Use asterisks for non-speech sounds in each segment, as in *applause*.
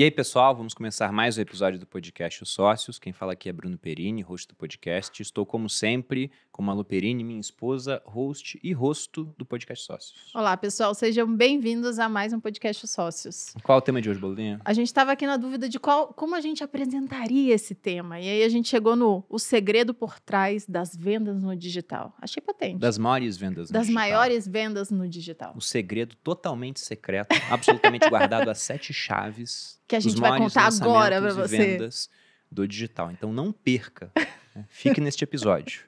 E aí, pessoal, vamos começar mais um episódio do podcast Os Sócios. Quem fala aqui é Bruno Perini, host do podcast. Estou, como sempre, com Malu Perini, minha esposa, host e rosto do podcast Sócios. Olá, pessoal, sejam bem-vindos a mais um podcast Os Sócios. Qual é o tema de hoje, Bolinha? A gente estava aqui na dúvida de qual, como a gente apresentaria esse tema. E aí a gente chegou no O Segredo por Trás das Vendas no Digital. Achei patente. Das maiores vendas no das digital. Das maiores vendas no digital. O segredo totalmente secreto, absolutamente guardado a sete chaves que a gente vai contar agora para você. Vendas do digital. Então não perca. Né? Fique neste episódio.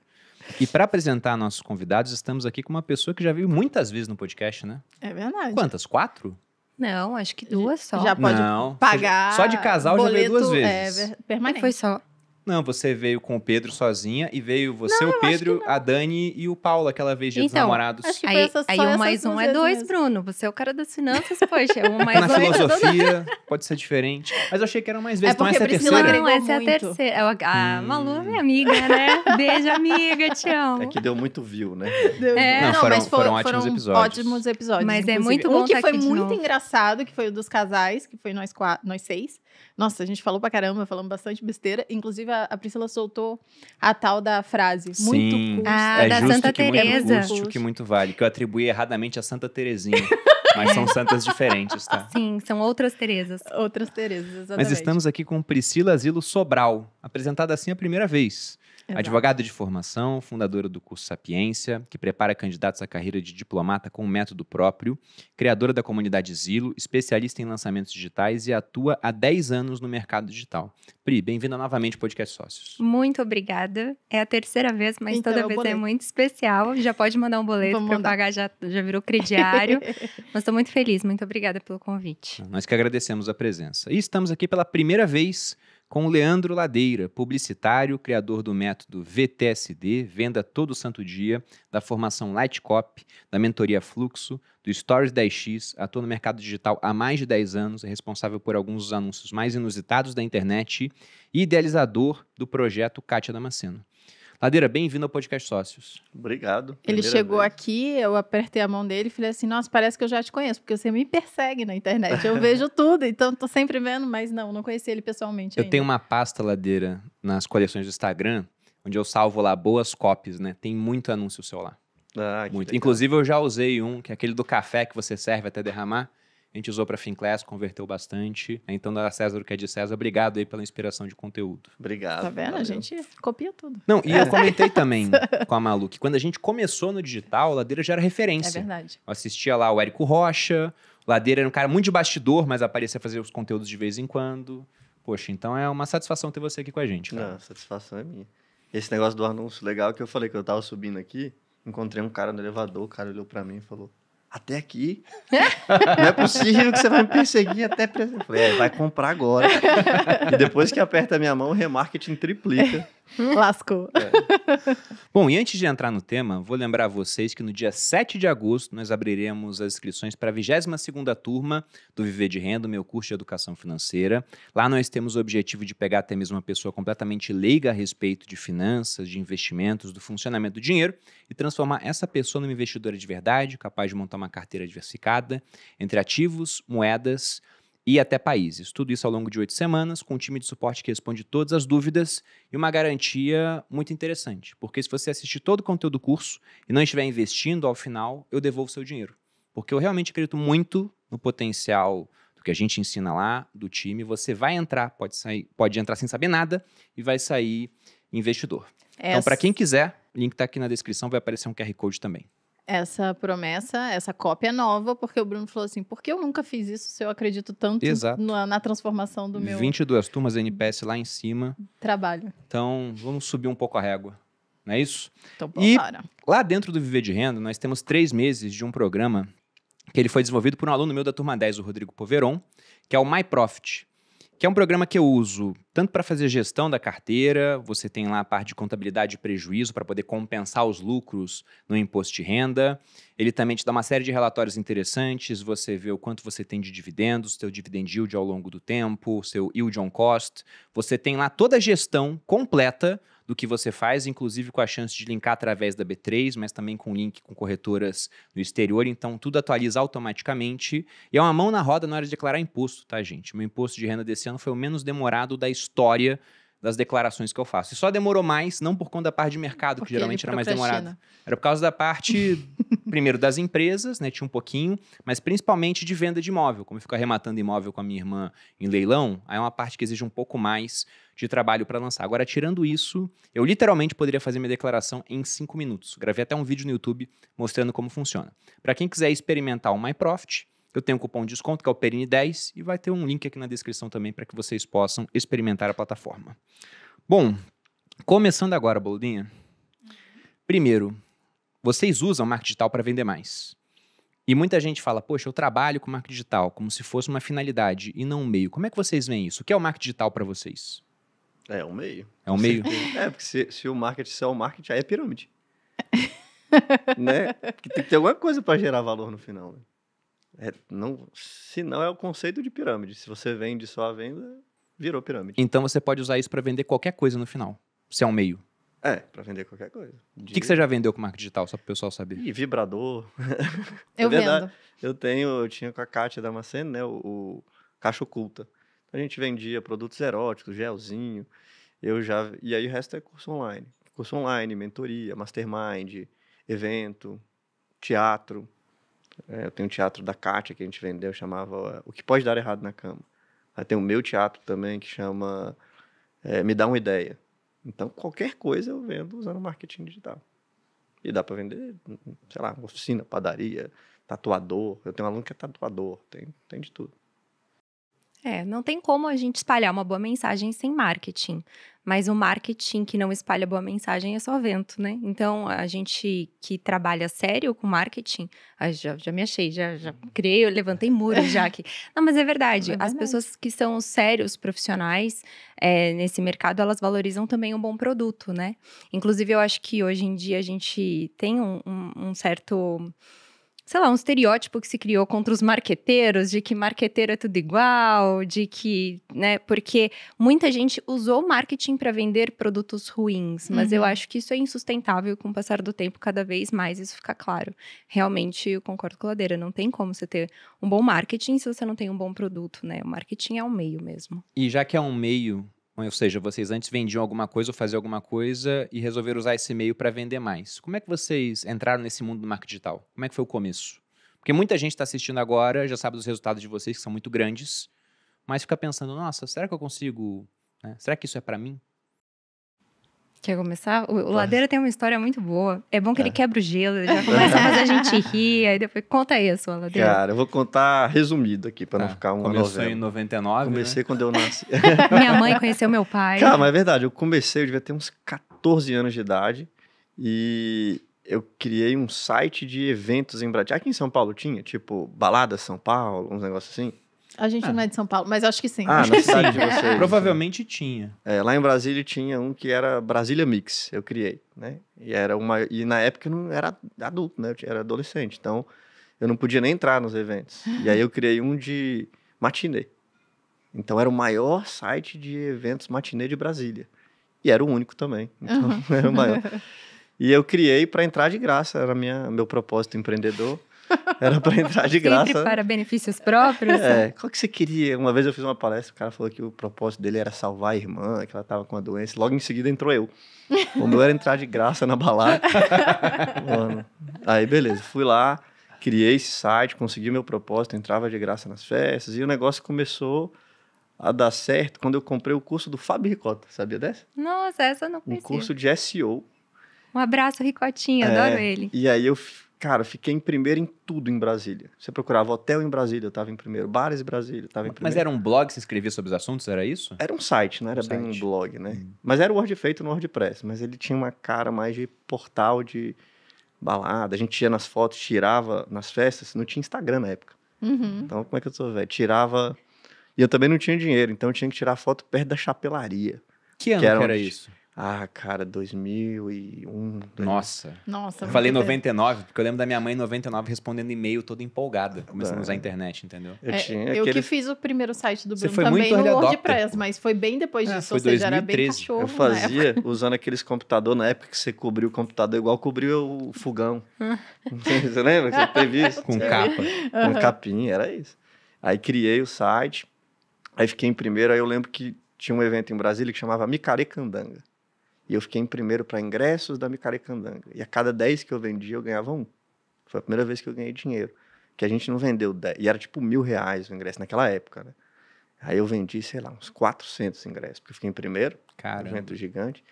E para apresentar nossos convidados, estamos aqui com uma pessoa que já veio muitas vezes no podcast, né? É verdade. Quantas? Quatro? Não, acho que duas só. Já pode não, pagar. Só de casal boleto, já veio duas é, vezes. É, permanente. foi só. Não, você veio com o Pedro sozinha e veio você, não, o Pedro, a Dani e o Paulo aquela vez de então, namorados. Acho que aí, foi aí um mais um é dois, mesmo. Bruno. Você é o cara das finanças, poxa. Um *laughs* mais Na é dois. Na filosofia, *laughs* pode ser diferente. Mas eu achei que eram mais vezes. É então essa é a terceira. Não, essa é a terceira. A ah, hum. Malu é minha hum. amiga, né? *laughs* Beijo, amiga, te é amo. É que deu muito view, né? Deu é. Não, não foram, mas foram ótimos foram episódios. Ótimos episódios. Mas é inclusive. é muito bom. Um que tá foi muito engraçado, que foi o dos casais, que foi nós, nós seis. Nossa, a gente falou pra caramba, falamos bastante besteira. Inclusive, a, a Priscila soltou a tal da frase. Sim. Muito custo. Ah, é da justo Santa Teresa. muito custo que muito vale, que eu atribuí erradamente a Santa Terezinha. *laughs* Mas são santas diferentes, tá? Sim, são outras Terezas. Outras Terezas, exatamente. Mas estamos aqui com Priscila Zilo Sobral, apresentada assim a primeira vez. Exato. Advogada de formação, fundadora do curso Sapiência, que prepara candidatos à carreira de diplomata com um método próprio, criadora da comunidade Zilo, especialista em lançamentos digitais e atua há 10 anos no mercado digital. Pri, bem-vinda novamente ao Podcast Sócios. Muito obrigada. É a terceira vez, mas então, toda é vez é muito especial. Já pode mandar um boleto para pagar, já, já virou crediário. *laughs* mas estou muito feliz, muito obrigada pelo convite. Nós que agradecemos a presença. E estamos aqui pela primeira vez com Leandro Ladeira, publicitário, criador do método VTSD, venda todo santo dia, da formação Lightcop, da mentoria Fluxo, do Stories 10X, atua no mercado digital há mais de 10 anos, é responsável por alguns dos anúncios mais inusitados da internet e idealizador do projeto Kátia Damasceno. Ladeira, bem-vindo ao podcast Sócios. Obrigado. Ele chegou vez. aqui, eu apertei a mão dele e falei assim: Nossa, parece que eu já te conheço, porque você me persegue na internet. Eu *laughs* vejo tudo, então tô sempre vendo, mas não, não conheci ele pessoalmente. Eu ainda. tenho uma pasta ladeira nas coleções do Instagram, onde eu salvo lá boas copies, né? Tem muito anúncio seu lá. Ah, muito. Legal. Inclusive, eu já usei um, que é aquele do café que você serve até derramar. A gente usou para Finclass, converteu bastante. Né, então, da César o que é de César, obrigado aí pela inspiração de conteúdo. Obrigado. Tá vendo? Valeu. A gente copia tudo. Não, e é. eu comentei *laughs* também com a Malu que quando a gente começou no digital, a Ladeira já era referência. É verdade. Eu assistia lá o Érico Rocha, Ladeira era um cara muito de bastidor, mas aparecia fazer os conteúdos de vez em quando. Poxa, então é uma satisfação ter você aqui com a gente, cara. Não, a satisfação é minha. Esse negócio do anúncio legal que eu falei que eu tava subindo aqui, encontrei um cara no elevador, o cara olhou para mim e falou: até aqui. *laughs* Não é possível que você vai me perseguir até. Falei, é, vai comprar agora. E depois que aperta a minha mão, o remarketing triplica. *laughs* Lascou. É. Bom, e antes de entrar no tema, vou lembrar a vocês que no dia 7 de agosto nós abriremos as inscrições para a 22 turma do Viver de Renda, meu curso de educação financeira. Lá nós temos o objetivo de pegar até mesmo uma pessoa completamente leiga a respeito de finanças, de investimentos, do funcionamento do dinheiro e transformar essa pessoa numa investidora de verdade, capaz de montar uma carteira diversificada entre ativos, moedas, e até países. Tudo isso ao longo de oito semanas, com um time de suporte que responde todas as dúvidas e uma garantia muito interessante. Porque se você assistir todo o conteúdo do curso e não estiver investindo ao final, eu devolvo seu dinheiro. Porque eu realmente acredito muito no potencial do que a gente ensina lá, do time. Você vai entrar, pode, sair, pode entrar sem saber nada e vai sair investidor. Então, Essa. Então, para quem quiser, o link está aqui na descrição, vai aparecer um QR Code também essa promessa, essa cópia nova, porque o Bruno falou assim: por que eu nunca fiz isso se eu acredito tanto na, na, transformação do meu. 22 turmas NPS lá em cima. Trabalho. Então, vamos subir um pouco a régua. Não é isso? Então, bom, e para. lá dentro do Viver de Renda, nós temos três meses de um programa que ele foi desenvolvido por um aluno meu da turma 10, o Rodrigo Poveron, que é o My Profit que é um programa que eu uso tanto para fazer gestão da carteira, você tem lá a parte de contabilidade e prejuízo para poder compensar os lucros no imposto de renda. Ele também te dá uma série de relatórios interessantes, você vê o quanto você tem de dividendos, seu dividend yield ao longo do tempo, seu yield on cost. Você tem lá toda a gestão completa do que você faz, inclusive com a chance de linkar através da B3, mas também com link com corretoras no exterior. Então, tudo atualiza automaticamente. E é uma mão na roda na hora de declarar imposto, tá, gente? O meu imposto de renda desse ano foi o menos demorado da história das declarações que eu faço. E só demorou mais, não por conta da parte de mercado, Porque que geralmente era mais demorada. Era por causa da parte, *laughs* primeiro, das empresas, né? Tinha um pouquinho, mas principalmente de venda de imóvel. Como eu fico arrematando imóvel com a minha irmã em leilão, aí é uma parte que exige um pouco mais de trabalho para lançar. Agora, tirando isso, eu literalmente poderia fazer minha declaração em cinco minutos. Gravei até um vídeo no YouTube mostrando como funciona. Para quem quiser experimentar o MyProfit, eu tenho um cupom de desconto que é o Perini10 e vai ter um link aqui na descrição também para que vocês possam experimentar a plataforma. Bom, começando agora, Boldinha. Primeiro, vocês usam marketing digital para vender mais. E muita gente fala, poxa, eu trabalho com marketing digital como se fosse uma finalidade e não um meio. Como é que vocês veem isso? O que é o marketing digital para vocês? É, é um meio. É um meio? É, porque se, se o marketing só é o marketing, aí é pirâmide. *laughs* né? Porque tem que ter alguma coisa para gerar valor no final. Né? É, não, se não é o conceito de pirâmide. Se você vende só a venda, virou pirâmide. Então você pode usar isso para vender qualquer coisa no final. Se é um meio. É, para vender qualquer coisa. O de... que, que você já vendeu com marca digital, só para o pessoal saber? Ih, vibrador. *laughs* É eu vendo. Eu tenho, eu tinha com a Kátia Damasceno, né, o, o Caixa Oculta. Então, a gente vendia produtos eróticos, gelzinho. Eu já e aí o resto é curso online. Curso online, mentoria, mastermind, evento, teatro. É, eu tenho um teatro da Kátia que a gente vendeu, chamava O que pode dar errado na cama. Aí tem o meu teatro também que chama é, Me dá uma ideia. Então qualquer coisa eu vendo usando marketing digital. E dá para vender, sei lá, oficina, padaria, tatuador. Eu tenho um aluno que é tatuador, tem, tem de tudo. É, não tem como a gente espalhar uma boa mensagem sem marketing. Mas o marketing que não espalha boa mensagem é só vento, né? Então, a gente que trabalha sério com marketing, já, já me achei, já, já criei, eu levantei muros já aqui. *laughs* Não, mas é verdade. É verdade. As pessoas que são sérios profissionais é, nesse mercado, elas valorizam também um bom produto, né? Inclusive, eu acho que hoje em dia a gente tem um, um, um certo sei lá, um estereótipo que se criou contra os marqueteiros, de que marqueteiro é tudo igual, de que, né, porque muita gente usou marketing para vender produtos ruins, mas uhum. eu acho que isso é insustentável com o passar do tempo, cada vez mais isso fica claro. Realmente, eu concordo com a Ladeira, não tem como você ter um bom marketing se você não tem um bom produto, né? O marketing é um meio mesmo. E já que é um meio, ou seja, vocês antes vendiam alguma coisa ou faziam alguma coisa e resolveram usar esse meio para vender mais. Como é que vocês entraram nesse mundo do marketing digital? Como é que foi o começo? Porque muita gente está assistindo agora, já sabe dos resultados de vocês, que são muito grandes, mas fica pensando, nossa, será que eu consigo? Né? Será que isso é para mim? Quer começar? O, o Ladeira tem uma história muito boa. É bom que é. ele tá. quebra o gelo, ele já começa a fazer a gente rir, aí depois conta aí a sua Ladeira. Cara, eu vou contar resumido aqui, para não é. ficar um Começou novela. em 99, Comecei né? quando eu nasci. *laughs* Minha mãe conheceu meu pai. Cara, mas é verdade, eu comecei, eu devia ter uns 14 anos de idade e eu criei um site de eventos em Brasília, Aqui em São Paulo tinha, tipo, Balada São Paulo, uns negócios assim. A gente ah. não é de São Paulo, mas acho que sim. Ah, na cidade de vocês. Né? Provavelmente tinha. É, lá em Brasília tinha um que era Brasília Mix, eu criei, né? E era uma e na época eu não era adulto, né? Eu era adolescente, então eu não podia nem entrar nos eventos. E aí eu criei um de matinê. Então era o maior site de eventos matinê de Brasília. E era o único também, então uhum. *laughs* era o maior. E eu criei para entrar de graça, era minha, meu propósito empreendedor. Era para entrar de *laughs* graça. Sempre né? para benefícios próprios. É, qual que você queria? Uma vez eu fiz uma palestra, o cara falou que o propósito dele era salvar a irmã, que ela tava com a doença. Logo em seguida entrou eu. O meu era entrar de graça na balada. *laughs* Mano. Aí, beleza, fui lá, criei esse site, consegui meu propósito, entrava de graça nas festas, e o negócio começou a dar certo quando eu comprei o curso do Fábio Ricota, sabia dessa? Nossa, essa eu não conhecia. Um curso de SEO. Um abraço, Ricotinho, é, adoro ele. E aí eu Cara, fiquei em primeiro em tudo em Brasília. Você procurava hotel em Brasília, eu estava em primeiro. Bares em Brasília, eu estava em primeiro. Mas era um blog que você escrevia sobre os assuntos, era isso? Era um site, não né? era um bem site. um blog, né? Hum. Mas era o Word feito no WordPress, mas ele tinha uma cara mais de portal de balada. A gente ia nas fotos, tirava nas festas, não tinha Instagram na época. Uhum. Então, como é que eu sou velho? Tirava. E eu também não tinha dinheiro, então eu tinha que tirar foto perto da chapelaria. Que ano que, era, que era onde... isso? Ah, cara, 2001. Nossa. Nossa. Eu falei 99, porque eu lembro da minha mãe em 99 respondendo e-mail toda empolgada, tá. começando a usar a internet, entendeu? Eu, é, aquele. eu que fiz o primeiro site do Bruno também no WordPress, mas foi bem depois é, disso, é, foi ou seja, 2013. era bem cachorro Eu fazia usando aqueles computadores, na época que você cobriu o computador igual cobriu o fogão. *laughs* você lembra? Você teve isso? Com capa. Uhum. Com capinha, era isso. Aí criei o site, aí fiquei em primeiro, aí eu lembro que tinha um evento em Brasília que chamava Micarecandanga. E eu fiquei em primeiro para ingressos da Micarecandanga. E a cada 10 que eu vendia, eu ganhava um. Foi a primeira vez que eu ganhei dinheiro. Que a gente não vendeu 10. E era tipo mil reais o ingresso naquela época, né? Aí eu vendi, sei lá, uns 400 ingressos. Porque eu fiquei em primeiro, Caramba. evento gigante.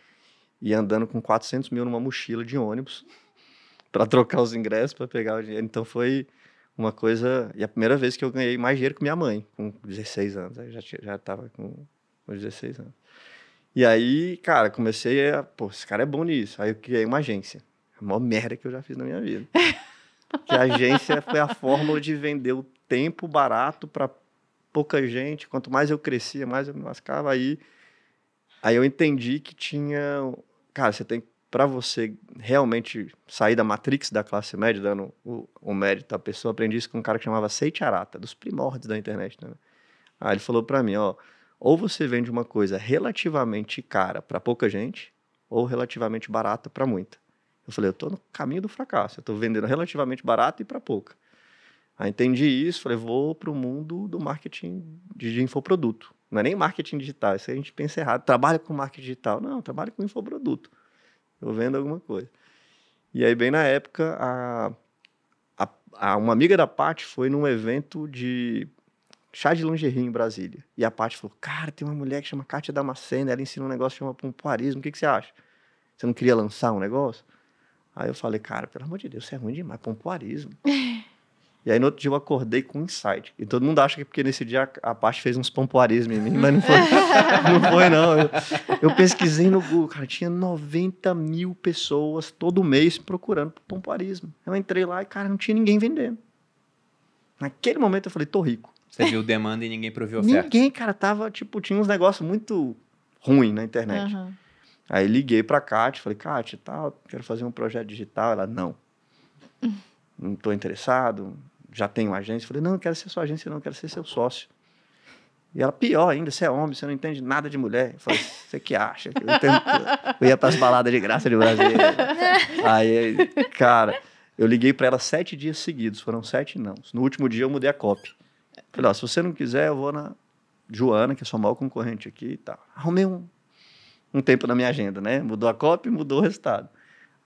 E andando com 400 mil numa mochila de ônibus *laughs* para trocar os ingressos, para pegar o dinheiro. Então foi uma coisa. E a primeira vez que eu ganhei mais dinheiro que minha mãe, com 16 anos. Aí já, já tava com, com 16 anos. E aí, cara, comecei a. Pô, esse cara é bom nisso. Aí eu criei uma agência. A maior merda que eu já fiz na minha vida. *laughs* que a agência foi a fórmula de vender o tempo barato para pouca gente. Quanto mais eu crescia, mais eu me lascava. Aí, aí eu entendi que tinha. Cara, você tem para você realmente sair da matrix da classe média, dando o, o mérito à pessoa, aprendi isso com um cara que chamava Seiichi Arata, dos primórdios da internet. Né? Aí ele falou para mim, ó, ou você vende uma coisa relativamente cara para pouca gente, ou relativamente barata para muita. Eu falei, eu estou no caminho do fracasso, eu estou vendendo relativamente barato e para pouca. Aí entendi isso, falei, vou para o mundo do marketing de infoproduto. Não é nem marketing digital, isso a gente pensa errado. Trabalha com marketing digital. Não, trabalha com infoproduto. Eu vendo alguma coisa. E aí, bem na época, a, a, a uma amiga da Paty foi num evento de chá de lingerie em Brasília. E a Paty falou: Cara, tem uma mulher que chama Kátia Damascena, ela ensina um negócio que chama pompoarismo, o que, que você acha? Você não queria lançar um negócio? Aí eu falei, cara, pelo amor de Deus, você é ruim demais, pompoarismo. *laughs* e aí no outro dia eu acordei com um insight. E todo mundo acha que é porque nesse dia a, parte Paty fez uns pompoarismos em mim, mas não foi *laughs* não. Foi, não. Eu, eu, pesquisei no Google, cara, tinha 90 mil pessoas todo mês procurando pompoarismo. Eu entrei lá e, cara, não tinha ninguém vendendo. Naquele momento eu falei, tô rico. Você viu demanda e ninguém proviu oferta. Ninguém, cara, tava, tipo, tinha uns negócios muito ruim na internet. Uhum. Aí liguei pra Kate, falei, Kate, tal, quero fazer um projeto digital. Ela, não. *laughs* Não tô interessado, já tenho agência. Falei, não, não quero ser sua agência, não, quero ser seu sócio. E ela, pior ainda, você é homem, você não entende nada de mulher. Eu falei, você que acha? Eu, ia eu ia pras baladas de graça de Brasil. *laughs* Aí, cara, eu liguei para ela sete dias seguidos, foram sete não. No último dia eu mudei a copy. Falei, ó, se você não quiser, eu vou na Joana, que é sua maior concorrente aqui e tal. Arrumei um, um tempo na minha agenda, né? Mudou a copa e mudou o resultado.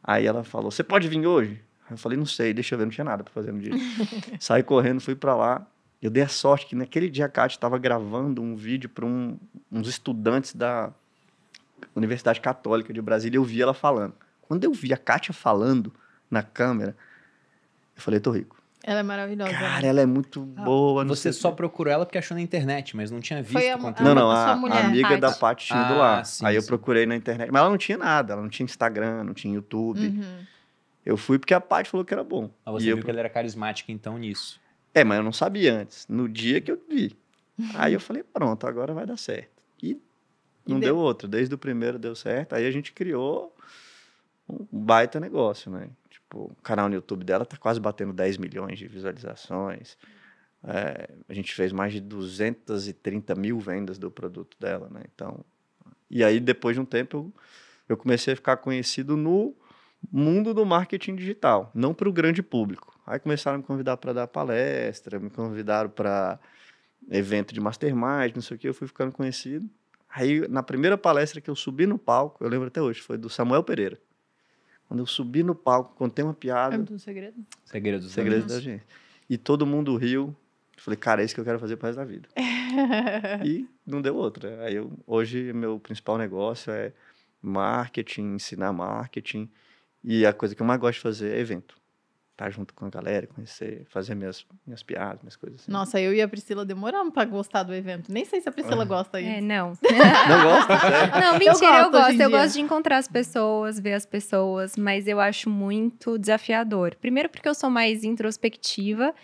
Aí ela falou, você pode vir hoje? Eu falei, não sei, deixa eu ver, não tinha nada para fazer no dia. *laughs* Saí correndo, fui para lá. Eu dei a sorte que naquele dia a Cátia estava gravando um vídeo para um, uns estudantes da Universidade Católica de Brasília. Eu vi ela falando. Quando eu vi a Cátia falando na câmera, eu falei, tô rico. Ela é maravilhosa. Cara, ela é muito ah, boa. Você só procurou ela porque achou na internet, mas não tinha visto. Foi a, não, não, a, mulher, a amiga da Paty tinha ido ah, lá. Sim, Aí eu sim. procurei na internet. Mas ela não tinha nada, ela não tinha Instagram, não tinha YouTube. Uhum. Eu fui porque a Paty falou que era bom. Mas ah, você e viu eu... que ela era carismática então nisso. É, mas eu não sabia antes. No dia que eu vi. *laughs* Aí eu falei, pronto, agora vai dar certo. E não e deu, deu outro. Desde o primeiro deu certo. Aí a gente criou um baita negócio, né? Tipo, o canal no YouTube dela tá quase batendo 10 milhões de visualizações. É, a gente fez mais de 230 mil vendas do produto dela, né? Então, e aí depois de um tempo eu, eu comecei a ficar conhecido no mundo do marketing digital, não para o grande público. Aí começaram a me convidar para dar palestra, me convidaram para evento de mastermind, não sei o que, eu fui ficando conhecido. Aí na primeira palestra que eu subi no palco, eu lembro até hoje, foi do Samuel Pereira. Quando eu subi no palco, contei uma piada. É segredo? Segredo, do segredo da gente. E todo mundo riu. Falei, cara, é isso que eu quero fazer pro resto da vida. *laughs* e não deu outra. Aí eu, hoje, meu principal negócio é marketing, ensinar marketing. E a coisa que eu mais gosto de fazer é evento estar tá junto com a galera, conhecer, fazer minhas, minhas piadas, minhas coisas assim. Nossa, eu e a Priscila demoramos pra gostar do evento. Nem sei se a Priscila ah. gosta disso. É, não. *laughs* não gosta? *laughs* Não, mentira, eu gosto. Eu gosto, eu gosto de encontrar as pessoas, ver as pessoas, mas eu acho muito desafiador. Primeiro porque eu sou mais introspectiva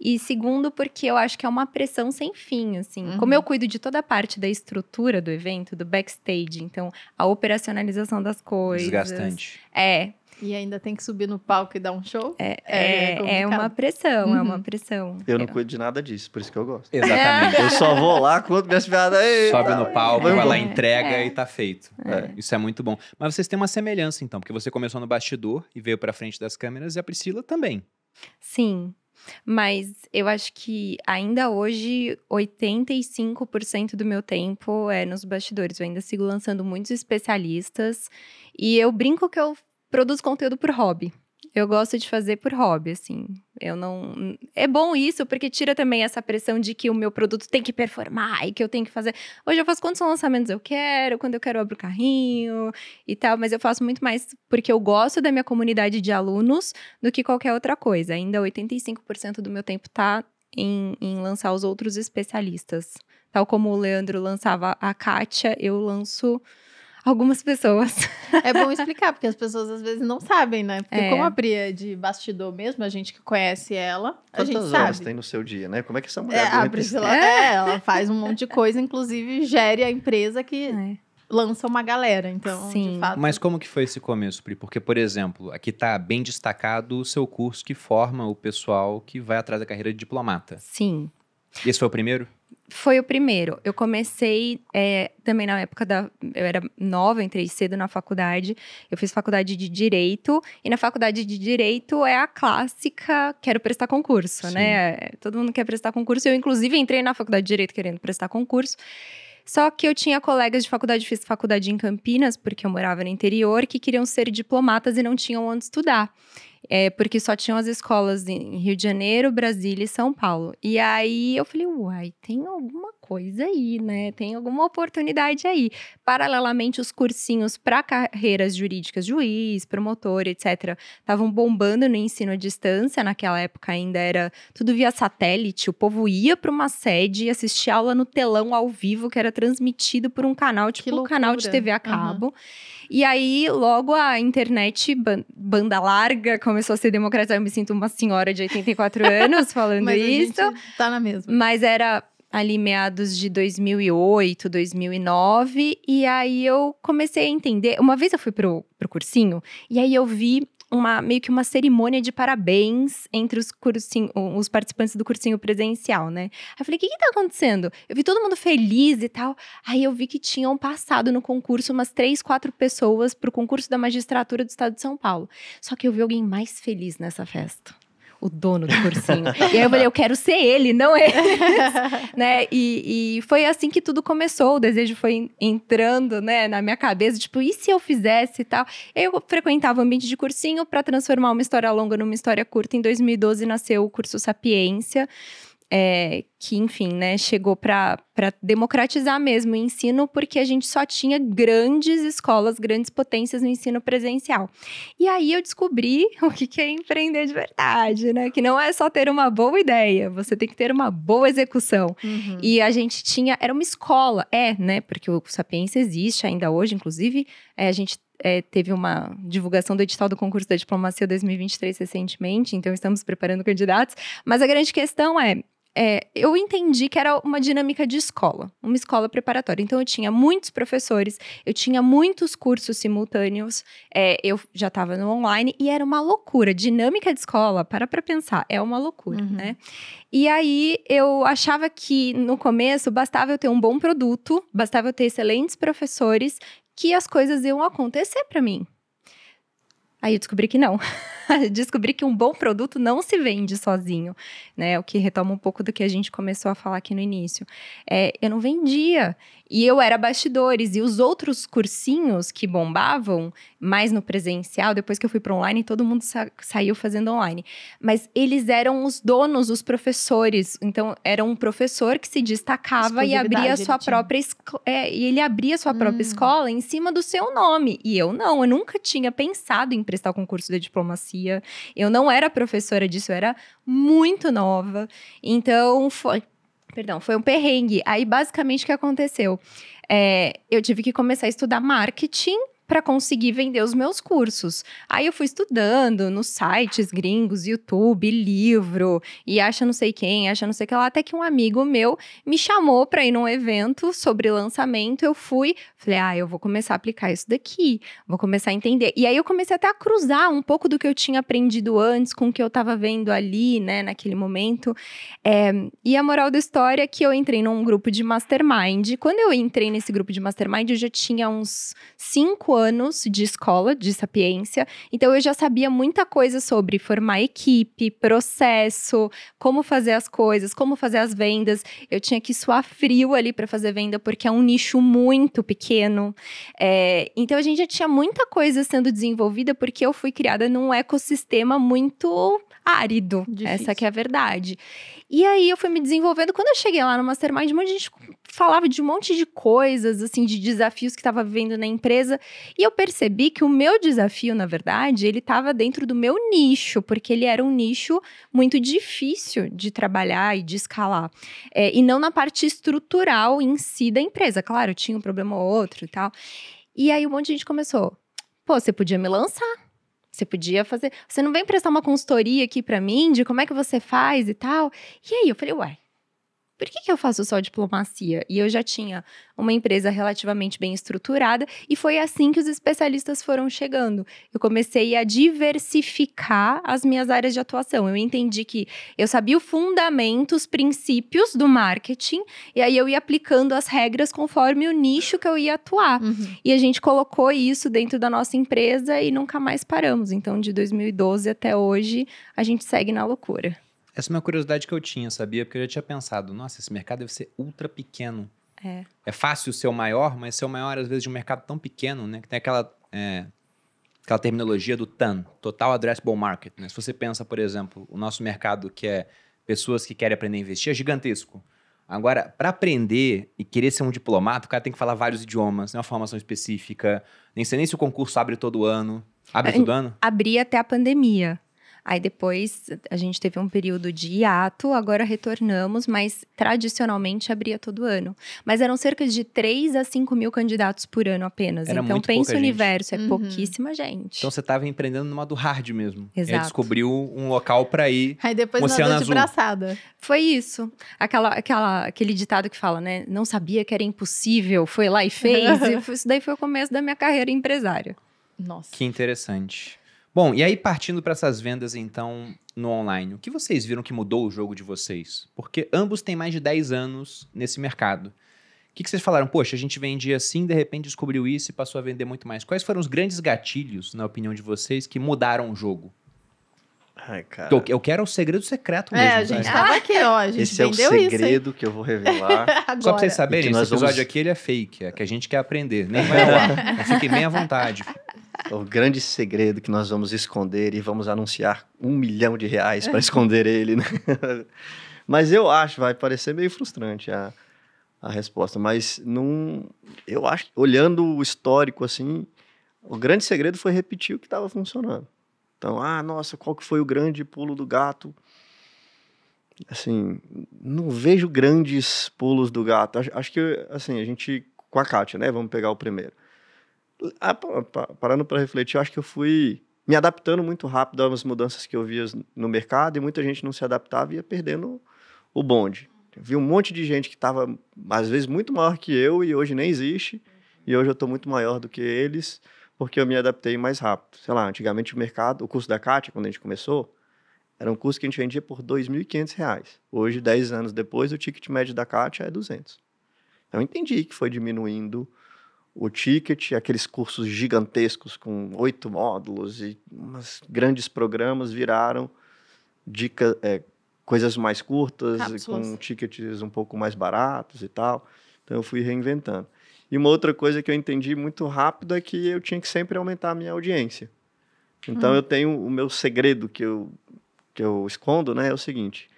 e segundo, porque eu acho que é uma pressão sem fim, assim. Uhum. Como eu cuido de toda a parte da estrutura do evento, do backstage, então a operacionalização das coisas. Desgastante. É, e ainda tem que subir no palco e dar um show? É, é, é uma pressão, uhum. é uma é uhum. pressão. Eu não é. cuido de nada disso, por isso que eu gosto. Exatamente. eu só vou lá, conto minhas piadas aí. Sobe no tá palco, vai lá, é, entrega e tá feito. Isso é muito bom. Mas vocês têm uma semelhança, então, porque você começou no bastidor e veio pra frente das câmeras e a Priscila também. Sim. Mas eu acho que ainda hoje 85% do meu tempo é nos bastidores. Eu ainda sigo lançando muitos especialistas e eu brinco que eu produzo conteúdo por hobby. Eu gosto de fazer por hobby, assim. Eu não. É bom isso, porque tira também essa pressão de que o meu produto tem que performar e que eu tenho que fazer. Hoje eu faço quantos lançamentos eu quero, quando eu quero eu abro o carrinho e tal, mas eu faço muito mais porque eu gosto da minha comunidade de alunos do que qualquer outra coisa. Ainda 85% do meu tempo tá em, em lançar os outros especialistas. Tal como o Leandro lançava a Kátia, eu lanço algumas pessoas. É bom explicar, porque as pessoas às vezes não sabem, né? Porque é. como a Pri é de bastidor mesmo, a gente que conhece ela, Quantas a gente sabe. tem no seu dia, né? Como é que essa é, mulher... É, a Priscila, é, ela faz um monte de coisa, inclusive gere a empresa que... É. Lança uma galera, então, Sim. de fato. Mas como que foi esse começo, Pri? Porque, por exemplo, aqui está bem destacado o seu curso que forma o pessoal que vai atrás da carreira de diplomata. Sim. Esse foi o primeiro? foi o primeiro. Eu comecei é, também na época da. Eu era nova, entrei cedo na faculdade. Eu fiz faculdade de Direito. E na faculdade de Direito é a clássica: quero prestar concurso, né? Sim. né? Todo mundo quer prestar concurso. Eu, inclusive, entrei na faculdade de Direito querendo prestar concurso. Só que eu tinha colegas de faculdade, fiz faculdade em Campinas, porque eu morava no interior, que queriam ser diplomatas e não tinham onde estudar. É, porque só tinham as escolas em Rio de Janeiro, Brasília e São Paulo. E aí eu falei, uai, tem alguma coisa aí, né? Tem alguma oportunidade aí. Paralelamente, os cursinhos para carreiras jurídicas, juiz, promotor, etc., estavam bombando no ensino à distância. Naquela época ainda era tudo via satélite. O povo ia para uma sede e assistia aula no telão ao vivo, que era transmitido por um canal, tipo um canal de TV a cabo. Uhum. E aí, logo a internet, banda larga, começou a ser democratizada. Eu me sinto uma senhora de 84 *laughs* anos falando Mas isso. tá na mesma. Mas era ali meados de 2008, 2009, e aí eu comecei a entender. Uma vez eu fui pro, pro cursinho e aí eu vi uma meio que uma cerimônia de parabéns entre os cursinho, os participantes do cursinho presencial, né? Aí eu falei: "O que que tá acontecendo?" Eu vi todo mundo feliz e tal. Aí eu vi que tinham passado no concurso umas três, quatro pessoas pro concurso da magistratura do estado de São Paulo. Só que eu vi alguém mais feliz nessa festa o dono do cursinho. e aí eu falei, eu quero ser ele, não é eles. *laughs* né? E, e, foi assim que tudo começou. O desejo foi entrando né, na minha cabeça, tipo, e se eu fizesse e tal? Eu frequentava o ambiente de cursinho para transformar uma história longa numa história curta. Em 2012 nasceu o curso Sapiência é, que, enfim, né, chegou para democratizar mesmo o ensino, porque a gente só tinha grandes escolas, grandes potências no ensino presencial. E aí eu descobri *laughs* o que é empreender de verdade, né? Que não é só ter uma boa ideia, você tem que ter uma boa execução. Uhum. E a gente tinha, era uma escola, é, né? Porque o Sapiência existe ainda hoje, inclusive, é, a gente é, teve uma divulgação do edital do concurso da diplomacia 2023 recentemente, então estamos preparando candidatos. Mas a grande questão é: é, eu entendi que era uma dinâmica de escola, uma escola preparatória. Então, eu tinha muitos professores, eu tinha muitos cursos simultâneos, é, eu já estava no online e era uma loucura. Dinâmica de escola, para para pensar, é uma loucura, uhum. né? E aí, eu achava que no começo bastava eu ter um bom produto, bastava eu ter excelentes professores, que as coisas iam acontecer para mim. Aí eu descobri que não. *laughs* descobri que um bom produto não se vende sozinho, né? O que retoma um pouco do que a gente começou a falar aqui no início. É, eu não vendia. E eu era bastidores. E os outros cursinhos que bombavam, mais no presencial, depois que eu fui para online, todo mundo sa saiu fazendo online. Mas eles eram os donos, os professores. Então, era um professor que se destacava e abria sua própria é, e ele abria sua hum. própria escola em cima do seu nome. E eu não, eu nunca tinha pensado em prestar o concurso da diplomacia. Eu não era professora disso, eu era muito nova. Então, foi, Perdão, foi um perrengue. Aí, basicamente, o que aconteceu? É, eu tive que começar a estudar marketing para conseguir vender os meus cursos. Aí eu fui estudando nos sites gringos, YouTube, livro, e acha não sei quem, acha não sei o que lá, até que um amigo meu me chamou para ir num evento sobre lançamento, eu fui, falei: "Ah, eu vou começar a aplicar isso daqui, vou começar a entender". E aí eu comecei até a cruzar um pouco do que eu tinha aprendido antes com o que eu estava vendo ali, né, naquele momento. É, e a moral da história é que eu entrei num grupo de mastermind. Quando eu entrei nesse grupo de mastermind, eu já tinha uns cinco anos de escola, de sapiência, então eu já sabia muita coisa sobre formar equipe, processo, como fazer as coisas, como fazer as vendas. Eu tinha que suar frio ali para fazer venda, porque é um nicho muito pequeno. É, então a gente já tinha muita coisa sendo desenvolvida, porque eu fui criada num ecossistema muito árido. Difícil. Essa que é a verdade. E aí eu fui me desenvolvendo. Quando eu cheguei lá no Mastermind, um monte de gente falava de um monte de coisas, assim, de desafios que estava vivendo na empresa. E eu percebi que o meu desafio, na verdade, ele estava dentro do meu nicho, porque ele era um nicho muito difícil de trabalhar e de escalar. É, e não na parte estrutural em si da empresa. Claro, tinha um problema ou outro e tal. E aí um monte de gente começou. Pô, você podia me lançar. Você podia fazer. Você não vem prestar uma consultoria aqui para mim de como é que você faz e tal. E aí eu falei, uai, por que, que eu faço só diplomacia? E eu já tinha uma empresa relativamente bem estruturada, e foi assim que os especialistas foram chegando. Eu comecei a diversificar as minhas áreas de atuação. Eu entendi que eu sabia o fundamento, os princípios do marketing, e aí eu ia aplicando as regras conforme o nicho que eu ia atuar. Uhum. E a gente colocou isso dentro da nossa empresa e nunca mais paramos. Então, de 2012 até hoje, a gente segue na loucura. Essa é uma curiosidade que eu tinha, sabia? Porque eu já tinha pensado, nossa, esse mercado deve ser ultra pequeno. É. É fácil ser o maior, mas ser o maior, às vezes, de um mercado tão pequeno, né? Que tem aquela, é, aquela terminologia do TAN, Total Addressable Market. Né? Se você pensa, por exemplo, o nosso mercado que é pessoas que querem aprender a investir é gigantesco. Agora, para aprender e querer ser um diplomata, o cara tem que falar vários idiomas, né? uma formação específica. Nem sei nem se o concurso abre todo ano. Abre é, todo ano? Abria até a pandemia. Aí depois a gente teve um período de hiato, agora retornamos, mas tradicionalmente abria todo ano. Mas eram cerca de 3 a 5 mil candidatos por ano apenas. Era então pensa o universo, é uhum. pouquíssima gente. Então você estava empreendendo numa do hard mesmo. Exato. E descobriu um local para ir. Aí depois Oceano nadou de braçada. Foi isso. Aquela, aquela, aquele ditado que fala, né? Não sabia que era impossível, foi lá e fez. *laughs* e foi, isso daí foi o começo da minha carreira empresária. Nossa. Que interessante. Bom, e aí partindo para essas vendas então no online, o que vocês viram que mudou o jogo de vocês? Porque ambos têm mais de 10 anos nesse mercado. O que, que vocês falaram? Poxa, a gente vendia assim, de repente descobriu isso e passou a vender muito mais. Quais foram os grandes gatilhos, na opinião de vocês, que mudaram o jogo? Ai, cara. Eu, quero o segredo secreto é, mesmo. É, a gente tava aqui, ó. A gente esse é o segredo isso, que eu vou revelar. *laughs* Só pra vocês saberem, esse episódio vamos... aqui ele é fake. É que a gente quer aprender. Nem *laughs* vai lá. Fiquem bem à vontade o grande segredo que nós vamos esconder e vamos anunciar um milhão de reais para esconder ele. Né? *laughs* Mas eu acho, vai parecer meio frustrante a, a resposta, mas não, eu acho, olhando o histórico assim, o grande segredo foi repetir o que estava funcionando. Então, ah, nossa, qual que foi o grande pulo do gato? Assim, não vejo grandes pulos do gato. Acho, acho que, assim, a gente, com a Kátia, né? Vamos pegar o primeiro ah, parando para refletir, acho que eu fui me adaptando muito rápido às mudanças que eu via no mercado e muita gente não se adaptava e ia perdendo o bonde. Eu vi um monte de gente que estava, às vezes, muito maior que eu e hoje nem existe. E hoje eu estou muito maior do que eles porque eu me adaptei mais rápido. Sei lá, antigamente o mercado, o curso da Kátia, quando a gente começou, era um curso que a gente vendia por R$ 2.500. Hoje, 10 anos depois, o ticket médio da Kátia é 200. Então, eu entendi que foi diminuindo o ticket, aqueles cursos gigantescos com oito módulos e umas grandes programas viraram dica, é, coisas mais curtas, e com tickets um pouco mais baratos e tal. Então eu fui reinventando. E uma outra coisa que eu entendi muito rápido é que eu tinha que sempre aumentar a minha audiência. Então uhum. eu tenho o meu segredo que eu, que eu escondo, né? É o seguinte: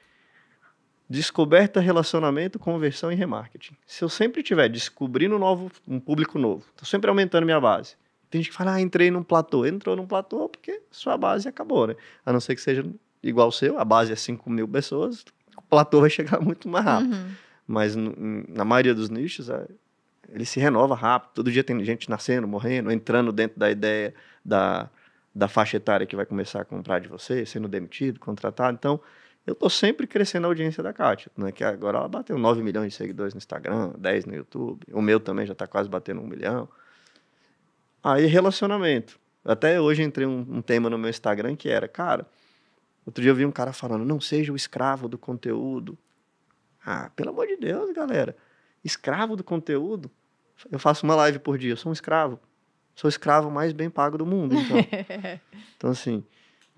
descoberta, relacionamento, conversão e remarketing. Se eu sempre estiver descobrindo um, novo, um público novo, estou sempre aumentando minha base. Tem gente que fala, ah, entrei num platô. Entrou num platô porque sua base acabou, né? A não ser que seja igual o seu, a base é 5 mil pessoas, o platô vai chegar *laughs* muito mais rápido. Uhum. Mas na maioria dos nichos, é, ele se renova rápido. Todo dia tem gente nascendo, morrendo, entrando dentro da ideia da, da faixa etária que vai começar a comprar de você, sendo demitido, contratado. Então, eu tô sempre crescendo a audiência da Kátia, né? Que agora ela bateu 9 milhões de seguidores no Instagram, 10 no YouTube. O meu também já tá quase batendo 1 milhão. Aí, relacionamento. Até hoje entrei um, um tema no meu Instagram que era, cara, outro dia eu vi um cara falando, não seja o escravo do conteúdo. Ah, pelo amor de Deus, galera. Escravo do conteúdo? Eu faço uma live por dia, eu sou um escravo. Sou o escravo mais bem pago do mundo, então. *laughs* então, assim...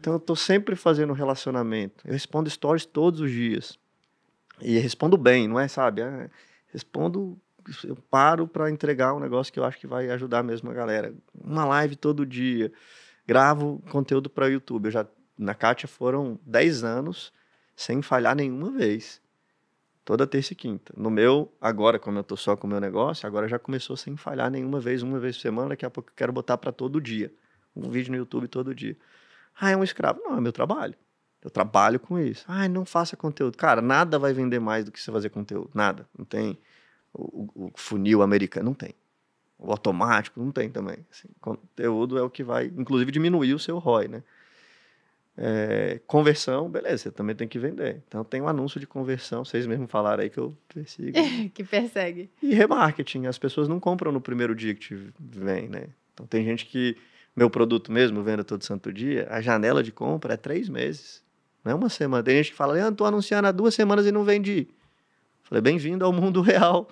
Então eu estou sempre fazendo relacionamento. Eu respondo stories todos os dias. E respondo bem, não é, sabe? É, respondo, eu paro para entregar um negócio que eu acho que vai ajudar mesmo a galera. Uma live todo dia. Gravo conteúdo para o YouTube. Eu já na Kátia foram 10 anos sem falhar nenhuma vez. Toda terça e quinta. No meu, agora, como eu estou só com o meu negócio, agora já começou sem falhar nenhuma vez, uma vez por semana. Daqui a pouco eu quero botar para todo dia. Um vídeo no YouTube todo dia. Ah, é um escravo. Não, é meu trabalho. Eu trabalho com isso. Ah, não faça conteúdo. Cara, nada vai vender mais do que você fazer conteúdo. Nada. Não tem. O, o funil americano, não tem. O automático, não tem também. Assim, conteúdo é o que vai, inclusive, diminuir o seu ROI, né? É, conversão, beleza, você também tem que vender. Então tem um anúncio de conversão, vocês mesmos falaram aí que eu persigo. *laughs* que persegue. E remarketing, as pessoas não compram no primeiro dia que te vem, né? Então tem gente que meu produto mesmo, vendo todo santo dia, a janela de compra é três meses. Não é uma semana. Tem gente que fala, Leandro, estou anunciando há duas semanas e não vendi. Falei, bem-vindo ao mundo real.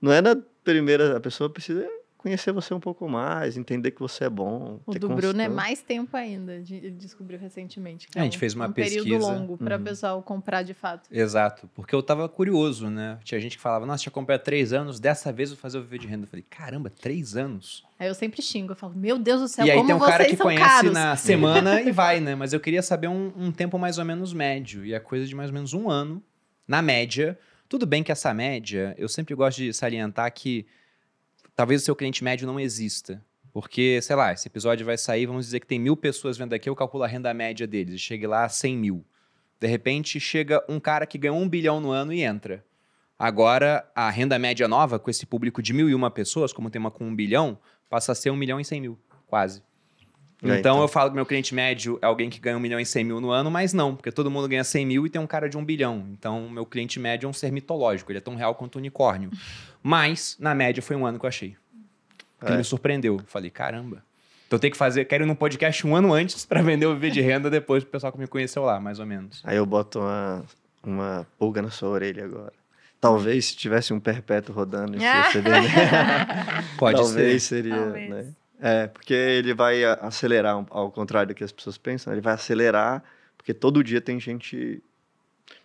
Não é na primeira. A pessoa precisa conhecer você um pouco mais, entender que você é bom. O do constante. Bruno é mais tempo ainda, ele descobriu recentemente. É, a é gente fez uma um pesquisa. período longo para o uhum. pessoal comprar de fato. Exato, porque eu estava curioso, né? Tinha gente que falava, nossa, tinha comprado três anos, dessa vez eu vou fazer o viver de renda. Eu falei, caramba, três anos? Aí eu sempre xingo, eu falo, meu Deus do céu, e aí, tem um cara que conhece caros. na *laughs* semana e vai, né? Mas eu queria saber um, um tempo mais ou menos médio, e a é coisa de mais ou menos um ano, na média. Tudo bem que essa média, eu sempre gosto de salientar que talvez o seu cliente médio não exista. Porque, sei lá, esse episódio vai sair, vamos dizer que tem mil pessoas vendo aqui, eu calculo a renda média deles, e chegue lá a 100 mil. De repente, chega um cara que ganhou um bilhão no ano e entra. Agora, a renda média nova, com esse público de mil e uma pessoas, como tem uma com um bilhão, passa a ser um milhão e cem mil, quase. É, então, então, eu falo que meu cliente médio é alguém que ganha um milhão e 100 mil no ano, mas não, porque todo mundo ganha 100 mil e tem um cara de um bilhão. Então, meu cliente médio é um ser mitológico, ele é tão real quanto um unicórnio. Mas, na média, foi um ano que eu achei. É. Ele é. me surpreendeu. Falei, caramba. Então eu tenho que fazer, quero ir num podcast um ano antes para vender o vídeo de renda depois pro pessoal que me conheceu lá, mais ou menos. Aí eu boto uma, uma pulga na sua orelha agora. Talvez se tivesse um perpétuo rodando, isso ia ser Pode Talvez ser. seria, Talvez. né? É, porque ele vai acelerar, ao contrário do que as pessoas pensam, ele vai acelerar, porque todo dia tem gente.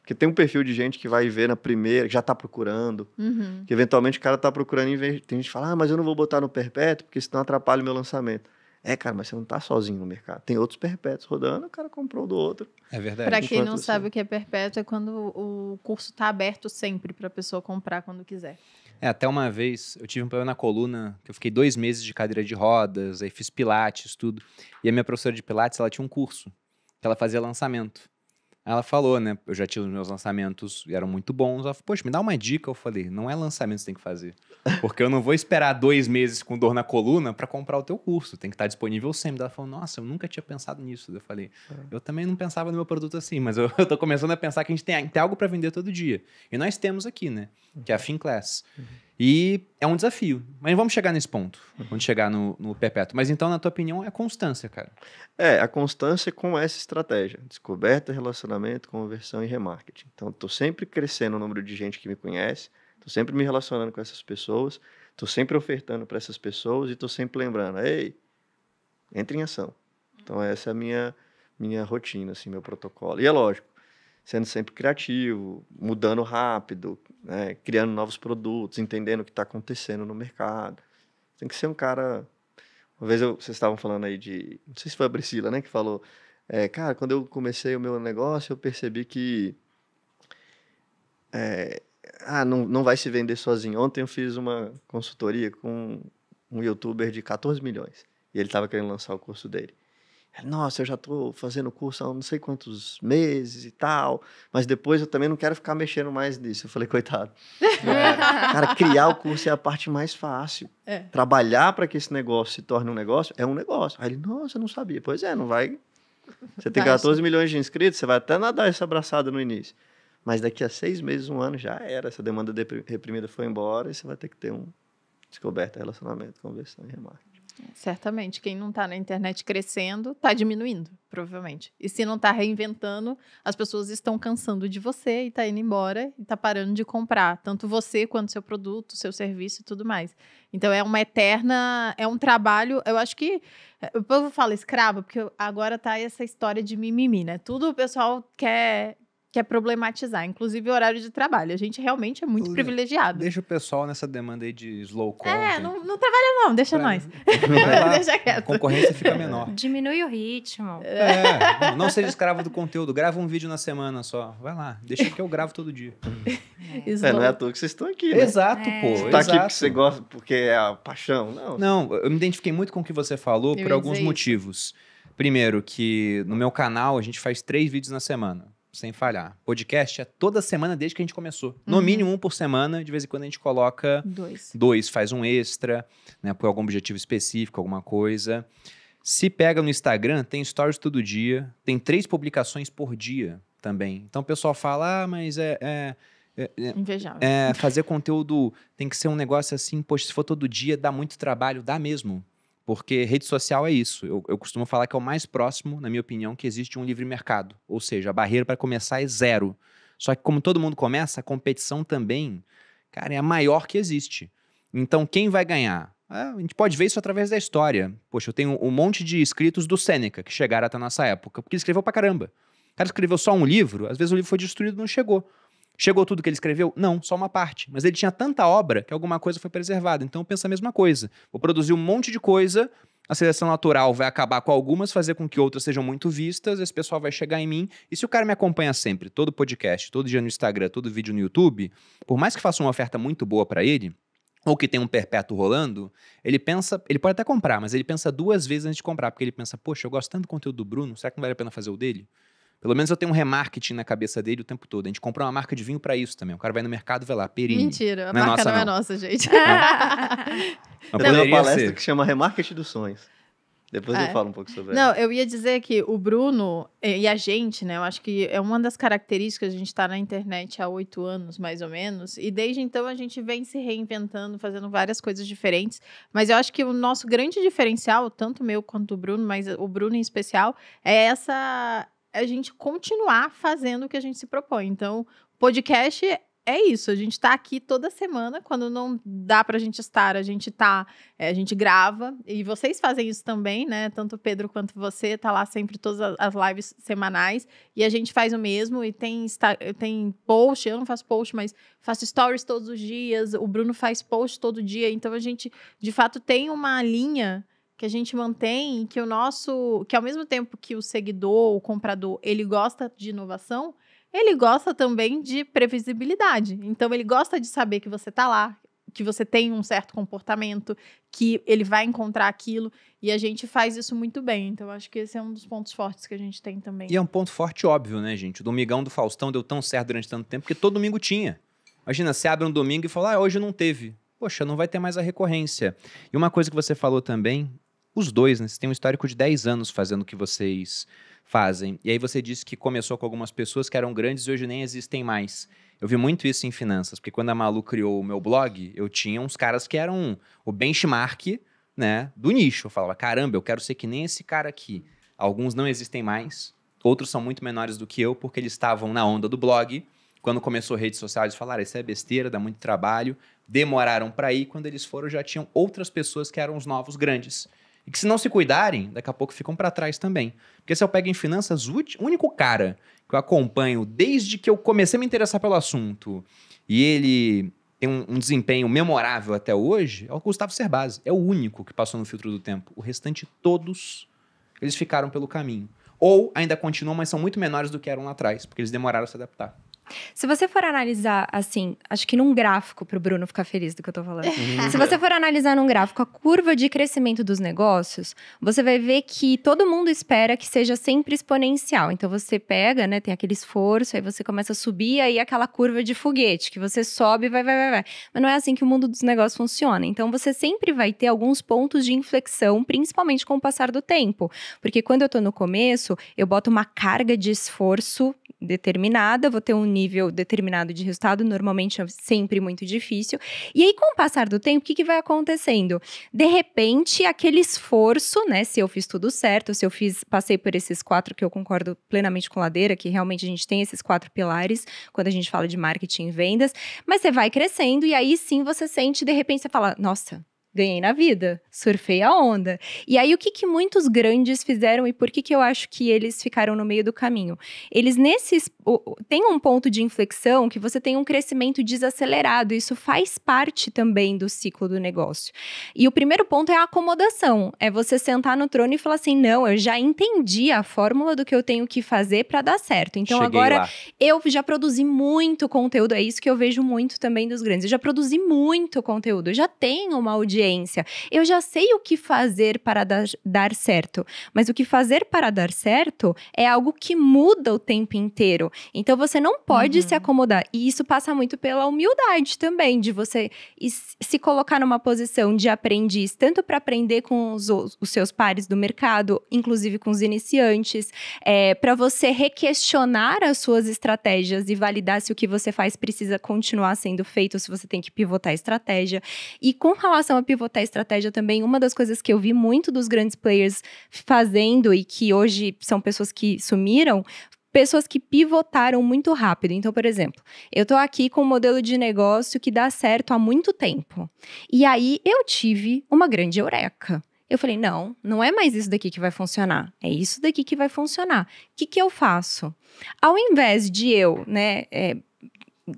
Porque tem um perfil de gente que vai ver na primeira, que já está procurando, uhum. que eventualmente o cara está procurando, e tem gente que fala, ah, mas eu não vou botar no perpétuo, porque senão atrapalha o meu lançamento. É, cara, mas você não está sozinho no mercado. Tem outros perpétuos rodando, o cara comprou do outro. É verdade. Para quem não assim. sabe o que é perpétuo, é quando o curso está aberto sempre para a pessoa comprar quando quiser. É, até uma vez eu tive um problema na coluna, que eu fiquei dois meses de cadeira de rodas, aí fiz pilates, tudo. E a minha professora de pilates, ela tinha um curso, que ela fazia lançamento. Ela falou, né? Eu já tinha os meus lançamentos, eram muito bons. Ela falou, poxa, me dá uma dica. Eu falei, não é lançamento que você tem que fazer. Porque eu não vou esperar dois meses com dor na coluna para comprar o teu curso. Tem que estar tá disponível sempre. Ela falou, nossa, eu nunca tinha pensado nisso. Eu falei, é. eu também não pensava no meu produto assim, mas eu, *laughs* eu tô começando a pensar que a gente tem, tem algo para vender todo dia. E nós temos aqui, né? Que é a Finclass. Uhum. uhum. E é um desafio. Mas vamos chegar nesse ponto, quando chegar no, no perpétuo. Mas então, na tua opinião, é constância, cara. É, a constância é com essa estratégia: descoberta, relacionamento, conversão e remarketing. Então, estou sempre crescendo o número de gente que me conhece, estou sempre me relacionando com essas pessoas, estou sempre ofertando para essas pessoas e estou sempre lembrando: ei, entre em ação. Então, essa é a minha, minha rotina, assim, meu protocolo. E é lógico sendo sempre criativo, mudando rápido, né? criando novos produtos, entendendo o que está acontecendo no mercado. Tem que ser um cara. Uma vez eu, vocês estavam falando aí de. Não sei se foi a Priscila, né? Que falou. É, cara, quando eu comecei o meu negócio, eu percebi que. É, ah, não, não vai se vender sozinho. Ontem eu fiz uma consultoria com um youtuber de 14 milhões. E ele estava querendo lançar o curso dele nossa, eu já estou fazendo curso há não sei quantos meses e tal, mas depois eu também não quero ficar mexendo mais nisso. Eu falei, coitado. É. *laughs* Cara, criar o curso é a parte mais fácil. É. Trabalhar para que esse negócio se torne um negócio é um negócio. Aí ele, nossa, eu não sabia. Pois é, não vai. Você tem 14 milhões de inscritos, você vai até nadar essa abraçada no início. Mas daqui a seis meses, um ano, já era. Essa demanda reprimida foi embora e você vai ter que ter um descoberta, relacionamento, conversão e remarketing. Certamente. Quem não está na internet crescendo, está diminuindo, provavelmente. E se não está reinventando, as pessoas estão cansando de você e está indo embora e está parando de comprar. Tanto você quanto seu produto, seu serviço e tudo mais. Então é uma eterna. É um trabalho. Eu acho que. Eh, o povo fala escravo, porque agora está essa história de mimimi, né? Tudo o pessoal quer que é problematizar, inclusive o horário de trabalho. A gente realmente é muito privilegiado. Deixa o pessoal nessa demanda aí de slow content. É, não, não trabalha não, deixa pra, nós. Pra, *laughs* *laughs* deixa quieto. A concorrência fica menor. Diminui o ritmo. É, não, seja escravo do conteúdo. Grava um vídeo na semana só. Vai lá, deixa que eu gravo todo dia. *laughs* É, é não é à toa que vocês estão aqui, né? Exato, é. pô. Você tá exato. aqui porque você gosta, porque é a paixão, não? Não, eu me identifiquei muito com o que você falou eu por alguns isso. motivos. Primeiro, que no meu canal a gente faz três vídeos na semana sem falhar. Podcast é toda semana desde que a gente começou. Uhum. No mínimo um por semana, de vez em quando a gente coloca dois, dois faz um extra, né, por algum objetivo específico, alguma coisa. Se pega no Instagram, tem stories todo dia, tem três publicações por dia também. Então o pessoal fala, ah, mas é, é é, é, é fazer conteúdo tem que ser um negócio assim, poxa, se for todo dia, dá muito trabalho, dá mesmo. Porque rede social é isso. Eu, eu, costumo falar que é o mais próximo, na minha opinião, que existe um livre mercado. Ou seja, a barreira para começar é zero. Só que, como todo mundo começa, a competição também, cara, é a maior que existe. Então, quem vai ganhar? É, a gente pode ver isso através da história. Poxa, eu tenho um monte de escritos do Sêneca que chegaram até a nossa época, porque ele escreveu pra caramba. O cara escreveu só um livro, às vezes o livro foi destruído e não chegou. Chegou tudo que ele escreveu? Não, só uma parte. Mas ele tinha tanta obra que alguma coisa foi preservada. Então pensa a mesma coisa. Vou produzir um monte de coisa, a seleção natural vai acabar com algumas, fazer com que outras sejam muito vistas, esse pessoal vai chegar em mim. E se o cara me acompanha sempre, todo podcast, todo dia no Instagram, todo vídeo no YouTube, por mais que faça uma oferta muito boa para ele, ou que tem um perpétuo rolando, ele pensa, ele pode até comprar, mas ele pensa duas vezes antes de comprar, porque ele pensa, poxa, eu gosto tanto do conteúdo do Bruno, será que não vale a pena fazer o dele? Pelo menos eu tenho um remarketing na cabeça dele o tempo todo. A gente comprou uma marca de vinho para isso também. O cara vai no mercado, vê lá, Perini. Mentira, a não é marca é nossa, não, é não, é nossa, gente. Não. *laughs* Tem uma palestra ser. que chama Remarketing dos Sonhos. Depois eu é. falo um pouco sobre Não, ela. eu ia dizer que o Bruno e a gente, né? Eu acho que é uma das características, a gente está na internet há oito anos, mais ou menos, e desde então a gente vem se reinventando, fazendo várias coisas diferentes. Mas eu acho que o nosso grande diferencial, tanto meu quanto o Bruno, mas o Bruno em especial, é essa a gente continuar fazendo o que a gente se propõe. Então, podcast é isso, a gente está aqui toda semana, quando não dá para a gente estar, a gente tá, é, a gente grava, e vocês fazem isso também, né? Tanto o Pedro quanto você, tá lá sempre todas as lives semanais, e a gente faz o mesmo, e tem, tem post, eu não faço post, mas faço stories todos os dias, o Bruno faz post todo dia, então a gente, de fato, tem uma linha que a gente mantém, que o nosso, que ao mesmo tempo que o seguidor, o comprador, ele gosta de inovação, ele gosta também de previsibilidade. Então ele gosta de saber que você está lá, que você tem um certo comportamento, que ele vai encontrar aquilo, e a gente faz isso muito bem. Então, acho que esse é um dos pontos fortes que a gente tem também. E é um ponto forte óbvio, né, gente? O Domingão do Faustão deu tão certo durante tanto tempo, porque todo domingo tinha. Imagina, você abre um domingo e fala, ah, hoje não teve. Poxa, não vai ter mais a recorrência. E uma coisa que você falou também os dois, né? Vocês têm um histórico de 10 anos fazendo o que vocês fazem. E aí você disse que começou com algumas pessoas que eram grandes e hoje nem existem mais. Eu vi muito isso em finanças, porque quando a Malu criou o meu blog, eu tinha uns caras que eram o benchmark né, do nicho. Eu falava, caramba, eu quero ser que nem esse cara aqui. Alguns não existem mais, outros são muito menores do que eu, porque eles estavam na onda do blog. Quando começou redes sociais, falaram, isso é besteira, dá muito trabalho. Demoraram para ir, quando eles foram já tinham outras pessoas que eram os novos grandes. E que se não se cuidarem, daqui a pouco ficam para trás também. Porque se eu pego em finanças, o único cara que eu acompanho desde que eu comecei a me interessar pelo assunto e ele tem um, um desempenho memorável até hoje, é o Gustavo Cerbasi. É o único que passou no filtro do tempo. O restante, todos, eles ficaram pelo caminho. Ou ainda continuam, mas são muito menores do que eram lá atrás, porque eles demoraram a se adaptar. Se você for analisar, assim, acho que num gráfico, para o Bruno ficar feliz do que eu estou falando. Uhum. Se você for analisar num gráfico a curva de crescimento dos negócios, você vai ver que todo mundo espera que seja sempre exponencial. Então você pega, né, tem aquele esforço, aí você começa a subir, aí aquela curva de foguete, que você sobe, vai, vai, vai, vai. Mas não é assim que o mundo dos negócios funciona. Então você sempre vai ter alguns pontos de inflexão, principalmente com o passar do tempo. Porque quando eu estou no começo, eu boto uma carga de esforço determinada, vou ter um nível determinado de resultado, normalmente é sempre muito difícil. E aí, com o passar do tempo, o que, que vai acontecendo? De repente, aquele esforço, né? Se eu fiz tudo certo, se eu fiz, passei por esses quatro que eu concordo plenamente com Ladeira, que realmente a gente tem esses quatro pilares quando a gente fala de marketing e vendas, mas você vai crescendo e aí sim você sente, de repente, você fala, nossa, ganhei na vida, surfei a onda. E aí o que, que muitos grandes fizeram e por que, que eu acho que eles ficaram no meio do caminho? Eles nesses tem um ponto de inflexão que você tem um crescimento desacelerado, isso faz parte também do ciclo do negócio. E o primeiro ponto é a acomodação, é você sentar no trono e falar assim: "Não, eu já entendi a fórmula do que eu tenho que fazer para dar certo". Então Cheguei agora lá. eu já produzi muito conteúdo, é isso que eu vejo muito também dos grandes. Eu já produzi muito conteúdo, eu já tenho uma audiência experiência. Eu já sei o que fazer para dar, dar certo, mas o que fazer para dar certo é algo que muda o tempo inteiro. Então você não pode uhum. se acomodar. E isso passa muito pela humildade também, de você se colocar numa posição de aprendiz, tanto para aprender com os, os, seus pares do mercado, inclusive com os iniciantes, é, para você requestionar as suas estratégias e validar se o que você faz precisa continuar sendo feito, se você tem que pivotar a estratégia. E com relação a pivotar a estratégia também, uma das coisas que eu vi muito dos grandes players fazendo e que hoje são pessoas que sumiram pessoas que pivotaram muito rápido. Então, por exemplo, eu tô aqui com um modelo de negócio que dá certo há muito tempo. E aí eu tive uma grande eureka. Eu falei: não, não é mais isso daqui que vai funcionar. É isso daqui que vai funcionar. O que, que eu faço? Ao invés de eu, né? É,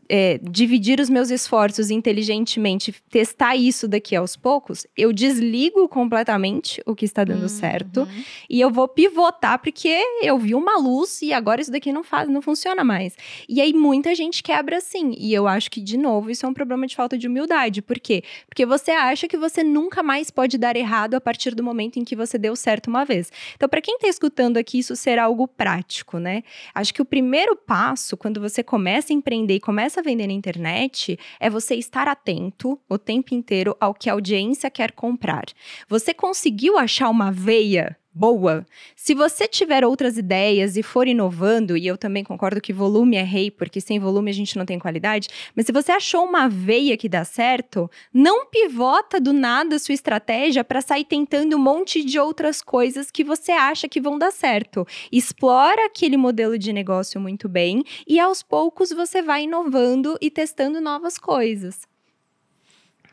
é, dividir os meus esforços inteligentemente, testar isso daqui aos poucos, eu desligo completamente o que está dando uhum. certo e eu vou pivotar porque eu vi uma luz e agora isso daqui não faz, não funciona mais. E aí muita gente quebra assim. E eu acho que de novo isso é um problema de falta de humildade. Por quê? Porque você acha que você nunca mais pode dar errado a partir do momento em que você deu certo uma vez. Então, para quem está escutando aqui, isso será algo prático, né? Acho que o primeiro passo quando você começa a empreender e começa começa a vender na internet é você estar atento o tempo inteiro ao que a audiência quer comprar. Você conseguiu achar uma veia boa. Se você tiver outras ideias e for inovando, e eu também concordo que volume é rei, porque sem volume a gente não tem qualidade, mas se você achou uma veia que dá certo, não pivota do nada a sua estratégia para sair tentando um monte de outras coisas que você acha que vão dar certo. Explora aquele modelo de negócio muito bem e aos poucos você vai inovando e testando novas coisas.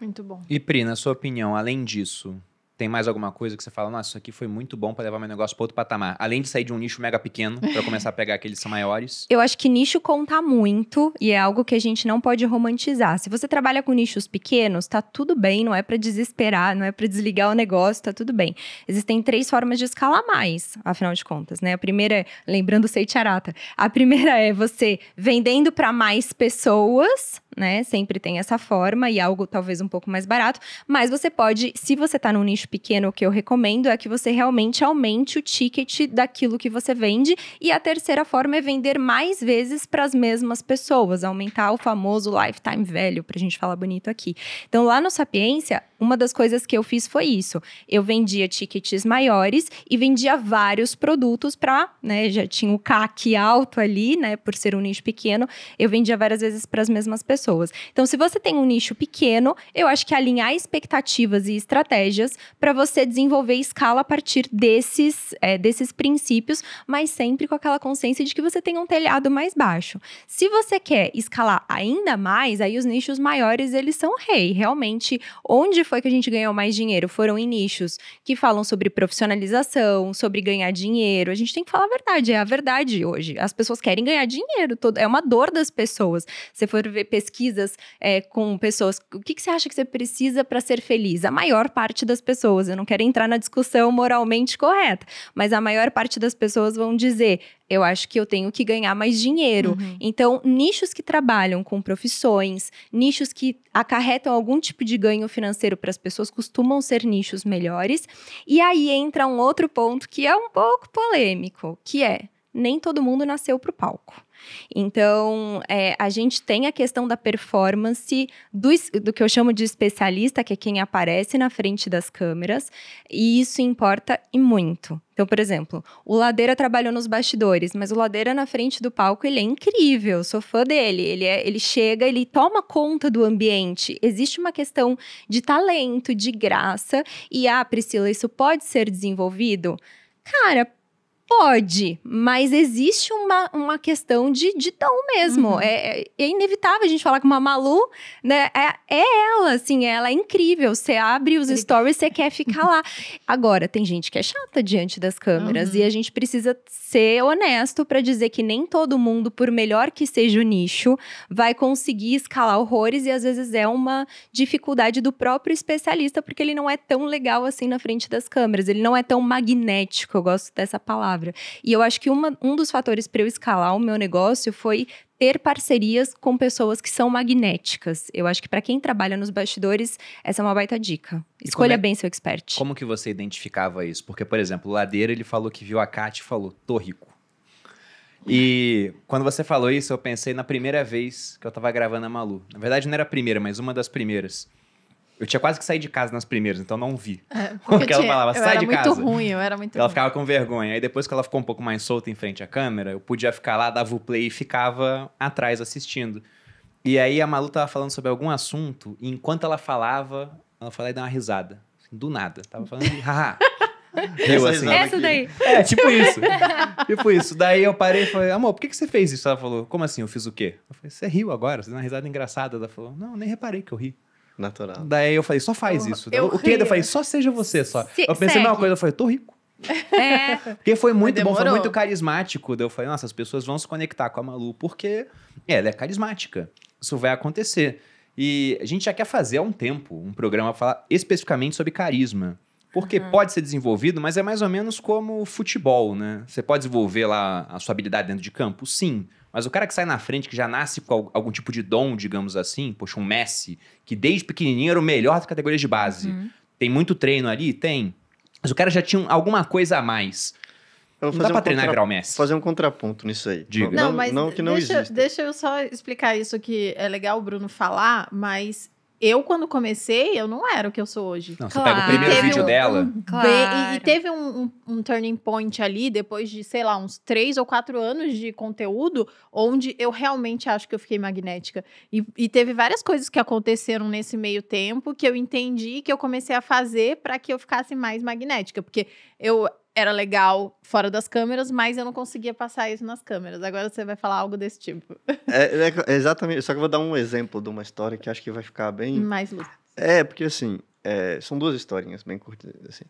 Muito bom. E Pri, na sua opinião, além disso, tem mais alguma coisa que você fala, nossa, isso aqui foi muito bom para levar meu negócio para outro patamar? Além de sair de um nicho mega pequeno para começar a pegar aqueles que são maiores. Eu acho que nicho conta muito e é algo que a gente não pode romantizar. Se você trabalha com nichos pequenos, tá tudo bem, não é para desesperar, não é para desligar o negócio, tá tudo bem. Existem três formas de escalar mais, afinal de contas, né? A primeira, é, lembrando o tiarata a primeira é você vendendo para mais pessoas né? Sempre tem essa forma e algo talvez um pouco mais barato. Mas você pode, se você está num nicho pequeno, o que eu recomendo é que você realmente aumente o ticket daquilo que você vende. E a terceira forma é vender mais vezes para as mesmas pessoas, aumentar o famoso lifetime value, para a gente falar bonito aqui. Então, lá no Sapiência, uma das coisas que eu fiz foi isso. Eu vendia tickets maiores e vendia vários produtos para, né? Já tinha o CAC alto ali, né? Por ser um nicho pequeno, eu vendia várias vezes para as mesmas pessoas pessoas. Então, se você tem um nicho pequeno, eu acho que alinhar expectativas e estratégias para você desenvolver escala a partir desses, é, desses princípios, mas sempre com aquela consciência de que você tem um telhado mais baixo. Se você quer escalar ainda mais, aí os nichos maiores eles são rei. Realmente, onde foi que a gente ganhou mais dinheiro? Foram em nichos que falam sobre profissionalização, sobre ganhar dinheiro. A gente tem que falar a verdade, é a verdade hoje. As pessoas querem ganhar dinheiro, todo, é uma dor das pessoas. Se for ver pesquisa pesquisas é, com pessoas, o que, que você acha que você precisa para ser feliz? A maior parte das pessoas, eu não quero entrar na discussão moralmente correta, mas a maior parte das pessoas vão dizer: eu acho que eu tenho que ganhar mais dinheiro. Uhum. Então, nichos que trabalham com profissões, nichos que acarretam algum tipo de ganho financeiro para as pessoas costumam ser nichos melhores. E aí entra um outro ponto que é um pouco polêmico, que é nem todo mundo nasceu para o palco. Então, é, a gente tem a questão da performance do, do que eu chamo de especialista, que é quem aparece na frente das câmeras, e isso importa e muito. Então, por exemplo, o Ladeira trabalhou nos bastidores, mas o Ladeira na frente do palco, ele é incrível, sou fã dele. Ele, é, ele chega, ele toma conta do ambiente. Existe uma questão de talento, de graça. E, ah, Priscila, isso pode ser desenvolvido? Cara, Pode, mas existe uma, uma questão de, de tom mesmo. Uhum. É, é, é, inevitável a gente falar com uma Malu, né? É, é ela, assim, ela é incrível. Você abre os stories, você quer ficar lá. *laughs* Agora, tem gente que é chata diante das câmeras uhum. e a gente precisa ser honesto para dizer que nem todo mundo, por melhor que seja o nicho, vai conseguir escalar horrores e às vezes é uma dificuldade do próprio especialista, porque ele não é tão legal assim na frente das câmeras, ele não é tão magnético, eu gosto dessa palavra. E eu acho que uma, um dos fatores para eu escalar o meu negócio foi ter parcerias com pessoas que são magnéticas. Eu acho que para quem trabalha nos bastidores, essa é uma baita dica. Escolha é, bem seu expert. Como que você identificava isso? Porque, por exemplo, o Ladeira, ele falou que viu a Kátia e falou, tô rico. E quando você falou isso, eu pensei na primeira vez que eu tava gravando a Malu. Na verdade, não era a primeira, mas uma das primeiras. Eu tinha quase que sair de casa nas primeiras, então não vi. É, *laughs* porque, ela falava, sai de casa. Eu era muito ruim, eu era muito Ela ruim. ficava com vergonha. Aí depois que ela ficou um pouco mais solta em frente à câmera, eu podia ficar lá, dava o play e ficava atrás assistindo. E aí a Malu tava falando sobre algum assunto, e enquanto ela falava, ela falava e dava uma risada. Assim, do nada. Tava falando de haha. *laughs* Eu, assim, Essa daí. É, tipo isso. *laughs* tipo isso. Daí eu parei e falei, amor, por que, que você fez isso? Ela falou, como assim? Eu fiz o quê? Eu falei, você riu agora, você deu uma risada engraçada. Ela falou, não, nem reparei que eu ri. Natural. Daí eu falei, só faz eu, isso. Eu o que eu falei, só seja você só. Se, eu pensei, uma coisa, eu falei, tô rico. É. *laughs* Porque foi muito bom, foi muito carismático. Daí eu falei, nossa, as pessoas vão se conectar com a Malu porque é, ela é carismática. Isso vai acontecer. E a gente já quer fazer há um tempo um programa falar especificamente sobre carisma. Porque uhum. pode ser desenvolvido, mas é mais ou menos como futebol, né? Você pode desenvolver lá a sua habilidade dentro de campo? Sim. Mas o cara que sai na frente, que já nasce com algum tipo de dom, digamos assim, poxa, um Messi, que desde pequenininho era o melhor da categoria de base. Uhum. Tem muito treino ali? Tem. Mas o cara já tinha alguma coisa a mais. Eu vou não dá um pra treinar contra... virar Messi. fazer um contraponto nisso aí. Diga. Não, não mas não que não deixa, existe. Deixa eu só explicar isso que é legal o Bruno falar, mas eu, quando comecei, eu não era o que eu sou hoje. Não, claro. você pega o primeiro vídeo um, dela. Um, claro. e, e, teve um, um, turning point ali, depois de, sei lá, uns três ou quatro anos de conteúdo, onde eu realmente acho que eu fiquei magnética. E, e teve várias coisas que aconteceram nesse meio tempo que eu entendi que eu comecei a fazer para que eu ficasse mais magnética. Porque eu era legal fora das câmeras, mas eu não conseguia passar isso nas câmeras. Agora você vai falar algo desse tipo. É, é, é exatamente. Só que eu vou dar um exemplo de uma história que acho que vai ficar bem. Mais luz. É, porque assim, é, são duas historinhas bem curtas. Assim.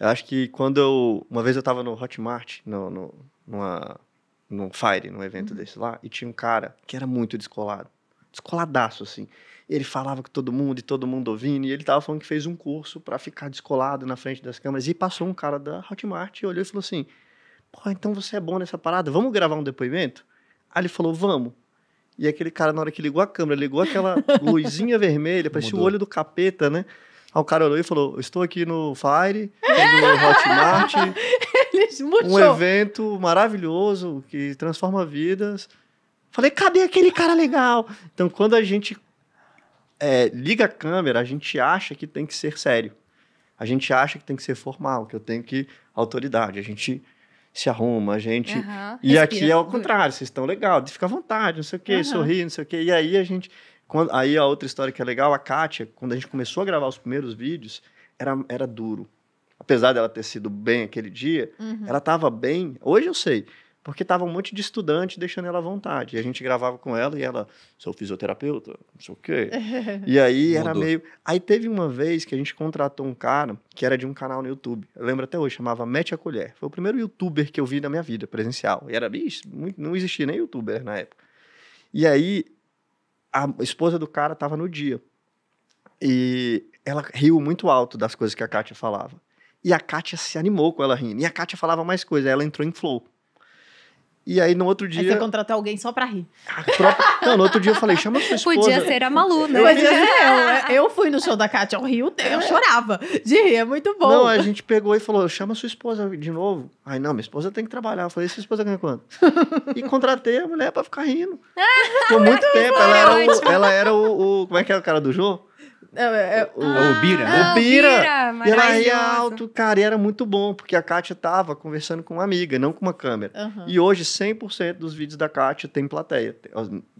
Eu acho que quando eu. Uma vez eu tava no Hotmart, no, no, numa, num Fire, num evento uhum. desse lá, e tinha um cara que era muito descolado. Descoladaço, assim ele falava com todo mundo e todo mundo ouvindo, e ele tava falando que fez um curso para ficar descolado na frente das câmeras, e passou um cara da Hotmart e olhou e falou assim, pô, então você é bom nessa parada, vamos gravar um depoimento? Aí ele falou, vamos. E aquele cara, na hora que ligou a câmera, ligou aquela *laughs* luzinha vermelha, parecia Mudou. o olho do capeta, né? Aí o cara olhou e falou, estou aqui no Fire, no Hotmart, *laughs* um evento maravilhoso que transforma vidas. Falei, cadê aquele cara legal? Então, quando a gente é, liga a câmera, a gente acha que tem que ser sério. A gente acha que tem que ser formal, que eu tenho que autoridade. A gente se arruma, a gente. Uhum, e respira, aqui é o contrário, vocês estão legal, fica à vontade, não sei o quê, uhum. sorri, não sei o quê. E aí a gente. Quando, aí a outra história que é legal, a Kátia, quando a gente começou a gravar os primeiros vídeos, era, era duro. Apesar dela ter sido bem aquele dia, uhum. ela estava bem. Hoje eu sei, porque tava um monte de estudante deixando ela à vontade. E a gente gravava com ela e ela, sou fisioterapeuta, não sei o quê. *laughs* e aí era meio. Aí teve uma vez que a gente contratou um cara que era de um canal no YouTube. Eu lembro até hoje, chamava Mete a Colher. Foi o primeiro youtuber que eu vi na minha vida, presencial. E era, bicho, não existia nem youtuber na época. E aí a esposa do cara tava no dia. E ela riu muito alto das coisas que a Kátia falava. E a Kátia se animou com ela rindo. E a Kátia falava mais coisa, ela entrou em flow. E aí no outro dia. Aí você contratou alguém só pra rir. Própria... *laughs* Não, no outro dia eu falei, chama sua esposa. Podia ser a Malu, né? Podia é. ser eu. Né? Eu fui no show da Kátia ao Rio, eu é. chorava de rir, é muito bom. Não, a gente pegou e falou, chama sua esposa de novo. Aí, não, minha esposa tem que trabalhar. Eu falei, sua esposa ganha quanto? e contratei a mulher pra ficar rindo. Por *laughs* muito tempo, ela era, o, ela era o, o Como é que era é o cara do jogo? É, é, o, né? ah, o Bira, Ah, o Bira. e ela ia alto, cara, e era muito bom, porque a Kátia tava conversando com uma amiga, não com uma câmera. Uhum. E hoje 100% dos vídeos da Kátia tem plateia.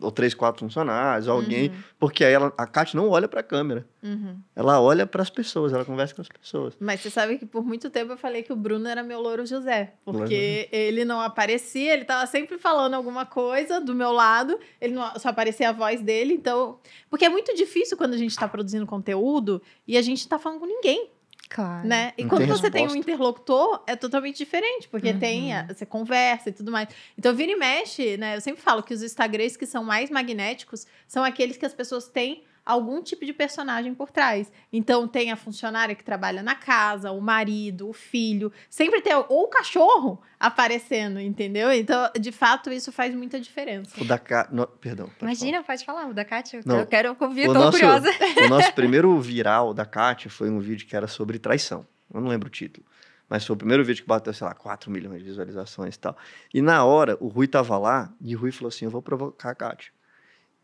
Ou três, quatro funcionários, alguém. Uhum. Porque aí ela, a Kátia não olha pra câmera. Uhum. Ela olha para as pessoas, ela conversa com as pessoas. Mas você sabe que por muito tempo eu falei que o Bruno era meu louro José. Porque ele não aparecia, ele tava sempre falando alguma coisa do meu lado. Ele não, só aparecia a voz dele, então... Porque é muito difícil quando a gente tá produzindo produzindo conteúdo e a gente tá falando com ninguém. Claro. Né? E não quando tem você resposta. tem um interlocutor, é totalmente diferente, porque uhum. tem a, você conversa e tudo mais. Então, vira e mexe, né? Eu sempre falo que os Instagrams que são mais magnéticos são aqueles que as pessoas têm algum tipo de personagem por trás. Então tem a funcionária que trabalha na casa, o marido, o filho, sempre tem ou o cachorro aparecendo, entendeu? Então, de fato, isso faz muita diferença. O da Cá... Perdão. Pode Imagina, falar. pode falar, o da Kátia. Não, eu quero ouvir, tô nosso, curiosa. O nosso *laughs* primeiro viral da Kátia foi um vídeo que era sobre traição. Eu não lembro o título. Mas foi o primeiro vídeo que bateu, sei lá, 4 milhões de visualizações e tal. E na hora, o Rui tava lá e o Rui falou assim: Eu vou provocar a Kátia.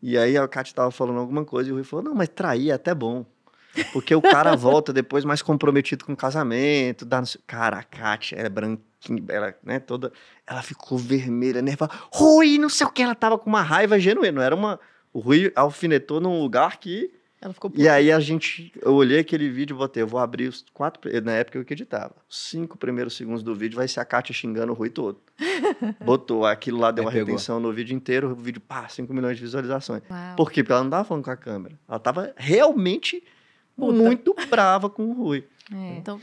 E aí a Kate tava falando alguma coisa e o Rui falou: não, mas trair é até bom. Porque o cara *laughs* volta depois mais comprometido com o casamento. Dá no... Cara, a Kátia era é branquinha, ela, né, toda. Ela ficou vermelha, nervosa. Rui, não sei o que, ela tava com uma raiva genuína. Não era uma. O Rui alfinetou num lugar que ela ficou E aí a gente, eu olhei aquele vídeo e botei, eu vou abrir os quatro, na época eu que editava, cinco primeiros segundos do vídeo vai ser a Kátia xingando o Rui todo. *laughs* Botou, aquilo lá deu uma retenção no vídeo inteiro, o vídeo, pá, cinco milhões de visualizações. Uau. Por quê? Porque ela não tava falando com a câmera, ela tava realmente puta. muito brava com o Rui. É. Então...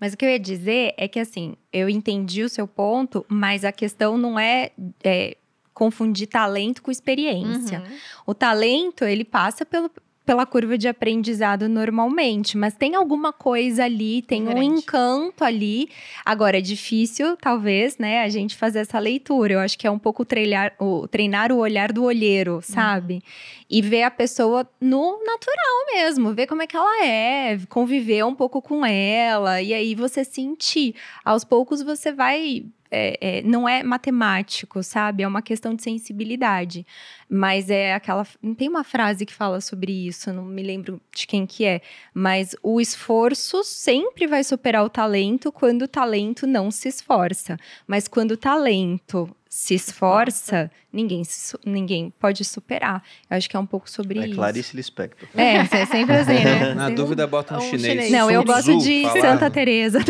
Mas o que eu ia dizer é que, assim, eu entendi o seu ponto, mas a questão não é, é confundir talento com experiência. Uhum. O talento, ele passa pelo, pela curva de aprendizado normalmente, mas tem alguma coisa ali, tem Diferente. um encanto ali. Agora é difícil, talvez, né, a gente fazer essa leitura. Eu acho que é um pouco treinar o, treinar o olhar do olheiro, uhum. sabe? Uhum. E ver a pessoa no natural mesmo, ver como é que ela é, conviver um pouco com ela e aí você sentir. Aos poucos você vai é, é, não é matemático, sabe? É uma questão de sensibilidade. Mas é aquela. Tem uma frase que fala sobre isso, não me lembro de quem que é. Mas o esforço sempre vai superar o talento quando o talento não se esforça. Mas quando o talento se esforça, ninguém, se, ninguém pode superar. Eu acho que é um pouco sobre é isso. Clarice Lispector. É, é sempre assim, né? *laughs* Na dúvida, bota um, um chinês. chinês. Não, eu gosto de falar. *laughs* *laughs* Santa Teresa.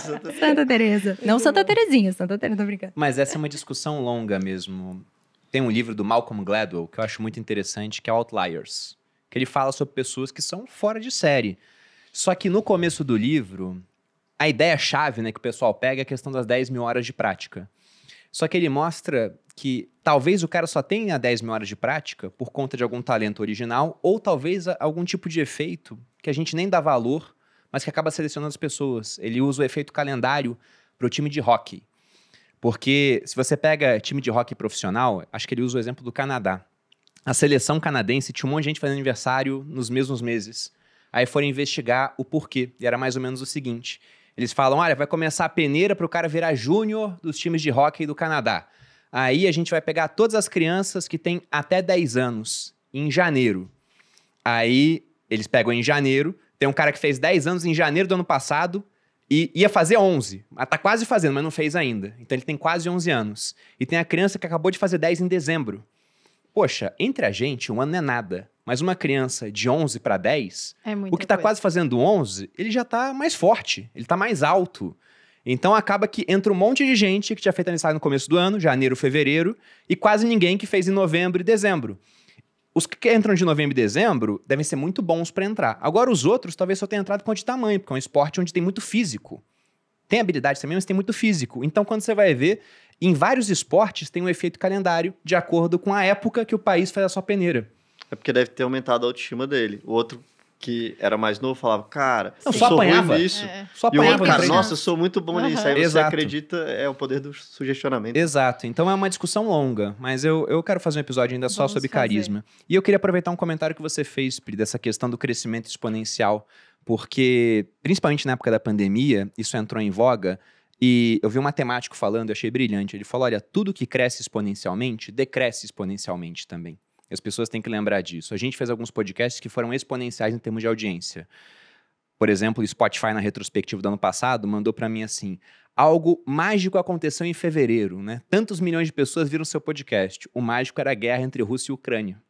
Santa... Santa Teresa. Não Santa Terezinha, Santa Teresa, tô brincando. Mas essa é uma discussão longa mesmo. Tem um livro do Malcolm Gladwell que eu acho muito interessante, que é Outliers, que ele fala sobre pessoas que são fora de série. Só que no começo do livro, a ideia-chave né, que o pessoal pega é a questão das 10 mil horas de prática. Só que ele mostra que talvez o cara só tenha 10 mil horas de prática por conta de algum talento original, ou talvez algum tipo de efeito que a gente nem dá valor, mas que acaba selecionando as pessoas. Ele usa o efeito calendário para o time de hockey. Porque se você pega time de hockey profissional, acho que ele usa o exemplo do Canadá. A seleção canadense tinha um monte de gente fazendo aniversário nos mesmos meses. Aí foram investigar o porquê, e era mais ou menos o seguinte: eles falam: olha, vai começar a peneira para o cara virar júnior dos times de hockey do Canadá. Aí a gente vai pegar todas as crianças que têm até 10 anos em janeiro. Aí eles pegam em janeiro. Tem um cara que fez 10 anos em janeiro do ano passado e ia fazer 11. está ah, quase fazendo, mas não fez ainda. Então ele tem quase 11 anos. E tem a criança que acabou de fazer 10 em dezembro. Poxa, entre a gente, um ano não é nada. Mas uma criança de 11 para 10, é o que está quase fazendo 11, ele já está mais forte, ele está mais alto. Então acaba que entra um monte de gente que tinha feito aniversário no começo do ano, janeiro, fevereiro, e quase ninguém que fez em novembro e dezembro. Os que entram de novembro e dezembro devem ser muito bons para entrar. Agora os outros talvez só tenham entrado por conta de tamanho, porque é um esporte onde tem muito físico. Tem habilidade também, mas tem muito físico. Então quando você vai ver, em vários esportes tem um efeito calendário de acordo com a época que o país faz a sua peneira é porque deve ter aumentado a autoestima dele. O outro que era mais novo falava, cara, não, só sou apanhava. nisso. É. Só apanhava. E o outro, cara, nossa, eu sou muito bom uhum. nisso. Aí você acredita, é o poder do sugestionamento. Exato. Então é uma discussão longa, mas eu, eu quero fazer um episódio ainda Vamos só sobre fazer. carisma. E eu queria aproveitar um comentário que você fez, Pri, dessa questão do crescimento exponencial, porque, principalmente na época da pandemia, isso entrou em voga, e eu vi um matemático falando, eu achei brilhante. Ele falou: olha, tudo que cresce exponencialmente decresce exponencialmente também. As pessoas têm que lembrar disso. A gente fez alguns podcasts que foram exponenciais em termos de audiência. Por exemplo, o Spotify, na retrospectiva do ano passado, mandou para mim assim: algo mágico aconteceu em fevereiro, né? Tantos milhões de pessoas viram seu podcast. O mágico era a guerra entre Rússia e Ucrânia.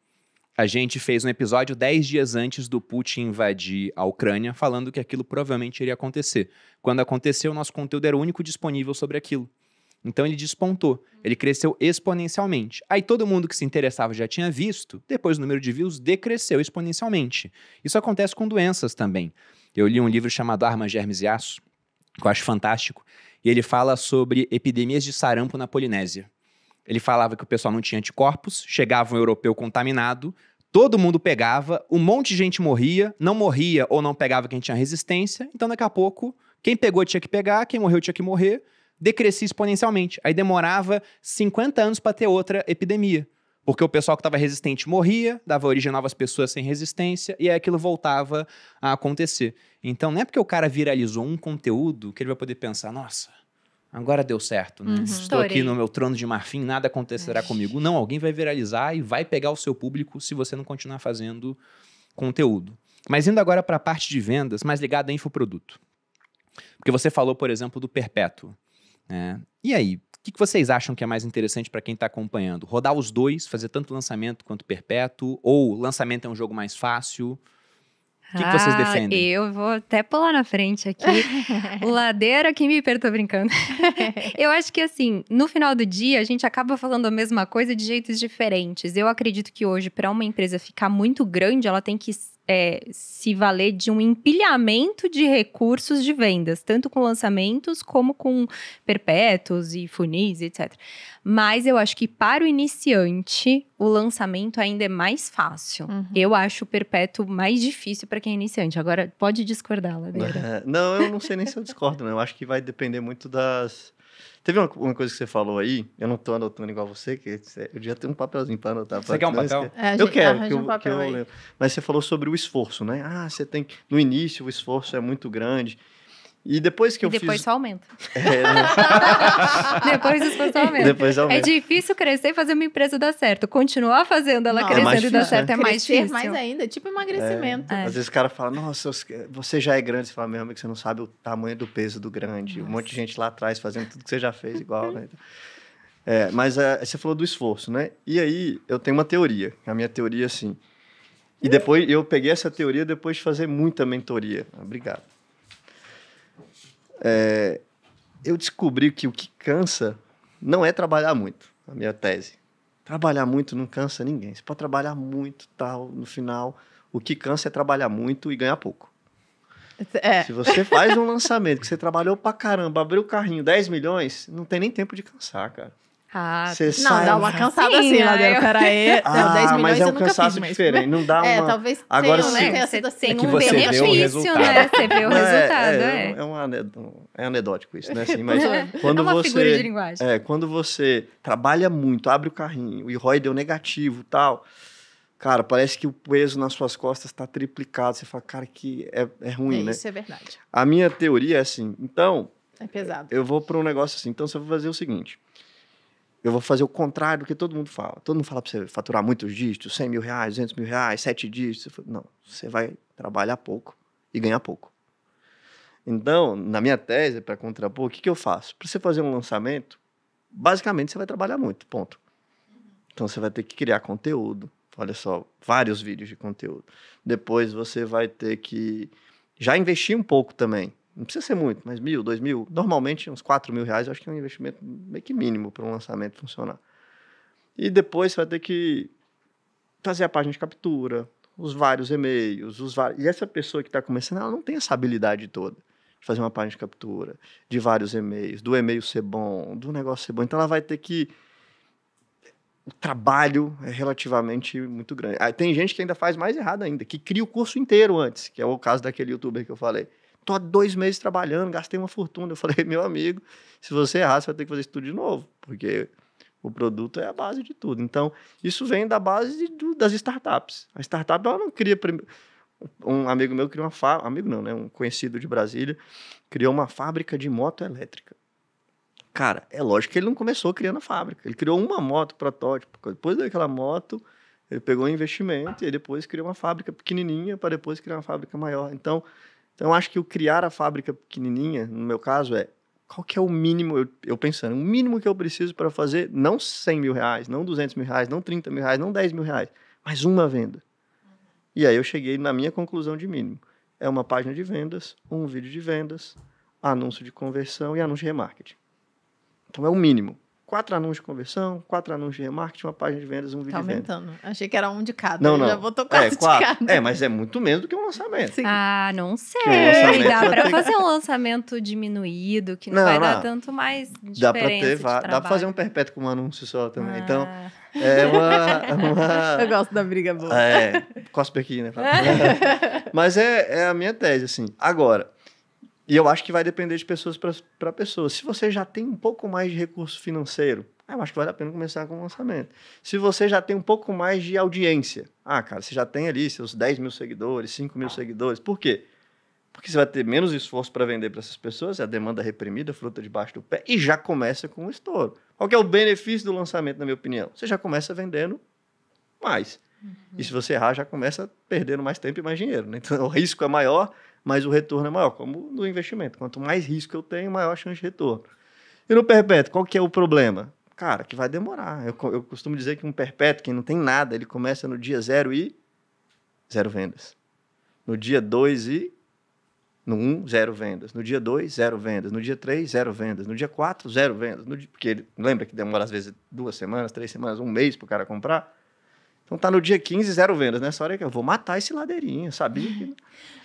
A gente fez um episódio dez dias antes do Putin invadir a Ucrânia, falando que aquilo provavelmente iria acontecer. Quando aconteceu, nosso conteúdo era o único disponível sobre aquilo. Então ele despontou, ele cresceu exponencialmente. Aí todo mundo que se interessava já tinha visto, depois o número de views decresceu exponencialmente. Isso acontece com doenças também. Eu li um livro chamado Armas, Germes e Aço, que eu acho fantástico, e ele fala sobre epidemias de sarampo na Polinésia. Ele falava que o pessoal não tinha anticorpos, chegava um europeu contaminado, todo mundo pegava, um monte de gente morria, não morria ou não pegava quem tinha resistência, então daqui a pouco, quem pegou tinha que pegar, quem morreu tinha que morrer, decrescia exponencialmente. Aí demorava 50 anos para ter outra epidemia. Porque o pessoal que estava resistente morria, dava origem a novas pessoas sem resistência, e aí aquilo voltava a acontecer. Então não é porque o cara viralizou um conteúdo que ele vai poder pensar, nossa, agora deu certo, né? Uhum. Estou aqui no meu trono de marfim, nada acontecerá Ixi. comigo. Não, alguém vai viralizar e vai pegar o seu público se você não continuar fazendo conteúdo. Mas indo agora para a parte de vendas, mais ligada a infoproduto. Porque você falou, por exemplo, do perpétuo. Né? E aí, o que, que, vocês acham que é mais interessante para quem está acompanhando? Rodar os dois, fazer tanto lançamento quanto perpétuo? Ou lançamento é um jogo mais fácil? O que, ah, que vocês ah, defendem? Eu vou até pular na frente aqui. *laughs* Ladeira que me perto, tô brincando. *laughs* eu acho que assim, no final do dia, a gente acaba falando a mesma coisa de jeitos diferentes. Eu acredito que hoje, para uma empresa ficar muito grande, ela tem que é, se valer de um empilhamento de recursos de vendas, tanto com lançamentos como com perpétuos e funis, etc. Mas eu acho que para o iniciante, o lançamento ainda é mais fácil. Uhum. Eu acho o perpétuo mais difícil para quem é iniciante. Agora, pode discordar, Ladeira. É, não, eu não sei nem se eu discordo, né? Eu acho que vai depender muito das Teve uma, uma, coisa que você falou aí, eu não tô anotando igual você, que eu já tenho um papelzinho para anotar. Você pra quer um papel? Que... É, é, eu quero, que eu, um que eu Mas você falou sobre o esforço, né? Ah, você tem que... No início o esforço é muito grande e depois que eu depois fiz... Só aumenta. *laughs* É, né? *laughs* depois as coisas aumentam. Depois aumenta. É difícil crescer e fazer uma empresa dar certo. Continuar fazendo ela não, crescendo é e dar certo né? é mais Crescer difícil. mais ainda, tipo emagrecimento. É. é. Às vezes o cara fala, nossa, você já é grande. Você fala, meu amigo, você não sabe o tamanho do peso do grande. Nossa. Um monte de gente lá atrás fazendo tudo que você já fez igual, né? É, mas é, você falou do esforço, né? E aí, eu tenho uma teoria. A minha teoria, assim... E depois, eu peguei essa teoria depois de fazer muita mentoria. Obrigado. É, eu descobri que o que cansa não é trabalhar muito, a minha tese. Trabalhar muito não cansa ninguém. Você pode trabalhar muito, tal, no final. O que cansa é trabalhar muito e ganhar pouco. É. Se você faz um lançamento que você trabalhou pra caramba, abriu o carrinho 10 milhões, não tem nem tempo de cansar, cara. Ah, você não, sai... dá uma cansada assim, *laughs* Ah, mas é um cansaço fiz, diferente, não dá é, uma... É, talvez Agora, né, sim, se... né? assim, é que um você benefício, né? Você vê o é, resultado, é. É, é, um é anedótico isso, né? Assim, mas é, quando é uma você... figura de linguagem. É, quando você trabalha muito, abre o carrinho, e ROI deu negativo e tal... Cara, parece que o peso nas suas costas está triplicado. Você fala, cara, que é, é ruim, é, né? Isso é verdade. A minha teoria é assim, então... É pesado. Eu vou para um negócio assim. Então, você vai fazer o seguinte. Eu vou fazer o contrário do que todo mundo fala. Todo mundo fala para você faturar muitos dígitos, 100 mil reais, 200 mil reais, 7 dígitos. Não, você vai trabalhar pouco e ganhar pouco. Então, na minha tese, para contrapor, o que, que eu faço? Para você fazer um lançamento, basicamente você vai trabalhar muito, ponto. Então você vai ter que criar conteúdo. Olha só, vários vídeos de conteúdo. Depois você vai ter que já investir um pouco também. Não precisa ser muito, mas mil, dois mil. Normalmente, uns quatro mil reais, eu acho que é um investimento meio que mínimo para um lançamento funcionar. E depois você vai ter que fazer a página de captura, os vários e-mails, os vários... E essa pessoa que está começando, ela não tem essa habilidade toda de fazer uma página de captura, de vários e-mails, do e-mail ser bom, do negócio ser bom. Então ela vai ter que o trabalho é relativamente muito grande. Aí tem gente que ainda faz mais errado ainda, que cria o curso inteiro antes, que é o caso daquele youtuber que eu falei tô há dois meses trabalhando, gastei uma fortuna. Eu falei, *laughs* meu amigo, se você errar, você vai ter que fazer isso tudo de novo, porque o produto é a base de tudo. Então, isso vem da base de, das startups. A startup, ela não cria... Prim... Um amigo meu criou uma fábrica, amigo não, né? Um conhecido de Brasília criou uma fábrica de moto elétrica. Cara, é lógico que ele não começou criando a fábrica. Ele criou uma moto protótipo. Depois daquela moto, ele pegou um investimento e depois criou uma fábrica pequenininha para depois criar uma fábrica maior. Então, então, eu acho que o criar a fábrica pequenininha, no meu caso, é qual que é o mínimo, eu, eu pensando, o mínimo que eu preciso para fazer, não 100 mil reais, não 200 mil reais, não 30 mil reais, não 10 mil reais, mas uma venda. E aí eu cheguei na minha conclusão de mínimo. É uma página de vendas, um vídeo de vendas, anúncio de conversão e anúncio de remarketing. Então é o mínimo quatro anúncios de conversão, quatro anúncios de remarketing, uma página de vendas, um vídeo tá aumentando. de Achei que era um de cada. Não, não. Já botou é, quatro, é, quatro, de cada. É, mas é muito menos do que um lançamento. Sim. Ah, não sei. Um dá para ter... fazer um lançamento diminuído, que não, não vai não. dar tanto mais dá para ter, Dá para fazer um perpétuo com um anúncio só também. Então, ah. Então, é uma, uma, *laughs* Eu gosto da briga boa. É, cospe aqui, né? *laughs* mas é, é a minha tese, assim. Agora, e eu acho que vai depender de pessoas para pessoas. Se você já tem um pouco mais de recurso financeiro, ah, eu acho que vale a pena começar com o lançamento. Se você já tem um pouco mais de audiência, ah, cara, você já tem ali seus 10 mil seguidores, 5 mil seguidores, por quê? Porque você vai ter menos esforço para vender para essas pessoas, é a demanda é reprimida, fruta debaixo do pé, e já começa com o estouro. Qual é o benefício do lançamento, na minha opinião? Você já começa vendendo mais. Uhum. E se você errar, já começa perdendo mais tempo e mais dinheiro. Né? Então *laughs* o risco é maior, mas o retorno é maior, como no investimento. Quanto mais risco eu tenho, maior a chance de retorno. E no perpétuo, qual que é o problema? Cara, que vai demorar. Eu, eu costumo dizer que um perpétuo, que não tem nada, ele começa no dia zero e zero vendas. No dia dois e no 1, um, zero vendas. No dia 2, zero vendas. No dia 3, zero vendas. No dia 4, zero vendas. Dia... Porque ele, lembra que demora às vezes duas semanas, três semanas, um mês para o cara comprar? Então tá no dia 15, zero vendas. Nessa né? hora é que eu vou matar esse ladeirinho, sabia?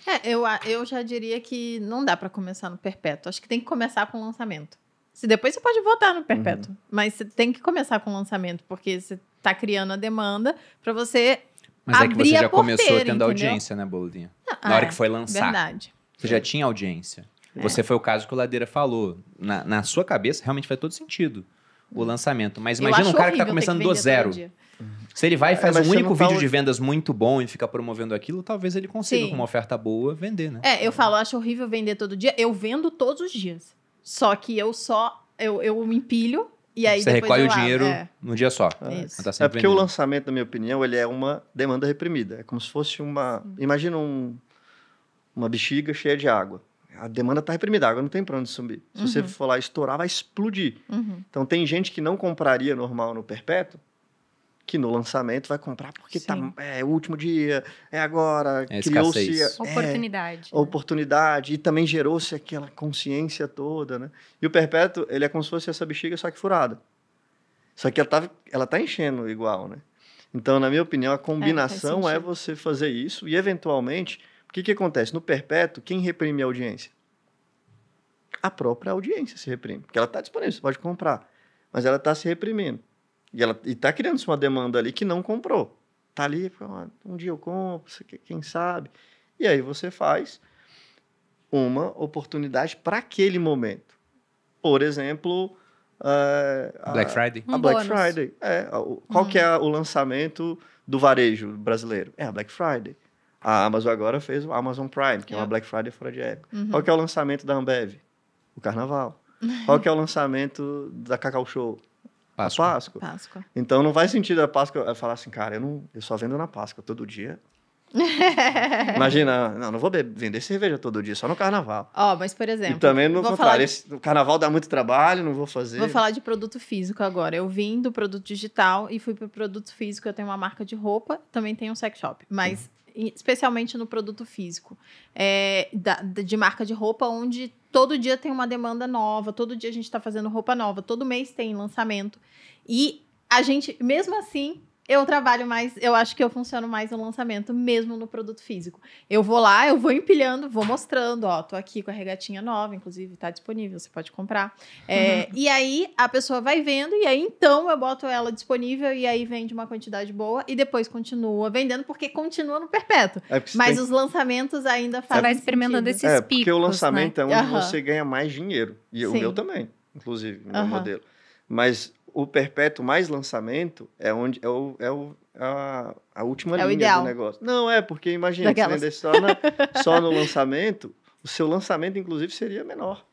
É, eu, eu já diria que não dá para começar no perpétuo. Acho que tem que começar com o lançamento. Se depois você pode voltar no perpétuo, uhum. mas você tem que começar com o lançamento, porque você tá criando a demanda para você Mas abrir é que você já começou tendo entendeu? audiência, né, Boludinha? Ah, Na hora é, que foi lançar. Verdade. Você já tinha audiência. É. Você foi o caso que o Ladeira falou. Na, na sua cabeça, realmente faz todo sentido o hum. lançamento. Mas imagina um cara que tá começando do zero. Se ele vai e é, faz é, um único vídeo de vendas muito bom e fica promovendo aquilo, talvez ele consiga, Sim. com uma oferta boa, vender, né? É, eu falo, acho horrível vender todo dia. Eu vendo todos os dias. Só que eu só. Eu, eu empilho e aí Você recolhe o dinheiro é. num dia só. É, tá é porque vendendo. o lançamento, na minha opinião, ele é uma demanda reprimida. É como se fosse uma. Imagina um, uma bexiga cheia de água. A demanda está reprimida, a água não tem para onde subir. Se uhum. você for lá estourar, vai explodir. Uhum. Então, tem gente que não compraria normal no perpétuo, que no lançamento vai comprar porque tá, é, é o último dia, é agora, é criou-se... É, oportunidade. É, né? Oportunidade, e também gerou-se aquela consciência toda, né? E o perpétuo, ele é como se fosse essa bexiga só que furada. Só que ela tá, ela tá enchendo igual, né? Então, na minha opinião, a é, combinação é, é você fazer isso e, eventualmente, o que, que acontece? No perpétuo, quem reprime a audiência? A própria audiência se reprime, porque ela está disponível, você pode comprar, mas ela está se reprimindo. E ela está criando-se uma demanda ali que não comprou. Tá ali, um dia eu compro, quem sabe. E aí você faz uma oportunidade para aquele momento. Por exemplo, eh, a, Black Friday. A um Black bônus. Friday. É, qual hum. que é uhum. o lançamento do varejo brasileiro? É a Black Friday. A Amazon agora fez o Amazon Prime, que é, é uma Black Friday fora de época. Uhum. Qual que é o lançamento da Ambev? O Carnaval. *laughs* Qual que é o lançamento da Cacau Show? Páscoa. A Páscoa. Páscoa. Então não faz sentido a Páscoa falar assim, cara, eu, não, eu só vendo na Páscoa todo dia. *laughs* Imagina, não, não vou vender cerveja todo dia, só no carnaval. Ó, oh, mas por exemplo. E também no contrário, de... o carnaval dá muito trabalho, não vou fazer. Vou falar de produto físico agora. Eu vim do produto digital e fui pro produto físico. Eu tenho uma marca de roupa, também tenho um sex shop. Mas especialmente no produto físico, é, da, de marca de roupa, onde todo dia tem uma demanda nova, todo dia a gente está fazendo roupa nova, todo mês tem lançamento. E a gente, mesmo assim, eu trabalho mais, eu acho que eu funciono mais no lançamento, mesmo no produto físico. Eu vou lá, eu vou empilhando, vou mostrando, ó, tô aqui com a regatinha nova, inclusive, tá disponível, você pode comprar. É, uhum. E aí a pessoa vai vendo, e aí então eu boto ela disponível, e aí vende uma quantidade boa, e depois continua vendendo, porque continua no perpétuo. É Mas tem... os lançamentos ainda fazem. Você vai experimentando sentido. esses é, picos. Porque o né? lançamento né? é onde uhum. você ganha mais dinheiro. E Sim. o meu também, inclusive, no uhum. meu modelo. Mas o perpétuo mais lançamento é onde é o, é o a, a última é linha ideal. do negócio. Não, é, porque imagina, se vender só, na, só no lançamento, o seu lançamento, inclusive, seria menor.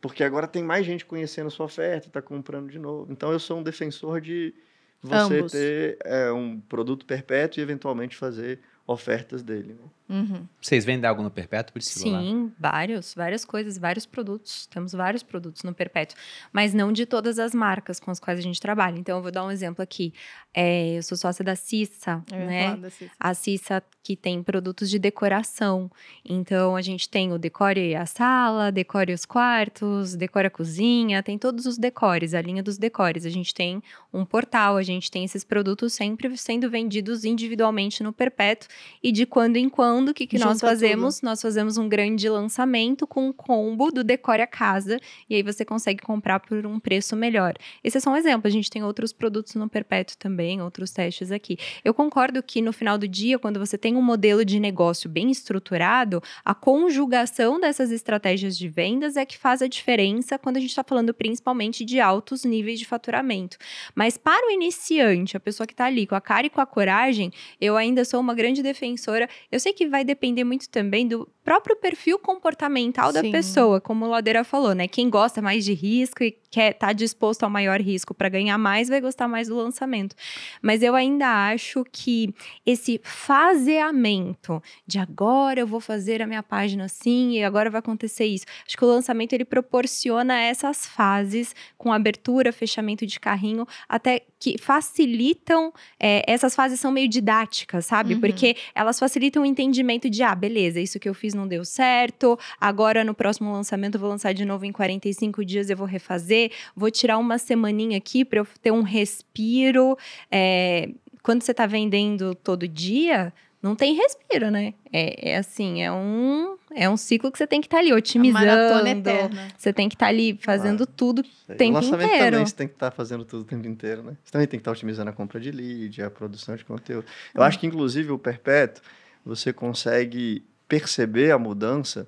Porque agora tem mais gente conhecendo a sua oferta, está comprando de novo. Então, eu sou um defensor de você Ambos. ter é, um produto perpétuo e, eventualmente, fazer ofertas dele. Né? Uhum. Vocês vendem algo no Perpétuo, isso Sim, vários, várias coisas, vários produtos. Temos vários produtos no Perpétuo, mas não de todas as marcas com as quais a gente trabalha. Então, eu vou dar um exemplo aqui. É, eu sou sócia da Cissa, né? Da Cissa. A Cissa que tem produtos de decoração. Então, a gente tem o decore a sala, decore os quartos, decore a cozinha, tem todos os decores, a linha dos decores. A gente tem um portal, a gente tem esses produtos sempre sendo vendidos individualmente no Perpétuo e de quando em quando juntando, o que, que nós fazemos? Tudo. Nós fazemos um grande lançamento com um combo do Decore a Casa, e aí você consegue comprar por um preço melhor. Esse é só um exemplo, a gente tem outros produtos no Perpétuo também, outros testes aqui. Eu concordo que no final do dia, quando você tem um modelo de negócio bem estruturado, a conjugação dessas estratégias de vendas é que faz a diferença quando a gente está falando principalmente de altos níveis de faturamento. Mas para o iniciante, a pessoa que está ali com a cara e com a coragem, eu ainda sou uma grande defensora. Eu sei que vai depender muito também do próprio perfil comportamental da Sim. pessoa, como o Ladeira falou, né? Quem gosta mais de risco e quer tá disposto ao maior risco para ganhar mais, vai gostar mais do lançamento. Mas eu ainda acho que esse faseamento de agora eu vou fazer a minha página assim e agora vai acontecer isso. Acho que o lançamento ele proporciona essas fases com abertura, fechamento de carrinho, até que facilitam. É, essas fases são meio didáticas, sabe? Uhum. Porque elas facilitam o entendimento de, ah, beleza, isso que eu fiz não deu certo, agora no próximo lançamento eu vou lançar de novo em 45 dias, eu vou refazer, vou tirar uma semaninha aqui para eu ter um respiro. É, quando você está vendendo todo dia, não tem respiro, né? É, é, assim, é um, é um ciclo que você tem que estar tá ali é otimizando. maratona é. Você tem que estar tá ali fazendo claro. tudo o tempo inteiro. Também, você tem que estar tá fazendo tudo o tempo inteiro, né? Você também tem que estar tá otimizando a compra de lead, a produção de conteúdo. Eu hum. acho que, inclusive, o perpétuo, você consegue perceber a mudança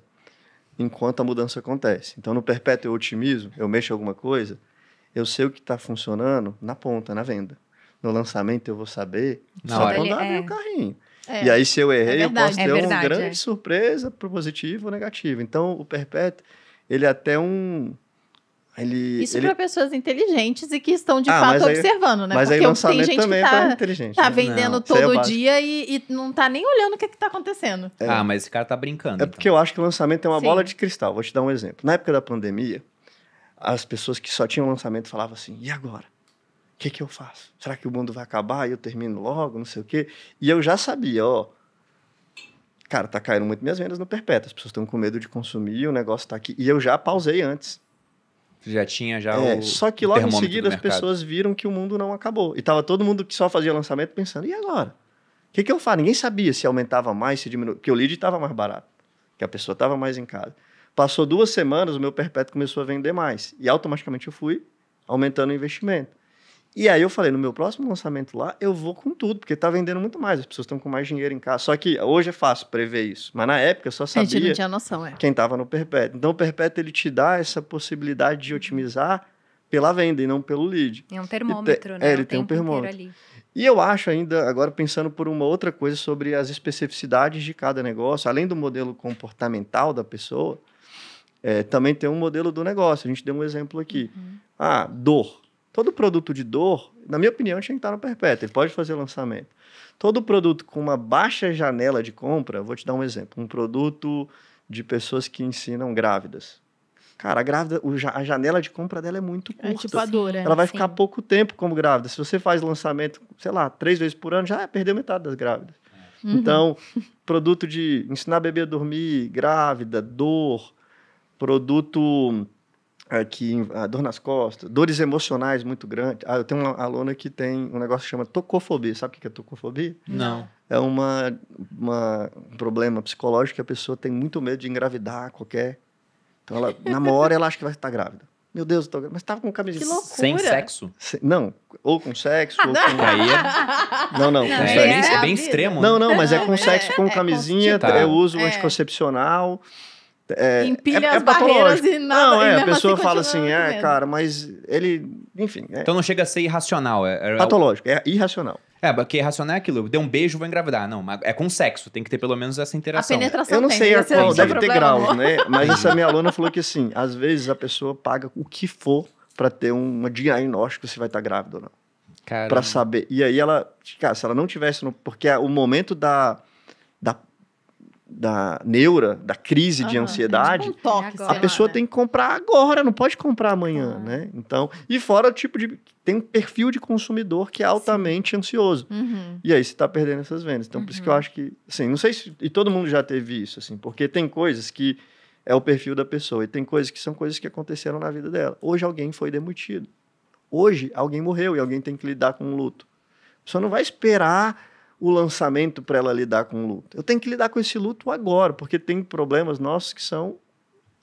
enquanto a mudança acontece. Então, no perpétuo otimismo, eu mexo alguma coisa, eu sei o que está funcionando na ponta, na venda. No lançamento eu vou saber, na só quando abrir é. o carrinho. É. E aí, se eu errei, é verdade, eu posso ter é verdade, uma grande é. surpresa para positivo ou negativo. Então, o perpétuo, ele é até um, ele, Isso ele... para pessoas inteligentes e que estão de ah, fato aí, observando, né? Mas Porque aí tem gente também que é tá, inteligente. Tá né? vendendo não, é todo é dia e, e, não tá nem olhando o que, está é que tá acontecendo. É. Ah, mas esse cara tá brincando. É então. porque eu acho que o lançamento é uma Sim. bola de cristal. Vou te dar um exemplo. Na época da pandemia, as pessoas que só tinham lançamento falavam assim: e agora? O que, que eu faço? Será que o mundo vai acabar e eu termino logo? Não sei o quê. E eu já sabia, ó. Cara, tá caindo muito minhas vendas no perpétuo. As pessoas estão com medo de consumir, o negócio tá aqui. E eu já pausei antes. Já tinha já é, o Só que logo em seguida as pessoas viram que o mundo não acabou. E tava todo mundo que só fazia lançamento pensando, e agora? O que, que eu faço? Ninguém sabia se aumentava mais, se diminuía, porque o lead estava mais barato, que a pessoa estava mais em casa. Passou duas semanas, o meu perpétuo começou a vender mais. E automaticamente eu fui aumentando o investimento. E aí eu falei, no meu próximo lançamento lá, eu vou com tudo, porque tá vendendo muito mais, as pessoas estão com mais dinheiro em casa. Só que hoje é fácil prever isso, mas na época eu só sabia... A gente não tinha noção, é. Quem tava no perpétuo. Então o perpétuo, ele te dá essa possibilidade de otimizar pela venda e não pelo lead. É um termômetro, te... né? É, é ele tem um termômetro. E eu acho ainda, agora pensando por uma outra coisa sobre as especificidades de cada negócio, além do modelo comportamental da pessoa, é, também tem um modelo do negócio. A gente deu um exemplo aqui. Uhum. Ah, dor Todo produto de dor, na minha opinião, tinha que estar no perpétuo. Ele pode fazer lançamento. Todo produto com uma baixa janela de compra, vou te dar um exemplo. Um produto de pessoas que ensinam grávidas. Cara, a grávida, a janela de compra dela é muito é curta. É tipo a dor, é, Ela vai sim. ficar pouco tempo como grávida. Se você faz lançamento, sei lá, três vezes por ano, já perdeu metade das grávidas. Uhum. Então, produto de ensinar a bebê a dormir, grávida, dor, produto que a ah, dor nas costas, dores emocionais muito grandes. Ah, eu tenho uma aluna que tem um negócio que chama tocofobia. Sabe o que é tocofobia? Não. É uma, uma, um problema psicológico que a pessoa tem muito medo de engravidar qualquer. Então, ela, na hora, ela acha que vai estar grávida. Meu Deus, eu tô grávida. Mas estava com camisinha. Que loucura. Sem sexo? não, ou com sexo, ou ah, com... Aí é... Não, não, não é, É bem é extremo. Não, não, mas é com é, sexo, com é camisinha, é, eu uso é. anticoncepcional... É, é, Empilha é, as é barreiras e nada. Não, é, a assim pessoa assim fala assim, é, cara, mas ele. Enfim. É. Então não chega a ser irracional. É, é patológico, é irracional. É, porque irracional é aquilo. Deu um beijo, vou engravidar. Não, mas é com sexo, tem que ter pelo menos essa interação. A penetração Eu não tem, sei é a qual, deve ter graus, né? Mas *laughs* essa minha aluna falou que assim, às vezes a pessoa paga o que for para ter um diagnóstico se vai estar tá grávida ou não. Para saber. E aí ela, cara, se ela não tivesse, porque o momento da da neura, da crise uhum, de ansiedade, tipo, um toque, a pessoa né? tem que comprar agora, não pode comprar amanhã, uhum. né? Então, e fora o tipo de tem um perfil de consumidor que é altamente Sim. ansioso. Uhum. E aí você está perdendo essas vendas. Então, por isso que eu uhum. acho que, assim, não sei se e todo mundo já teve isso, assim, porque tem coisas que é o perfil da pessoa e tem coisas que são coisas que aconteceram na vida dela. Hoje alguém foi demitido. Hoje alguém morreu e alguém tem que lidar com o luto. A pessoa não vai esperar o lançamento para ela lidar com o luto. Eu tenho que lidar com esse luto agora, porque tem problemas nossos que são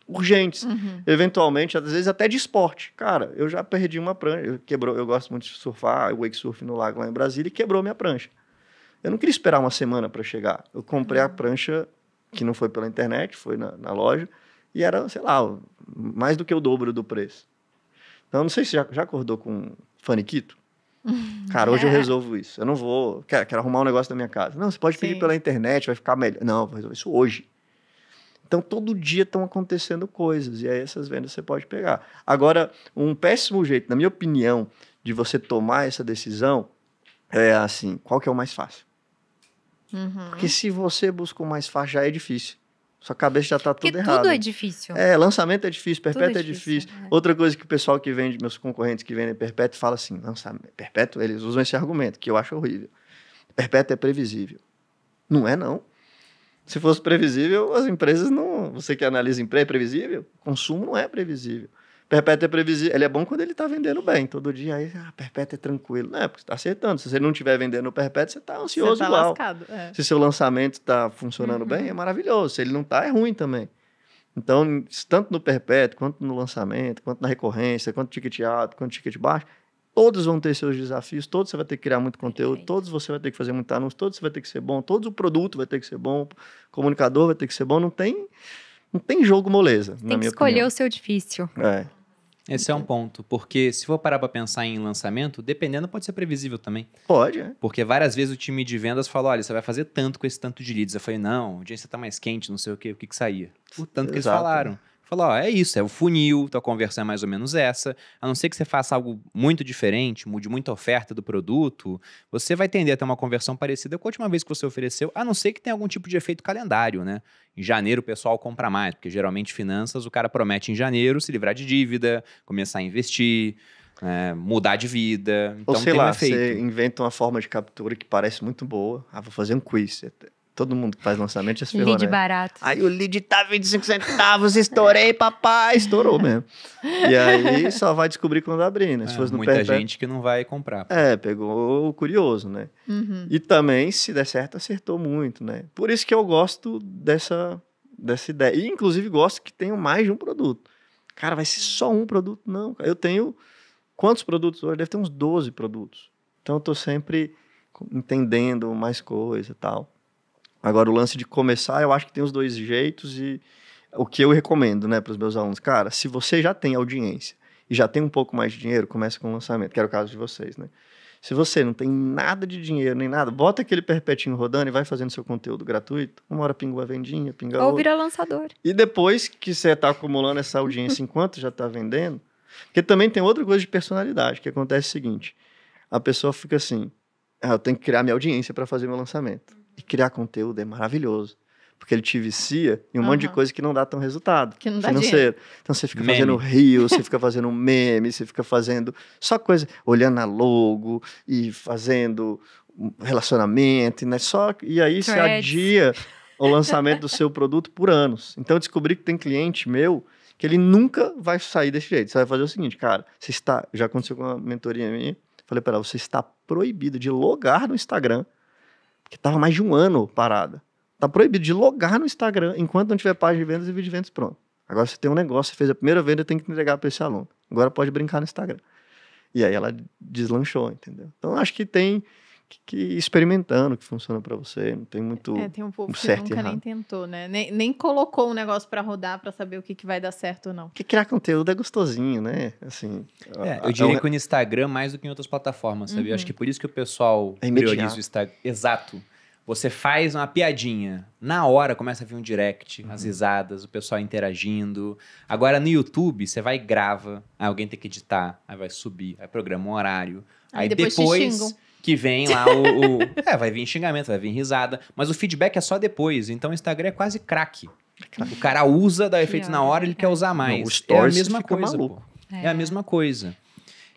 urgentes. Uhum. Eventualmente, às vezes até de esporte. Cara, eu já perdi uma prancha, eu quebrou, eu gosto muito de surfar, Eu wake surf no lago lá em Brasília e quebrou minha prancha. Eu não queria esperar uma semana para chegar. Eu comprei uhum. a prancha que não foi pela internet, foi na, na, loja e era, sei lá, mais do que o dobro do preço. Então, não sei se já, já acordou com faniquito. *laughs* Cara, hoje é. eu resolvo isso. Eu não vou. Quero, quero, arrumar um negócio da minha casa. Não, você pode Sim. pedir pela internet, vai ficar melhor. Não, vou resolver isso hoje. Então, todo dia estão acontecendo coisas. E aí, essas vendas você pode pegar. Agora, um péssimo jeito, na minha opinião, de você tomar essa decisão é assim: qual que é o mais fácil? Uhum. Porque se você busca o mais fácil, já é difícil. Sua cabeça já está tudo Porque errado. tudo é difícil. É, lançamento é difícil, é perpétuo é difícil. é difícil. Né? Outra coisa que o pessoal que vende, meus concorrentes que vendem perpétuo, fala assim, lançamento, perpétuo, eles usam esse argumento, que eu acho horrível. Perpétuo é previsível. Não é, não. Se fosse previsível, as empresas não... Você que analisa emprego é previsível? Consumo não é previsível. Perpétua é previsível. Ele é bom quando ele está vendendo bem. Todo dia aí, ah, Perpétua é tranquilo. Não, é porque você está acertando. Se você não estiver vendendo o Perpétua, você está ansioso você tá igual. Lascado, é. Se seu lançamento está funcionando uhum. bem, é maravilhoso. Se ele não está, é ruim também. Então, tanto no perpétuo quanto no lançamento, quanto na recorrência, quanto ticket alto, quanto ticket baixo, todos vão ter seus desafios, todos você vai ter que criar muito conteúdo, Perfeito. todos você vai ter que fazer muito anúncio, todos você vai ter que ser bom, todo o produto vai ter que ser bom, o comunicador vai ter que ser bom, não tem não tem jogo moleza. Tem na minha que escolher opinião. o seu difícil. É. Esse é um ponto, porque se for parar para pensar em lançamento, dependendo pode ser previsível também. Pode, é. Porque várias vezes o time de vendas falou: olha, você vai fazer tanto com esse tanto de leads. Eu falei, não, o dia você tá mais quente, não sei o, quê, o que, que, saía. O tanto Exato. que eles falaram. Falar, ó, é isso, é o funil, tua conversão é mais ou menos essa. A não ser que você faça algo muito diferente, mude muita oferta do produto, você vai tender a ter uma conversão parecida com a última vez que você ofereceu, a não ser que tenha algum tipo de efeito calendário, né? Em janeiro o pessoal compra mais, porque geralmente finanças o cara promete em janeiro se livrar de dívida, começar a investir. É, mudar de vida. Então, Ou sei lá, você inventa uma forma de captura que parece muito boa. Ah, vou fazer um quiz. Todo mundo que faz lançamento já se ferrou, Lead né? barato. Aí o lead tá 25 centavos, estourei, papai, estourou mesmo. E aí só vai descobrir quando abrir, né? Se é, fosse no muita gente que não vai comprar. É, pegou o curioso, né? Uhum. E também, se der certo, acertou muito, né? Por isso que eu gosto dessa, dessa ideia. E, inclusive, gosto que tenha mais de um produto. Cara, vai ser só um produto? Não. Eu tenho quantos produtos hoje? Deve ter uns 12 produtos. Então, eu tô sempre entendendo mais coisa e tal. Agora, o lance de começar, eu acho que tem os dois jeitos e o que eu recomendo, né, para os meus alunos, cara, se você já tem audiência e já tem um pouco mais de dinheiro, começa com o lançamento, que era o caso de vocês, né? Se você não tem nada de dinheiro nem nada, bota aquele perpetinho rodando e vai fazendo seu conteúdo gratuito. Uma hora pinga uma vendinha, pinga Ou outra. vira lançador. E depois que você está acumulando essa audiência *laughs* enquanto já está vendendo, porque também tem outra coisa de personalidade, que acontece o seguinte: a pessoa fica assim, ah, eu tenho que criar minha audiência para fazer meu lançamento. E criar conteúdo é maravilhoso. Porque ele te vicia em um uhum. monte de coisa que não dá tão resultado que não dá financeiro. Dinheiro. Então você fica meme. fazendo rio, você fica fazendo meme, você fica fazendo só coisa, olhando a logo e fazendo relacionamento, né? Só, e aí Threads. você adia o lançamento do seu produto por anos. Então eu descobri que tem cliente meu que ele nunca vai sair desse jeito. Você vai fazer o seguinte, cara, você está, já aconteceu com uma mentoria minha, falei para ela, você está proibido de logar no Instagram que estava mais de um ano parada. Está proibido de logar no Instagram enquanto não tiver página de vendas e vídeo de vendas pronto. Agora você tem um negócio, você fez a primeira venda, tem que entregar para esse aluno. Agora pode brincar no Instagram. E aí ela deslanchou, entendeu? Então acho que tem que, que experimentando que funciona para você. Não tem muito. É, tem um pouco um que certo errado nunca nem tentou, né? Nem, nem colocou um negócio para rodar para saber o que, que vai dar certo ou não. Porque criar conteúdo é gostosinho, né? Assim. É, a, eu diria a... É que no Instagram mais do que em outras plataformas, sabe? Uhum. Eu acho uhum. que por isso que o pessoal é prioriza o Instagram. Exato. Você faz uma piadinha, na hora começa a vir um direct, uhum. as risadas, o pessoal interagindo. Agora no YouTube, você vai e grava, aí alguém tem que editar, aí vai subir, aí programa um horário. Aí, aí depois, depois que vem lá o, o. *laughs* é, vai vir xingamento, vai vir risada. Mas o feedback é só depois. Então o Instagram é quase craque. O cara usa, dá efeito na hora, ele é. quer usar mais. Não, é a mesma coisa. É. é. a é. mesma coisa.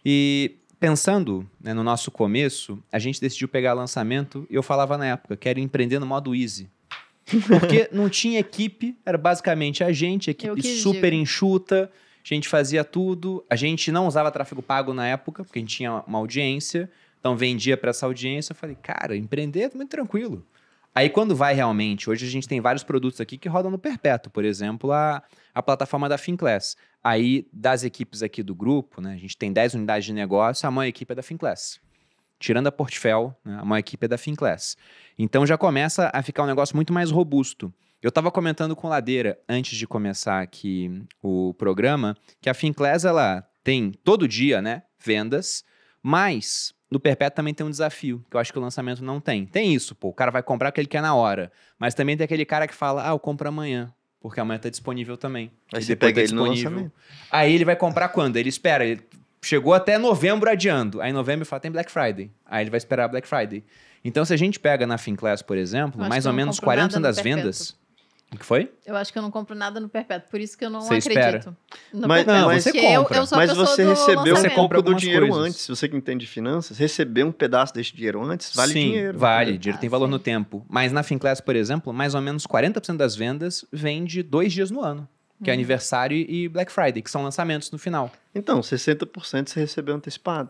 E pensando né, no nosso começo, a gente decidiu pegar lançamento e eu falava na época, quero empreender no modo easy. Porque *laughs* não tinha equipe, era basicamente a gente, equipe super digo. enxuta, a gente fazia tudo, a gente não usava tráfego pago na época, porque a gente tinha uma audiência, então vendia para essa audiência, eu falei, cara, empreender é muito tranquilo. Aí quando vai realmente, hoje a gente tem vários produtos aqui que rodam no perpétuo, por exemplo, a, a plataforma da Finclass. Aí, das equipes aqui do grupo, né, a gente tem 10 unidades de negócio, a maior equipe é da Finclass. Tirando a Portfel, né, a maior equipe é da Finclass. Então já começa a ficar um negócio muito mais robusto. Eu estava comentando com Ladeira, antes de começar aqui o programa, que a Finclass, ela tem todo dia, né, vendas, mas no perpétuo também tem um desafio, que eu acho que o lançamento não tem. Tem isso, pô, o cara vai comprar o que ele quer na hora. Mas também tem aquele cara que fala, ah, eu compro amanhã. Porque amanhã tá disponível também. Aí você pega tá ele disponível. Aí ele vai comprar quando? Ele espera, ele chegou até novembro adiando. Aí em novembro fala, tem Black Friday. Aí ele vai esperar Black Friday. Então, se a gente pega na Finclass, por exemplo, mais ou menos 40% das vendas o que foi? Eu acho que eu não compro nada no Perpétuo, por isso que eu não você acredito. Espera. No mas, não, mas você compra. Eu, eu mas você recebeu um pouco do dinheiro coisas. antes. Você que entende finanças, receber um pedaço desse dinheiro antes vale sim, dinheiro. Vale, né? dinheiro ah, tem valor sim. no tempo. Mas na Finclass, por exemplo, mais ou menos 40% das vendas vem de dois dias no ano. Que é uhum. aniversário e Black Friday, que são lançamentos no final. Então, 60% você recebeu antecipado.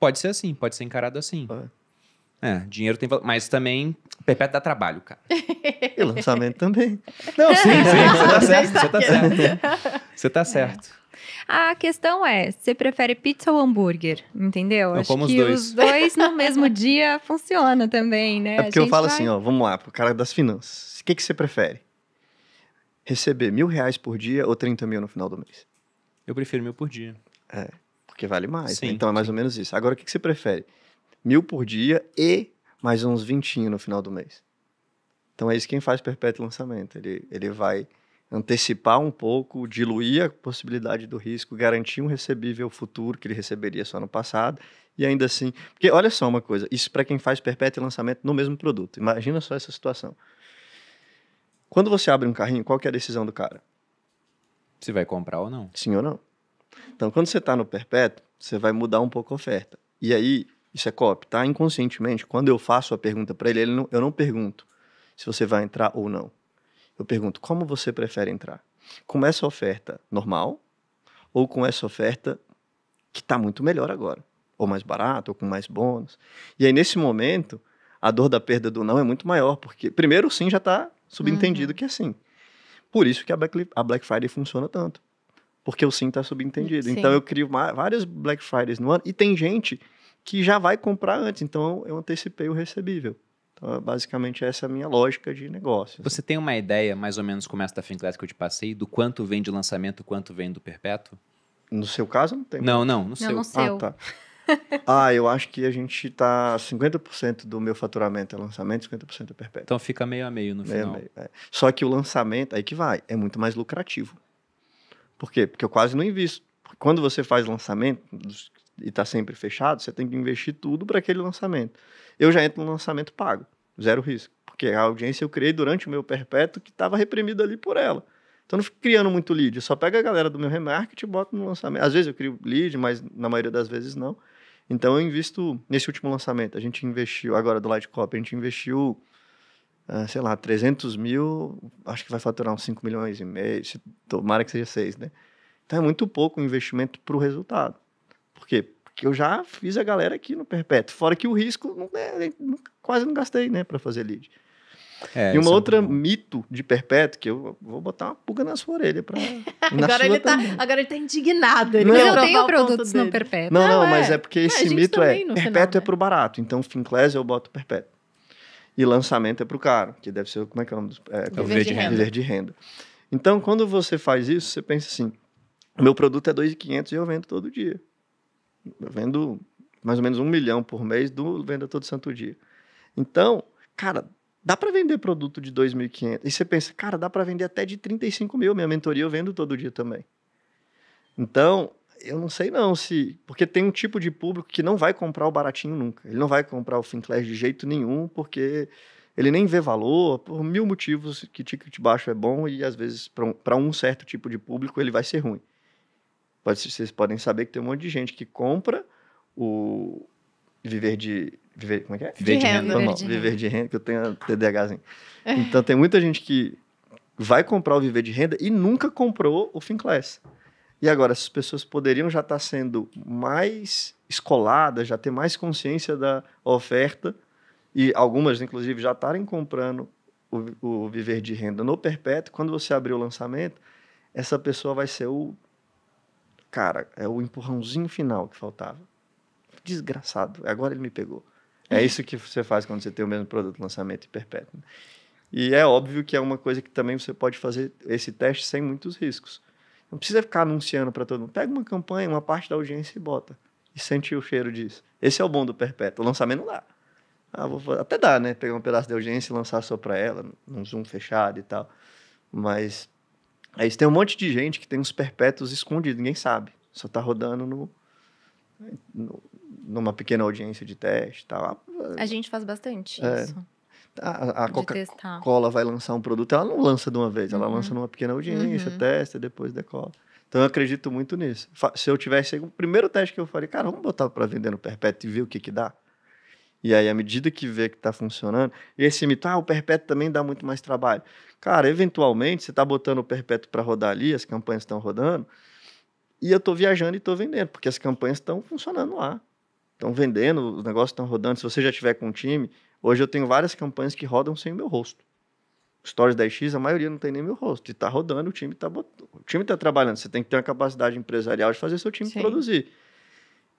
Pode ser assim, pode ser encarado assim. É. É, dinheiro tem valor. Mas também, perpétuo dá trabalho, cara. *laughs* e lançamento também. Não, sim, sim, você tá *laughs* certo, você tá certo. Você tá certo. É. A questão é, você prefere pizza ou hambúrguer? Entendeu? Eu Acho como os que dois. os dois no mesmo dia *laughs* funciona também, né? É porque eu falo vai... assim, ó, vamos lá, pro cara das finanças. O que, que você prefere? Receber mil reais por dia ou 30 mil no final do mês? Eu prefiro mil por dia. É, porque vale mais. Né? Sim, Então é mais sim. ou menos isso. Agora, o que, que você prefere? mil por dia e mais uns vintinho no final do mês. Então é isso quem faz perpétuo lançamento. Ele, ele vai antecipar um pouco, diluir a possibilidade do risco, garantir um recebível futuro que ele receberia só no passado e ainda assim, porque olha só uma coisa, isso para quem faz perpétuo lançamento no mesmo produto. Imagina só essa situação. Quando você abre um carrinho, qual é a decisão do cara? Se vai comprar ou não. Sim ou não. Então, quando você está no perpétuo, você vai mudar um pouco a oferta. E aí, isso é copy, tá? Inconscientemente, quando eu faço a pergunta para ele, ele não, eu não pergunto se você vai entrar ou não. Eu pergunto como você prefere entrar. Com essa oferta normal ou com essa oferta que está muito melhor agora, ou mais barato, ou com mais bônus. E aí nesse momento, a dor da perda do não é muito maior, porque primeiro sim já está subentendido uhum. que é sim. Por isso que a Black, a Black Friday funciona tanto. Porque o sim está subentendido. Sim. Então eu crio várias Black Fridays no ano. E tem gente que já vai comprar antes. Então, eu antecipei o recebível. Então, é basicamente, essa é a minha lógica de negócio. Assim. Você tem uma ideia, mais ou menos, como é essa da Finclass que eu te passei, do quanto vem de lançamento, quanto vem do perpétuo? No seu caso, não tem. Não, não, no não, seu. No ah, seu. Ah, tá. *laughs* ah, eu acho que a gente tá 50% do meu faturamento é lançamento, 50% é perpétuo. Então fica meio a meio no meio final. Meio, é. Só que o lançamento, aí que vai, é muito mais lucrativo. Por quê? Porque eu quase não invisto. quando você faz lançamento, e está sempre fechado, você tem que investir tudo para aquele lançamento. Eu já entro no lançamento pago, zero risco, porque a audiência eu criei durante o meu perpétuo que estava reprimido ali por ela. Então não fico criando muito lead, eu só pego a galera do meu remarketing e boto no lançamento. Às vezes eu crio lead, mas na maioria das vezes não. Então eu invisto nesse último lançamento, a gente investiu agora do Lightcop, a gente investiu ah, sei lá, 300 mil, acho que vai faturar uns 5 milhões e meio, tomara que seja 6, né? Então é muito pouco o investimento para o resultado. Por quê? Porque eu já fiz a galera aqui no perpétuo. Fora que o risco não é, é quase não gastei, né, para fazer lead. É, e uma é outra é mito de perpétuo, que eu vou botar uma pulga *laughs* na sua orelha para. agora, ele tá, agora, ele tá, indignado. Ele não, eu tenho produtos no perpétuo. Não, não, não é. mas é, é porque esse mito é perpétuo final, é né? pro barato. Então, Finclass eu boto perpétuo. E lançamento é para o caro, que deve ser, como é que é o nome dos. É, viver, de renda. viver de renda. Então, quando você faz isso, você pensa assim: meu produto é 2.500 e eu vendo todo dia. Eu vendo mais ou menos um milhão por mês do Venda Todo Santo Dia. Então, cara, dá para vender produto de 2.500. E você pensa, cara, dá para vender até de 35 mil. Minha mentoria eu vendo todo dia também. Então, eu não sei não se... Porque tem um tipo de público que não vai comprar o baratinho nunca. Ele não vai comprar o Finclash de jeito nenhum, porque ele nem vê valor, por mil motivos que ticket baixo é bom e às vezes para um, um certo tipo de público ele vai ser ruim. Pode, vocês podem saber que tem um monte de gente que compra o viver de. Viver, como é que é? Viver de, de renda. renda. Viver, não, de, viver renda. de renda, que eu tenho TDAHzinho. *laughs* Então tem muita gente que vai comprar o viver de renda e nunca comprou o Finclass. E agora, essas pessoas poderiam já estar tá sendo mais escoladas, já ter mais consciência da oferta, e algumas, inclusive, já estarem comprando o, o viver de renda no perpétuo. Quando você abrir o lançamento, essa pessoa vai ser o Cara, é o empurrãozinho final que faltava. Desgraçado, agora ele me pegou. É isso que você faz quando você tem o mesmo produto, lançamento e perpétuo. Né? E é óbvio que é uma coisa que também você pode fazer esse teste sem muitos riscos. Não precisa ficar anunciando para todo mundo. Pega uma campanha, uma parte da audiência e bota. E sente o cheiro disso. Esse é o bom do perpétuo. O lançamento não dá. Ah, vou Até dá, né? Pegar um pedaço da audiência e lançar só para ela, num zoom fechado e tal. Mas Aí tem um monte de gente que tem uns perpétuos escondidos, ninguém sabe. Só tá rodando no, no numa pequena audiência de teste tal. A gente faz bastante é. isso. A, a Coca-Cola vai lançar um produto, ela não lança de uma vez, ela uhum. lança numa pequena audiência, uhum. testa, depois decola. Então eu acredito muito nisso. Se eu tivesse o primeiro teste que eu falei, cara, vamos botar para vender no perpétuo e ver o que que dá. E aí, à medida que vê que está funcionando, e esse mito, ah, o perpétuo também dá muito mais trabalho. Cara, eventualmente você está botando o perpétuo para rodar ali, as campanhas estão rodando, e eu estou viajando e estou vendendo, porque as campanhas estão funcionando lá. Estão vendendo, os negócios estão rodando. Se você já tiver com um time, hoje eu tenho várias campanhas que rodam sem o meu rosto. Stories 10x, a maioria não tem nem meu rosto. E está rodando, o time está bot... Tá trabalhando. Você tem que ter uma capacidade empresarial de fazer seu time Sim. produzir.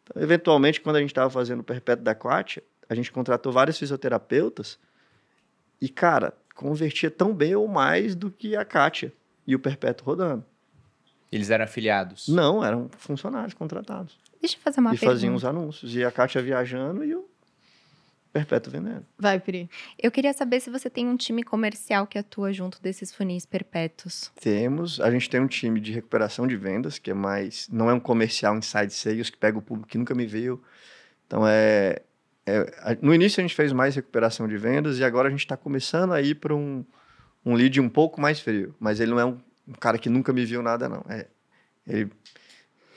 Então, eventualmente, quando a gente estava fazendo o perpétuo da Quatia, a gente contratou vários fisioterapeutas e, cara, convertia tão bem ou mais do que a Kátia e o Perpétuo rodando. Eles eram afiliados? Não, eram funcionários contratados. Deixa eu fazer uma e pergunta. E faziam os anúncios. E a Kátia viajando e o Perpétuo vendendo. Vai, Pri. Eu queria saber se você tem um time comercial que atua junto desses funis perpétuos. Temos. A gente tem um time de recuperação de vendas, que é mais. Não é um comercial inside sales que pega o público que nunca me viu. Então é é, no início a gente fez mais recuperação de vendas e agora a gente está começando a ir para um, um lead um pouco mais frio. Mas ele não é um, um cara que nunca me viu nada, não. É, ele,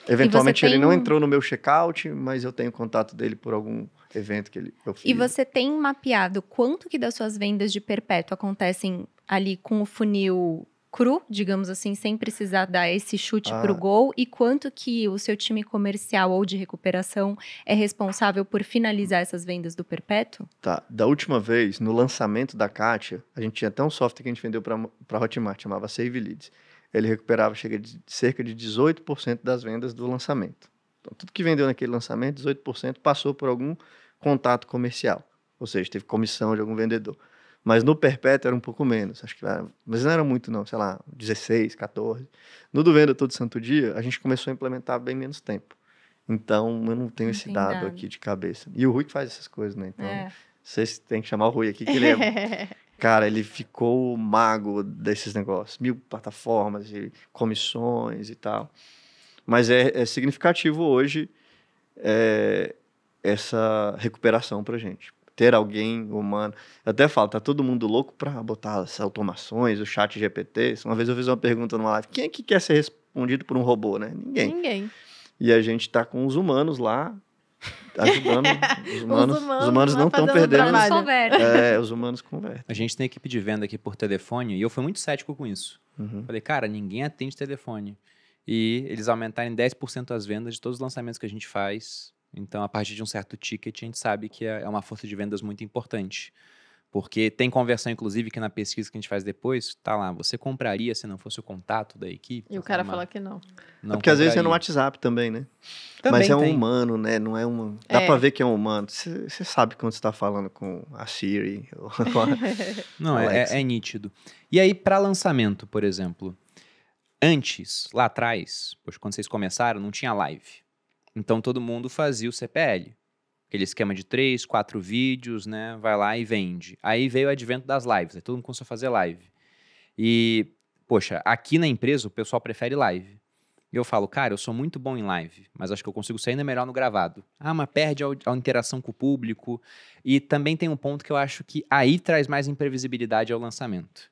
eventualmente ele não entrou no meu checkout, mas eu tenho contato dele por algum evento que ele, eu fiz. E você tem mapeado quanto que das suas vendas de perpétuo acontecem ali com o funil cru, digamos assim, sem precisar dar esse chute ah. para o gol e quanto que o seu time comercial ou de recuperação é responsável por finalizar essas vendas do perpétuo? Tá, da última vez, no lançamento da Kátia, a gente tinha até um software que a gente vendeu para Hotmart, chamava Save Leads. Ele recuperava chega de, cerca de 18% das vendas do lançamento. Então, tudo que vendeu naquele lançamento, 18% passou por algum contato comercial, ou seja, teve comissão de algum vendedor. Mas no Perpétuo era um pouco menos, acho que era, mas não era muito não, sei lá, 16, 14. No do Venda Todo Santo Dia, a gente começou a implementar bem menos tempo. Então, eu não tenho esse dado, aqui de cabeça. E o Rui que faz essas coisas, né? Então, é. vocês têm que chamar o Rui aqui, que ele é... *laughs* cara, ele ficou mago desses negócios. Mil plataformas e comissões e tal. Mas é, é significativo hoje é, essa recuperação a gente ter alguém humano. Eu até falo, tá todo mundo louco para botar as automações, o chat GPT. Uma vez eu fiz uma pergunta numa live, quem é que quer ser respondido por um robô, né? Ninguém. Ninguém. E a gente tá com os humanos lá ajudando *laughs* os humanos. os humanos, os humanos não estão perdendo. Os humanos é, os humanos convertem. A gente tem equipe de venda aqui por telefone e eu fui muito cético com isso. Uhum. Falei, cara, ninguém atende telefone. E eles aumentarem 10% as vendas de todos os lançamentos que a gente faz então, a partir de um certo ticket, a gente sabe que é, é uma força de vendas muito importante. Porque tem conversão, inclusive, que na pesquisa que a gente faz depois, tá lá, você compraria se não fosse o contato da equipe? E o cara uma... fala que não. não é porque compraria. às vezes é no WhatsApp também, né? Também Mas é tem. um humano, né? Não é um... É. Dá é. pra ver que é um humano. Você sabe quando você tá falando com a Siri ou *laughs* com a... *laughs* Não, é, é, é nítido. E aí, para lançamento, por exemplo, antes, lá atrás, poxa, quando vocês começaram, não tinha live. Então todo mundo fazia o CPL. Aquele esquema de três, quatro vídeos, né? Vai lá e vende. Aí veio o advento das lives, aí todo mundo começou a fazer live. E, poxa, aqui na empresa o pessoal prefere live. E eu falo, cara, eu sou muito bom em live, mas acho que eu consigo ser ainda melhor no gravado. Ah, mas perde a, a interação com o público. E também tem um ponto que eu acho que aí traz mais imprevisibilidade ao lançamento.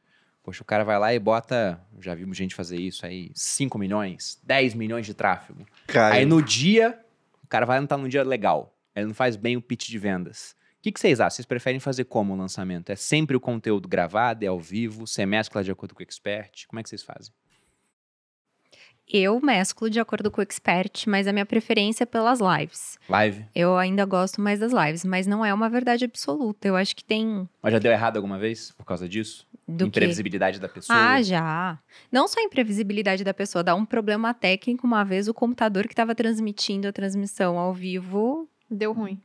Poxa, o cara vai lá e bota, já vimos gente fazer isso aí, 5 milhões, 10 milhões de tráfego. Caiu. Aí no dia, o cara vai não tá num dia legal. Ele não faz bem o pitch de vendas. O que, que vocês acham? Vocês preferem fazer como o lançamento? É sempre o conteúdo gravado, é ao vivo, você mescla de acordo com o expert? Como é que vocês fazem? Eu mesclo de acordo com o expert, mas a minha preferência é pelas lives. Live? Eu ainda gosto mais das lives, mas não é uma verdade absoluta. Eu acho que tem. Mas já deu errado alguma vez por causa disso? Do imprevisibilidade que... da pessoa. Ah, já. Não só a imprevisibilidade da pessoa, dá um problema técnico. Uma vez o computador que estava transmitindo a transmissão ao vivo. Deu ruim.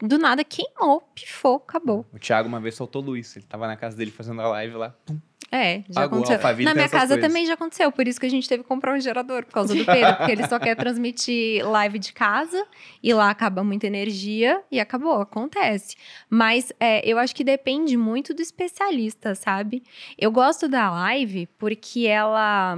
Do nada queimou, pifou, acabou. O Thiago uma vez soltou luz. Ele estava na casa dele fazendo a live lá. Pum, é, já Agua, aconteceu. Na minha casa também já aconteceu, por isso que a gente teve que comprar um gerador por causa do Pedro, porque ele só quer transmitir live de casa e lá acaba muita energia e acabou, acontece. Mas é, eu acho que depende muito do especialista, sabe? Eu gosto da live porque ela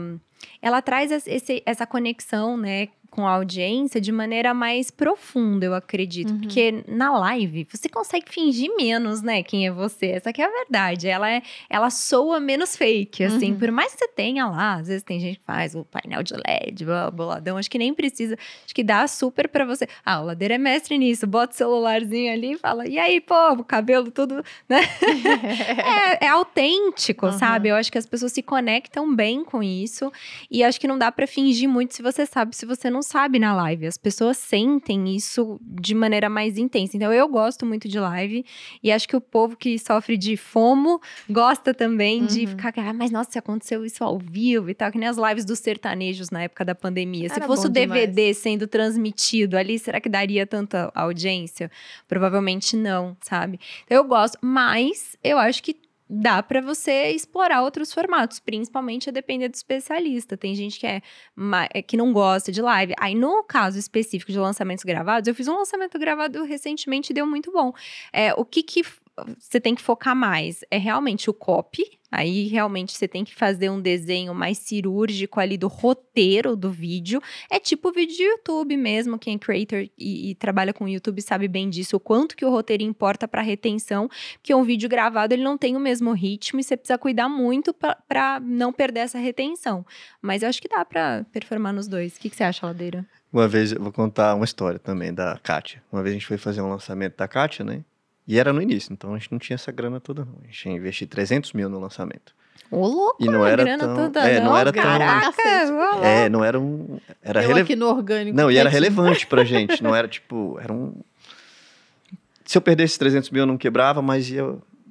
ela traz esse, essa conexão, né, com a audiência de maneira mais profunda, eu acredito. Uhum. Porque na live você consegue fingir menos, né? Quem é você. Essa que é a verdade. Ela, é, ela soa menos fake, assim. Uhum. Por mais que você tenha lá, às vezes tem gente que faz o painel de LED, boladão. Então, acho que nem precisa. Acho que dá super para você. Ah, o Ladeira é mestre nisso. Bota o celularzinho ali e fala, e aí, povo, cabelo tudo, né? *laughs* é, é, autêntico, uhum. sabe? Eu acho que as pessoas se conectam bem com isso. E acho que não dá para fingir muito se você sabe se você não não sabe na live. As pessoas sentem isso de maneira mais intensa. Então, eu gosto muito de live e acho que o povo que sofre de fomo gosta também uhum. de ficar, ah, mas nossa, aconteceu isso ao vivo e tal, que nem as lives dos sertanejos na época da pandemia. Era Se fosse o DVD demais. sendo transmitido ali, será que daria tanta audiência? Provavelmente não, sabe? Então, eu gosto, mas eu acho que dá para você explorar outros formatos, principalmente a depender do especialista. Tem gente que é eh, que não gosta de live. Aí no caso específico de lançamentos gravados, eu fiz um lançamento gravado recentemente e deu muito bom. É, o que que você tem que focar mais é realmente o copy. Aí realmente você tem que fazer um desenho mais cirúrgico ali do roteiro do vídeo. É tipo vídeo de YouTube mesmo. Quem é creator e, e trabalha com YouTube sabe bem disso. O quanto que o roteiro importa para retenção, que um vídeo gravado ele não tem o mesmo ritmo e você precisa cuidar muito para não perder essa retenção. Mas eu acho que dá para performar nos dois. O que, que você acha, Ladeira? Uma vez, vou contar uma história também da Kátia. Uma vez a gente foi fazer um lançamento da Kátia, né? E era no início, então a gente não tinha essa grana toda, não. A gente tinha investido 300 mil no lançamento. Ô, louco, e não era grana tão, toda é, não, não era caraca, tão, é, não era um, era relevante. no orgânico. Não, e era relevante pra *laughs* gente, não era tipo, era um Se eu perdesse 300 mil eu não quebrava, mas ia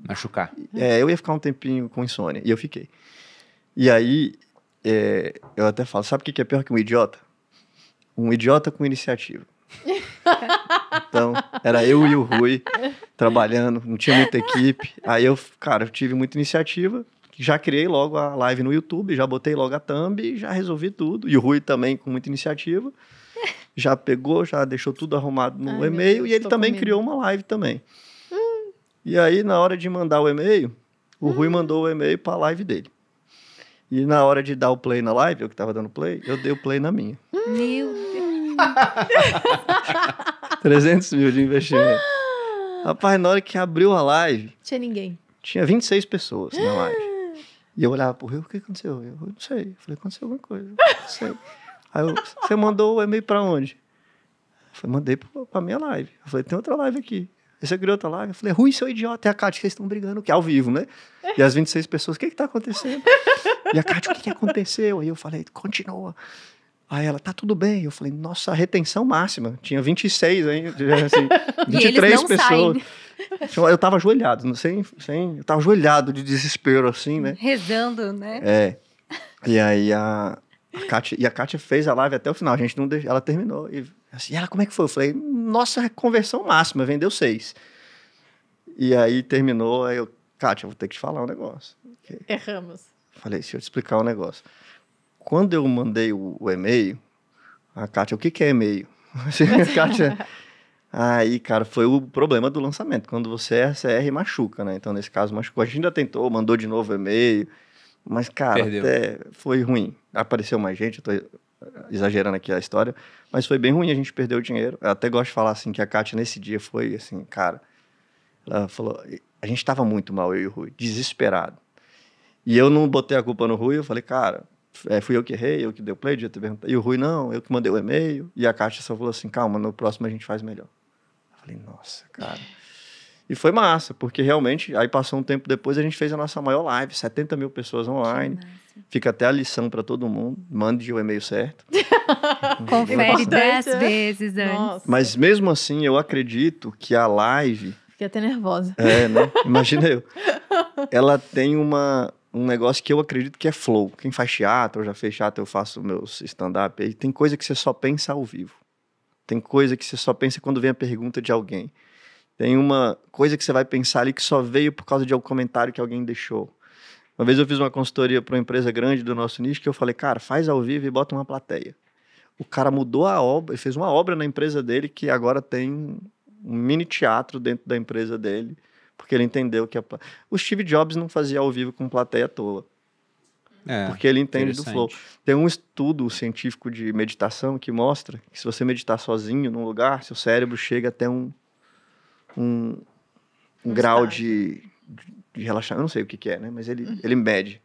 machucar. É, eu ia ficar um tempinho com insônia, e eu fiquei. E aí é, eu até falo, sabe o que é pior que um idiota? Um idiota com iniciativa. Então, era eu e o Rui trabalhando, não tinha muita equipe. Aí eu, cara, eu tive muita iniciativa, já criei logo a live no YouTube, já botei logo a thumb e já resolvi tudo. E o Rui também com muita iniciativa. Já pegou, já deixou tudo arrumado no Ai, e-mail Deus, e ele também comigo. criou uma live também. Hum. E aí, na hora de mandar o e-mail, o hum. Rui mandou o e-mail para a live dele. E na hora de dar o play na live, eu que estava dando play, eu dei o play na minha. Meu 300 *laughs* mil de investimento. Ah. Rapaz, na hora que abriu a live. Tinha ninguém. Tinha 26 pessoas na ah. live. E eu olhava pro Rio, o que aconteceu? Eu, não sei. Eu falei, aconteceu alguma coisa. Não sei. Aí eu, você mandou o e-mail pra onde? Eu falei, mandei pra, pra minha live. Eu falei, tem outra live aqui. Aí você criou outra live? Eu falei, Rui, seu idiota. E a Kátia, vocês estão brigando, que é ao vivo, né? E as 26 pessoas, o que que tá acontecendo? E a Kátia, o que que aconteceu? Aí eu falei, continua. Aí ela, tá tudo bem. Eu falei, nossa, retenção máxima. Tinha 26, aí, *laughs* Assim, 23 pessoas. Saem. Eu tava ajoelhado, sem, sem, eu tava ajoelhado de desespero, assim, né? Rezando, né? É. E aí a, a Kátia, e a Kátia fez a live até o final. A gente não deixou, ela terminou. E assim, ela, como é que foi? Eu falei, nossa, conversão máxima, vendeu seis. E aí terminou, aí eu, Kátia, vou ter que te falar um negócio. Erramos. Falei, deixa eu te explicar um negócio. Quando eu mandei o, o e-mail, a Kátia, o que, que é e-mail? *laughs* Assim, Kátia, aí, cara, foi o problema do lançamento. Quando você é CR, machuca, né? Então, nesse caso, machucou. A gente ainda tentou, mandou de novo e-mail. Mas, cara, Perdeu. até foi ruim. Apareceu mais gente, eu tô exagerando aqui a história, mas foi bem ruim, a gente perdeu o dinheiro. Eu até gosto de falar assim que a Kátia nesse dia foi assim, cara, ela falou, a gente estava muito mal eu e o Rui, desesperado. E eu não botei a culpa no Rui, eu falei, cara, é, fui eu que errei, eu que dei o play, devia ter perguntado. E o Rui, não, eu que mandei o e-mail. E a caixa só falou assim, calma, no próximo a gente faz melhor. Eu falei, nossa, cara. E foi massa, porque realmente, aí passou um tempo depois, a gente fez a nossa maior live, 70 mil pessoas online. Fica até a lição para todo mundo. Mande o e-mail certo. *laughs* Confere dez né? vezes antes. Nossa. Mas mesmo assim, eu acredito que a live. Fiquei até nervosa. É, né? Imagina eu. *laughs* Ela tem uma, um negócio que eu acredito que é flow. Quem faz teatro, eu já fez teatro, eu faço meus stand-up. E tem coisa que você só pensa ao vivo. Tem coisa que você só pensa quando vem a pergunta de alguém. Tem uma coisa que você vai pensar ali que só veio por causa de algum comentário que alguém deixou. Uma vez eu fiz uma consultoria para uma empresa grande do nosso nicho que eu falei, cara, faz ao vivo e bota uma plateia. O cara mudou a obra, fez uma obra na empresa dele que agora tem um mini teatro dentro da empresa dele porque ele entendeu que a... o Steve Jobs não fazia ao vivo com plateia à toa. É, porque ele entende do flow. Tem um estudo científico de meditação que mostra que se você meditar sozinho num lugar, seu cérebro chega até um, um, um grau de, de relaxamento. Eu não sei o que, que é, né? Mas ele, uhum. ele mede.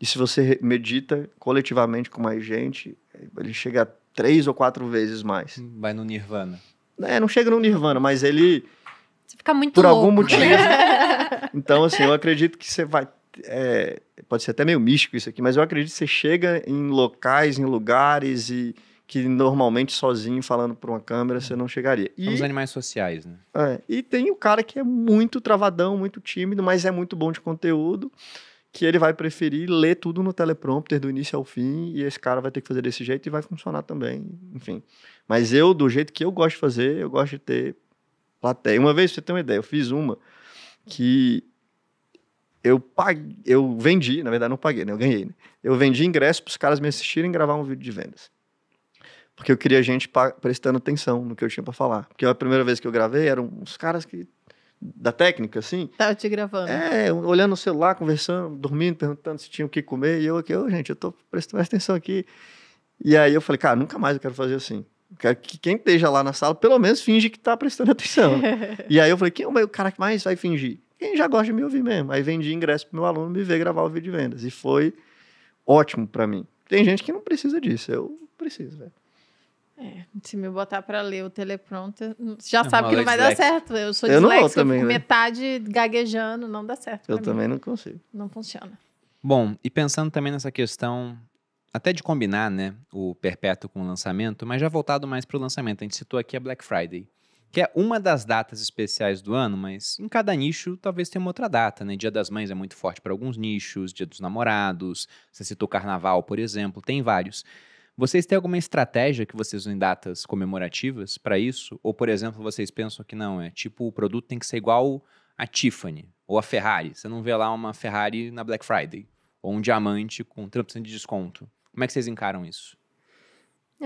E se você medita coletivamente com mais gente, ele chega a três ou quatro vezes mais. Vai no nirvana. É, não chega no nirvana, mas ele você fica muito Por louco. algum motivo. *laughs* então, assim, eu acredito que você vai. É, pode ser até meio místico isso aqui, mas eu acredito que você chega em locais, em lugares e que normalmente sozinho falando para uma câmera você não chegaria. E, São os animais sociais, né? É, e tem o cara que é muito travadão, muito tímido, mas é muito bom de conteúdo, que ele vai preferir ler tudo no teleprompter do início ao fim, e esse cara vai ter que fazer desse jeito e vai funcionar também, enfim. Mas eu, do jeito que eu gosto de fazer, eu gosto de ter plateia. Uma vez, pra você ter uma ideia, eu fiz uma que eu paguei, eu vendi, na verdade não paguei, né? Eu ganhei, né? Eu vendi ingresso para os caras me assistirem e gravar um vídeo de vendas. Porque eu queria gente prestando atenção no que eu tinha para falar. Porque a primeira vez que eu gravei eram uns caras que da técnica, assim. Tava te gravando. É, olhando o celular, conversando, dormindo, perguntando se tinha o que comer. E eu aqui, oh, gente, eu tô prestando atenção aqui. E aí eu falei, cara, nunca mais eu quero fazer assim que quem esteja lá na sala, pelo menos finge que tá prestando *laughs* atenção. e aí eu falei, quem é o cara que mais vai fingir? Quem já gosta de me ouvir mesmo. Aí vendi ingresso pro meu aluno me ver gravar o vídeo de vendas. E foi ótimo para mim. Tem gente que não precisa disso, eu preciso, velho. É, se me botar para ler o teleprompter, já é sabe que não vai dar certo. Eu sou de né? metade gaguejando, não dá certo. Eu também mim. não consigo. Não funciona. Bom, e pensando também nessa questão até de combinar né, o perpétuo com o lançamento, mas já voltado mais para o lançamento. A gente citou aqui a Black Friday, que é uma das datas especiais do ano, mas em cada nicho talvez tenha uma outra data. Né? Dia das Mães é muito forte para alguns nichos, Dia dos Namorados, você citou Carnaval, por exemplo, tem vários. Vocês têm alguma estratégia que vocês usam em datas comemorativas para isso? Ou, por exemplo, vocês pensam que não, é tipo o produto tem que ser igual a Tiffany ou a Ferrari? Você não vê lá uma Ferrari na Black Friday ou um diamante com 30% de desconto. Como é que vocês encaram isso?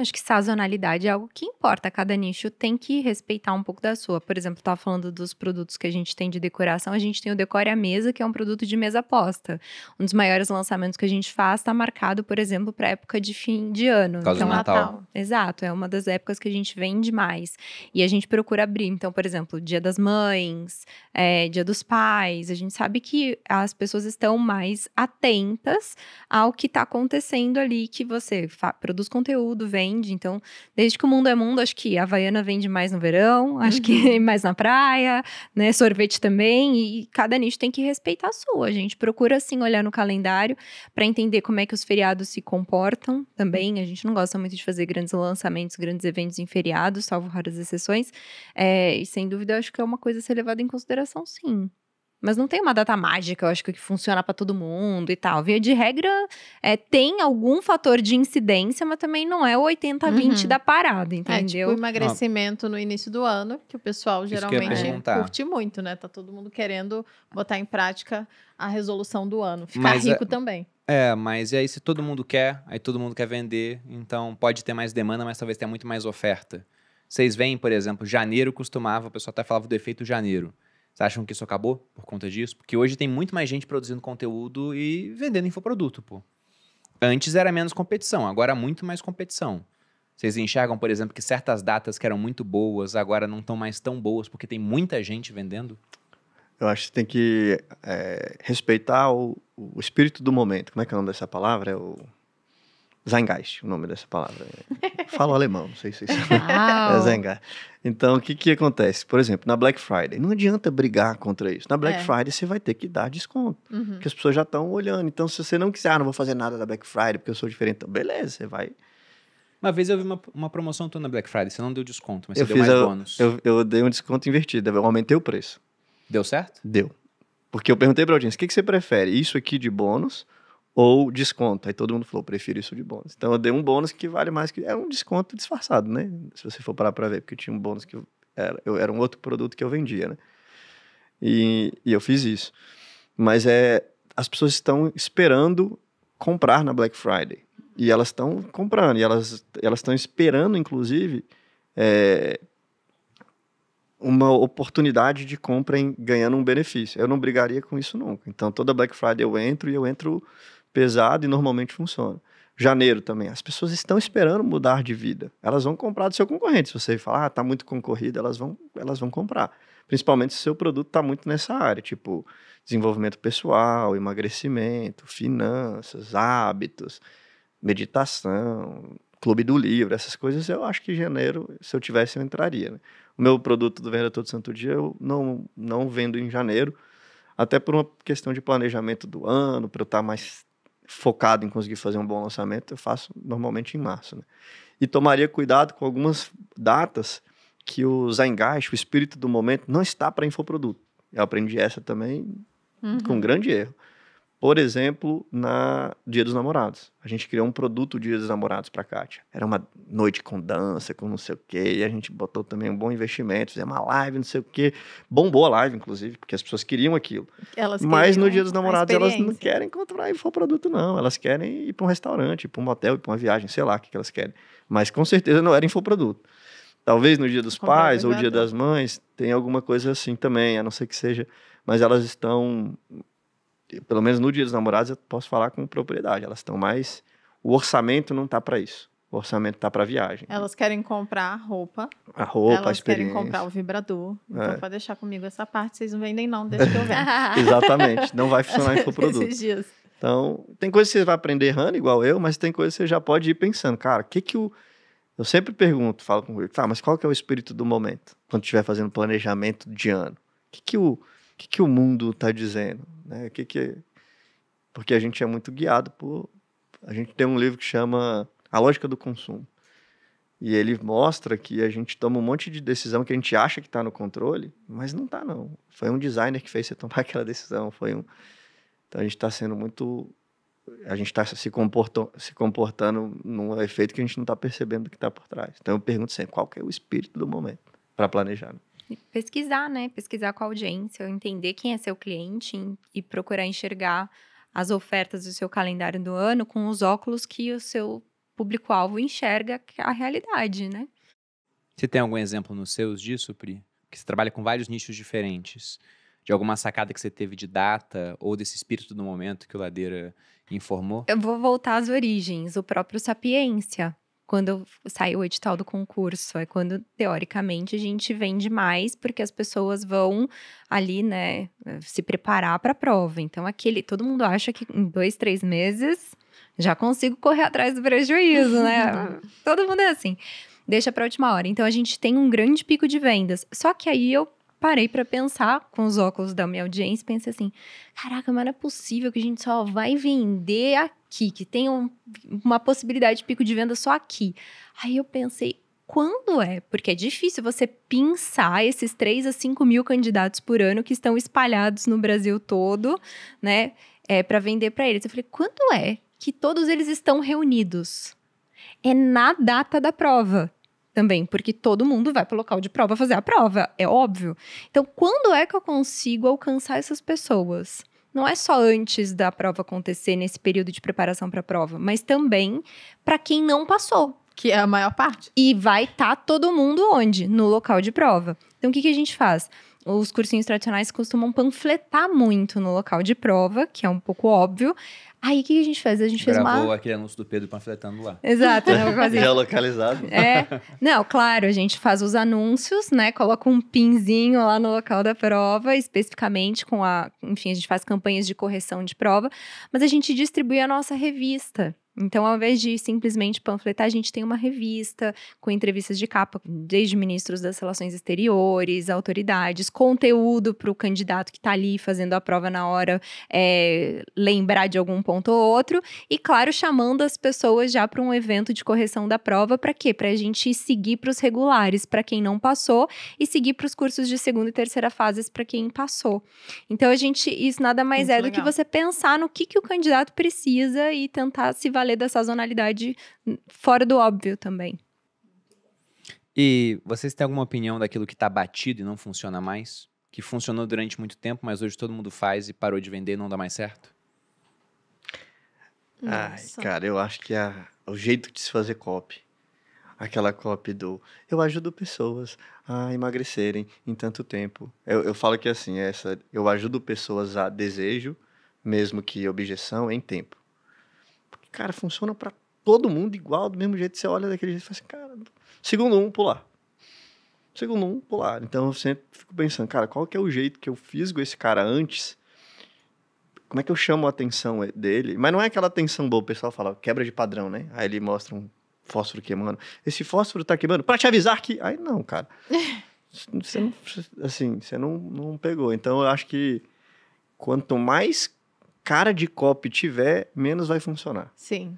Acho que sazonalidade é algo que importa. Cada nicho tem que respeitar um pouco da sua. Por exemplo, estava tá falando dos produtos que a gente tem de decoração. A gente tem o Decore à Mesa, que é um produto de mesa posta. Um dos maiores lançamentos que a gente faz está marcado, por exemplo, para época de fim de ano. Caso então, Natal. Natal. Exato. É uma das épocas que a gente vende mais. E a gente procura abrir. Então, por exemplo, Dia das Mães, é, Dia dos Pais. A gente sabe que as pessoas estão mais atentas ao que está acontecendo ali, que você produz conteúdo, vende vende. Então, desde que o mundo é mundo, acho que a Havaiana vende mais no verão, acho uhum. que *laughs* mais na praia, né? Sorvete também. E cada nicho tem que respeitar a sua. A gente procura, assim, olhar no calendário para entender como é que os feriados se comportam também. A gente não gosta muito de fazer grandes lançamentos, grandes eventos em feriados, salvo raras exceções. É, e sem dúvida, acho que é uma coisa a ser levada em consideração, sim. Mas não tem uma data mágica, eu acho que funciona para todo mundo e tal. Via de regra, é, tem algum fator de incidência, mas também não é o 80-20 uhum. da parada, entendeu? É, tipo, emagrecimento no início do ano, que o pessoal geralmente curte muito, né? Tá todo mundo querendo botar em prática a resolução do ano. Ficar mas, é rico é... também. É, mas e aí se todo mundo quer, aí todo mundo quer vender, então pode ter mais demanda, mas talvez tenha muito mais oferta. Vocês veem, por exemplo, janeiro costumava, o pessoal até falava do efeito janeiro. Vocês acham que isso acabou por conta disso? Porque hoje tem muito mais gente produzindo conteúdo e vendendo infoproduto, pô. Antes era menos competição, agora muito mais competição. Vocês enxergam, por exemplo, que certas datas que eram muito boas agora não estão mais tão boas porque tem muita gente vendendo? Eu acho que tem que é, respeitar o, o, espírito do momento. Como é que é o nome dessa palavra? É o Zeitgeist, o nome dessa palavra. *laughs* Falo alemão, não sei se vocês sabem. é Zeitgeist. Então, o que, que acontece? Por exemplo, na Black Friday, não adianta brigar contra isso. Na Black é. Friday, você vai ter que dar desconto, uhum. porque as pessoas já estão olhando. Então, se você não quiser, ah, não vou fazer nada da Black Friday porque eu sou diferente, então beleza, você vai... Uma vez eu vi uma, uma promoção tua na Black Friday, você não deu desconto, mas eu você deu mais a, bônus. Eu, eu dei um desconto invertido, eu aumentei o preço. Deu certo? Deu. Porque eu perguntei para a audiência, o que, que você prefere? Isso aqui de bônus ou desconto. Aí todo mundo falou, prefiro isso de bônus. Então eu dei um bônus que vale mais que. É um desconto disfarçado, né? Se você for parar pra ver, porque tinha um bônus que era, eu, era um outro produto que eu vendia, né? E, e eu fiz isso. Mas é. As pessoas estão esperando comprar na Black Friday. E elas estão comprando, e elas estão esperando, inclusive, é, uma oportunidade de compra em, ganhando um benefício. Eu não brigaria com isso nunca. Então, toda Black Friday eu entro e eu entro pesado e normalmente funciona. Janeiro também. As pessoas estão esperando mudar de vida. Elas vão comprar do seu concorrente. Se você falar, ah, tá muito concorrido, elas vão, elas vão comprar. Principalmente se o seu produto está muito nessa área, tipo desenvolvimento pessoal, emagrecimento, finanças, hábitos, meditação, clube do livro, essas coisas. Eu acho que janeiro, se eu tivesse, eu entraria. Né? O meu produto do Venda Todo Santo Dia eu não, não vendo em janeiro, até por uma questão de planejamento do ano, para eu estar tá mais focado em conseguir fazer um bom lançamento, eu faço normalmente em março. Né? E tomaria cuidado com algumas datas que o Zengash, o espírito do momento, não está para infoproduto. Eu aprendi essa também uhum. com grande erro. Por exemplo, na Dia dos Namorados. A gente criou um produto Dia dos Namorados para Kátia. Era uma noite com dança, com não sei o quê, e a gente botou também um bom investimento, fizemos uma live, não sei o quê. Bombou a live, inclusive, porque as pessoas queriam aquilo. Elas Mas no Dia dos Namorados elas não querem comprar e for produto, não. Elas querem ir para um restaurante, ir para um motel, ir para uma viagem, sei lá o que, elas querem. Mas com certeza não era infoproduto. Talvez no Dia dos Pais ou Dia das Mães tem alguma coisa assim também, a não ser que seja. Mas elas estão pelo menos no Dia dos Namorados, eu posso falar com propriedade. Elas estão mais. O orçamento não tá para isso. O orçamento tá para viagem. Elas querem comprar a roupa. A roupa, elas a querem comprar o vibrador. Então é. pode deixar comigo essa parte. Vocês não vendem, não, deixa que eu vendo. *laughs* Exatamente. Não vai funcionar em *laughs* produto. Então, tem coisa que você vai aprender errando, igual eu, mas tem coisa que você já pode ir pensando. Cara, o que que o. Eu sempre pergunto, falo com ele, tá, mas qual que é o espírito do momento? Quando estiver fazendo planejamento de ano. O que que o que, que o mundo está dizendo? Né? Que que... Porque a gente é muito guiado por. A gente tem um livro que chama A Lógica do Consumo. E ele mostra que a gente toma um monte de decisão que a gente acha que está no controle, mas não está, não. Foi um designer que fez você tomar *laughs* aquela decisão. Foi um... Então a gente está sendo muito. A gente está se, comportando, se comportando num efeito que a gente não está percebendo o que está por trás. Então eu pergunto sempre: qual que é o espírito do momento para planejar? Né? pesquisar, né? Pesquisar com a audiência, entender quem é seu cliente e procurar enxergar as ofertas do seu calendário do ano com os óculos que o seu público-alvo enxerga é a realidade, né? Você tem algum exemplo nos seus disso, Pri? Que você trabalha com vários nichos diferentes. De alguma sacada que você teve de data ou desse espírito do momento que o Ladeira informou? Eu vou voltar às origens, o próprio Sapiência quando sai o edital do concurso, é quando, teoricamente, a gente vende mais, porque as pessoas vão ali, né, se preparar para a prova. Então, aquele. Todo mundo acha que em dois, três meses já consigo correr atrás do prejuízo, né? *laughs* todo mundo é assim. Deixa para última hora. Então, a gente tem um grande pico de vendas. Só que aí eu parei para pensar com os óculos da minha audiência e pensei assim: caraca, mas não é possível que a gente só vai vender aqui, que tem um, uma possibilidade de pico de venda só aqui. Aí eu pensei, quando é? Porque é difícil você pinçar esses 3 a 5 mil candidatos por ano que estão espalhados no Brasil todo, né? É, para vender para eles. Eu falei, quando é que todos eles estão reunidos? É na data da prova também, porque todo mundo vai para o local de prova fazer a prova, é óbvio. Então, quando é que eu consigo alcançar essas pessoas? Não é só antes da prova acontecer, nesse período de preparação para a prova, mas também para quem não passou. Que é a maior parte. E vai estar tá todo mundo onde? No local de prova. Então, o que, que a gente faz? os cursinhos tradicionais costumam panfletar muito no local de prova, que é um pouco óbvio. Aí o que a gente fez? A gente Gravou fez uma. aquele anúncio do Pedro panfletando lá. Exato. *laughs* Já é localizado. É. Não, claro, a gente faz os anúncios, né? Coloca um pinzinho lá no local da prova, especificamente com a. Enfim, a gente faz campanhas de correção de prova, mas a gente distribui a nossa revista. Então, ao invés de simplesmente panfletar, a gente tem uma revista com entrevistas de capa, desde ministros das relações exteriores, autoridades, conteúdo para o candidato que está ali fazendo a prova na hora é, lembrar de algum ponto ou outro. E, claro, chamando as pessoas já para um evento de correção da prova, para quê? Para a gente seguir para os regulares, para quem não passou, e seguir para os cursos de segunda e terceira fases para quem passou. Então, a gente, isso nada mais Muito é legal. do que você pensar no que, que o candidato precisa e tentar se valer valer da sazonalidade fora do óbvio também. E vocês têm alguma opinião daquilo que está batido e não funciona mais? Que funcionou durante muito tempo, mas hoje todo mundo faz e parou de vender e não dá mais certo? Nossa. Ai, cara, eu acho que é o jeito de se fazer copy aquela copy do eu ajudo pessoas a emagrecerem em tanto tempo. Eu, eu falo que assim, essa eu ajudo pessoas a desejo, mesmo que objeção, em tempo cara, funciona para todo mundo igual, do mesmo jeito você olha daquele jeito e fala assim, cara, segundo um, pular. Segundo um, pular. Então eu sempre fico pensando, cara, qual que é o jeito que eu fiz com esse cara antes? Como é que eu chamo a atenção dele? Mas não é aquela atenção boa, o pessoal fala, quebra de padrão, né? Aí ele mostra um fósforo queimando. Esse fósforo tá queimando para te avisar que. Aí não, cara. *laughs* Você não, assim, você não, não pegou. Então eu acho que quanto mais cara de copy tiver, menos vai funcionar. Sim.